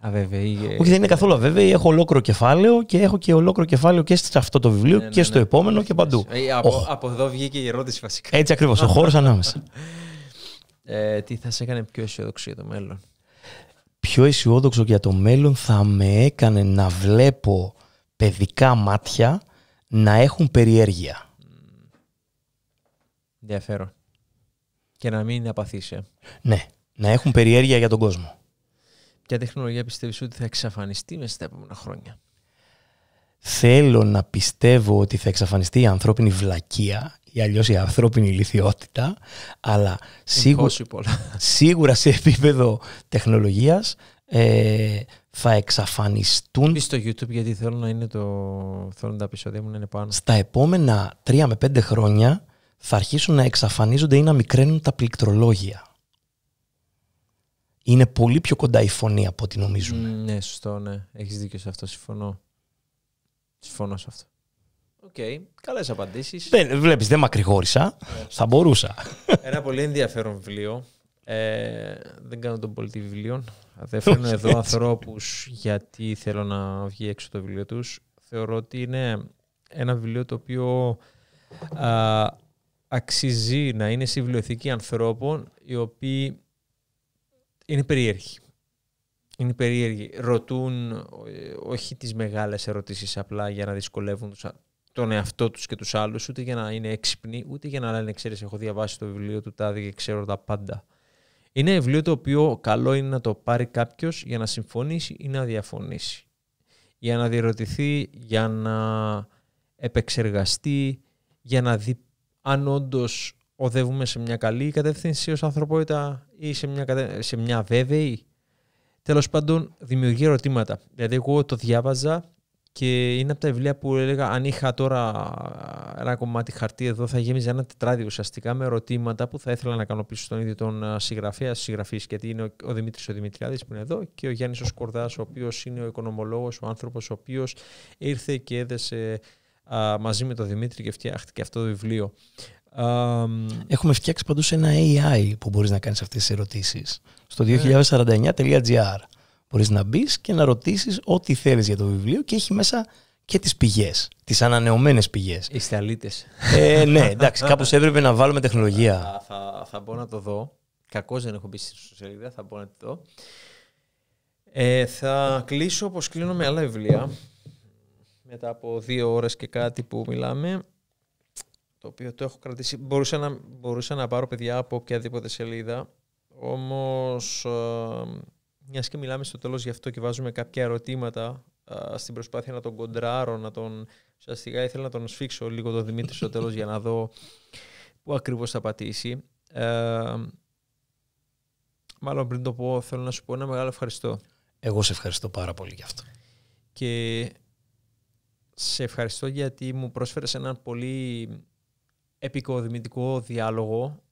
αβέβαιη. Ε, Όχι, δεν είναι καθόλου αβέβαιη. Έχω ολόκληρο κεφάλαιο και έχω και ολόκληρο κεφάλαιο και σε αυτό το βιβλίο ναι, ναι, και ναι, στο επόμενο και παντού. Ε, από, από εδώ βγήκε η ερώτηση βασικά. Έτσι ακριβώς. ο χώρος ανάμεσα. Ε, τι θα σε έκανε πιο αισιοδοξία το μέλλον πιο αισιόδοξο για το μέλλον θα με έκανε να βλέπω παιδικά μάτια να έχουν περιέργεια. Ενδιαφέρον. Και να μην απαθήσει. Ναι, να έχουν περιέργεια για τον κόσμο. Ποια τεχνολογία πιστεύεις ότι θα εξαφανιστεί μέσα στα επόμενα χρόνια. Θέλω να πιστεύω ότι θα εξαφανιστεί η ανθρώπινη βλακεία ή αλλιώς η ανθρώπινη λιθιότητα, αλλά σίγουρα, σίγουρα σε επίπεδο τεχνολογίας ε, θα εξαφανιστούν. στο YouTube γιατί θέλω να είναι το... θέλω να τα επεισόδια μου να είναι πάνω. Στα επόμενα 3 με 5 χρόνια θα αρχίσουν να εξαφανίζονται ή να μικραίνουν τα πληκτρολόγια. Είναι πολύ πιο κοντά η φωνή από ό,τι νομίζουμε. Ναι, σωστό, ναι. Έχεις δίκιο σε αυτό, συμφωνώ. Συμφωνώ σε αυτό. Okay. Καλές απαντήσεις. Δεν βλέπεις, δεν μακρηγόρησα. Yeah. Ναι. Θα μπορούσα. Ένα πολύ ενδιαφέρον βιβλίο. Ε, δεν κάνω τον πολιτή βιβλίων. Δεν φέρνω εδώ ανθρώπους γιατί θέλω να βγει έξω το βιβλίο τους. Θεωρώ ότι είναι ένα βιβλίο το οποίο α, αξίζει να είναι στη βιβλιοθήκη ανθρώπων οι οποίοι είναι περίεργοι. Είναι περίεργοι. Ρωτούν ε, όχι τις μεγάλες ερωτήσεις απλά για να δυσκολεύουν τους, τον εαυτό τους και τους άλλους, ούτε για να είναι έξυπνοι, ούτε για να λένε: Ξέρεις, έχω διαβάσει το βιβλίο του Τάδη και ξέρω τα πάντα. Είναι ένα βιβλίο το οποίο καλό είναι να το πάρει κάποιος για να συμφωνήσει ή να διαφωνήσει. Για να διερωτηθεί, για να επεξεργαστεί, για να δει αν όντως οδεύουμε σε μια καλή κατεύθυνση ως ανθρωπότητα ή σε μια, κατε... σε μια βέβαιη. Τέλος πάντων, δημιουργεί ερωτήματα. Δηλαδή, εγώ το διάβαζα και είναι από τα βιβλία που έλεγα, αν είχα τώρα ένα κομμάτι χαρτί εδώ, θα γέμιζε ένα τετράδι ουσιαστικά με ερωτήματα που θα ήθελα να κάνω πίσω στον ίδιο τον συγγραφέα, συγγραφή, γιατί είναι ο, Δημήτρη Δημήτρης ο Δημητριάδης που είναι εδώ και ο Γιάννης ο ο οποίος είναι ο οικονομολόγος, ο άνθρωπος ο οποίος ήρθε και έδεσε α, μαζί με τον Δημήτρη και φτιάχτηκε αυτό το βιβλίο. Um, Έχουμε φτιάξει παντού ένα AI που μπορείς να κάνεις αυτές τις ερωτήσεις στο 2049.gr. Ναι. Μπορείς να μπεις και να ρωτήσεις ό,τι θέλεις για το βιβλίο και έχει μέσα και τις πηγές. Τις ανανεωμένες πηγές. Είστε αλήτε. Ε, ναι, εντάξει, κάπως έπρεπε να βάλουμε τεχνολογία. Θα, θα, θα μπορώ να το δω. Κακώς δεν έχω μπει στη σελίδα, θα μπορώ να το δω. Ε, θα κλείσω όπως κλείνω με άλλα βιβλία μετά από δύο ώρες και κάτι που μιλάμε το οποίο το έχω κρατήσει μπορούσα να, μπορούσα να πάρω παιδιά από οποιαδήποτε σελίδα Όμως. Ε, μιας και μιλάμε στο τέλος γι' αυτό και βάζουμε κάποια ερωτήματα στην προσπάθεια να τον κοντράρω, να τον... Ουσιαστικά ήθελα να τον σφίξω λίγο τον Δημήτρη στο τέλος για να δω πού ακριβώς θα πατήσει. Ε, μάλλον πριν το πω, θέλω να σου πω ένα μεγάλο ευχαριστώ. Εγώ σε ευχαριστώ πάρα πολύ γι' αυτό. Και σε ευχαριστώ γιατί μου πρόσφερες έναν πολύ επικοδημητικό διάλογο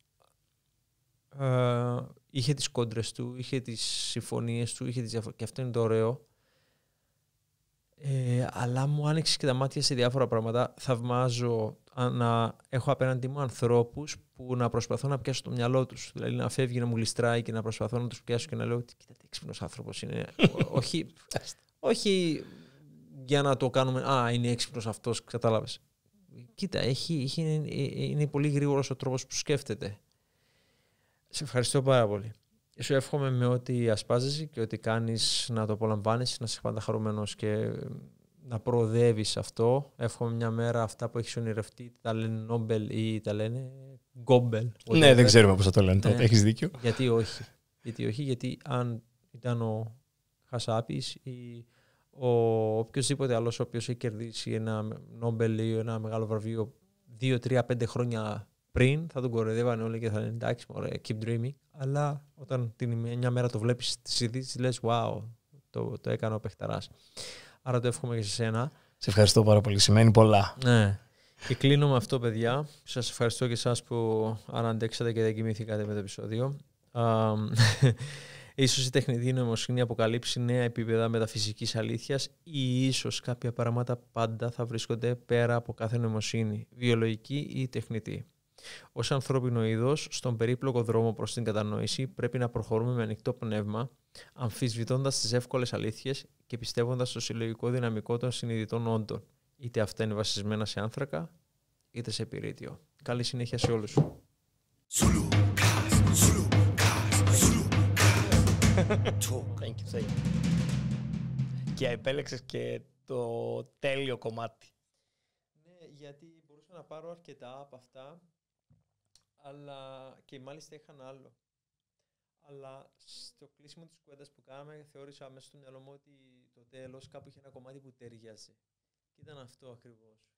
ε, είχε τις κόντρες του, είχε τις συμφωνίες του, είχε τις διαφο- και αυτό είναι το ωραίο. Ε, αλλά μου άνοιξε και τα μάτια σε διάφορα πράγματα. Θαυμάζω να έχω απέναντί μου ανθρώπους που να προσπαθώ να πιάσω το μυαλό τους. Δηλαδή να φεύγει να μου ληστράει και να προσπαθώ να τους πιάσω και να λέω: Κοίτα, τι έξυπνος άνθρωπος είναι. όχι, όχι για να το κάνουμε. Α, είναι έξυπνος αυτός, κατάλαβες. Κοίτα, έχει, έχει, είναι, ε, ε, είναι πολύ γρήγορος ο τρόπος που σκέφτεται. Σε ευχαριστώ πάρα πολύ. Σου εύχομαι με ό,τι ασπάζεσαι και ό,τι κάνεις να το απολαμβάνεις να είσαι πάντα χαρούμενος και να προοδεύεις αυτό. Εύχομαι μια μέρα αυτά που έχεις ονειρευτεί, τα λένε Νόμπελ ή τα λένε Γκόμπελ. Ναι, δεν ξέρουμε πώς θα το λένε τότε. Ναι. Έχεις δίκιο. Γιατί όχι. Γιατί όχι, γιατί αν ήταν ο Χασάπης ή ο οποιοδήποτε άλλος ο οποιο εχει έχει κερδίσει ένα Νόμπελ ή ένα δύο, τρία, πέντε χρόνια πριν θα τον κοροϊδεύαν όλοι και θα λένε εντάξει, μωρέ, keep dreaming. Αλλά όταν την μια μέρα το βλέπεις στις ειδήσεις, λες, wow, το, το έκανε ο παιχταράς. Άρα το εύχομαι και σε σένα. Σε ευχαριστώ πάρα πολύ. Σημαίνει πολλά. Ναι. Και κλείνω με αυτό, παιδιά. Σας ευχαριστώ και εσάς που αναντέξατε και δεν κοιμηθήκατε με το επεισόδιο. ίσως η τεχνητή νοημοσύνη αποκαλύψει νέα επίπεδα μεταφυσικής αλήθειας ή ίσως κάποια πράγματα πάντα θα βρίσκονται πέρα από κάθε νοημοσύνη, βιολογική ή τεχνητή. Ως ανθρώπινο είδος, στον περίπλοκο δρόμο προς την κατανόηση, πρέπει να προχωρούμε με ανοιχτό πνεύμα, αμφισβητώντας τις εύκολες αλήθειες και πιστεύοντας στο συλλογικό δυναμικό των συνειδητών όντων, είτε αυτά είναι βασισμένα σε άνθρακα, είτε σε πυρίτιο. Καλή συνέχεια σε όλους. Και επέλεξες και το τέλειο κομμάτι. Ναι, γιατί μπορούσα να πάρω αρκετά από αυτά αλλά και μάλιστα είχαν άλλο. Αλλά στο κλείσιμο της κουβέντας που κάναμε, θεώρησα μέσα στο μυαλό μου ότι το τέλος κάπου είχε ένα κομμάτι που ταιριάζει. Και ήταν αυτό ακριβώς.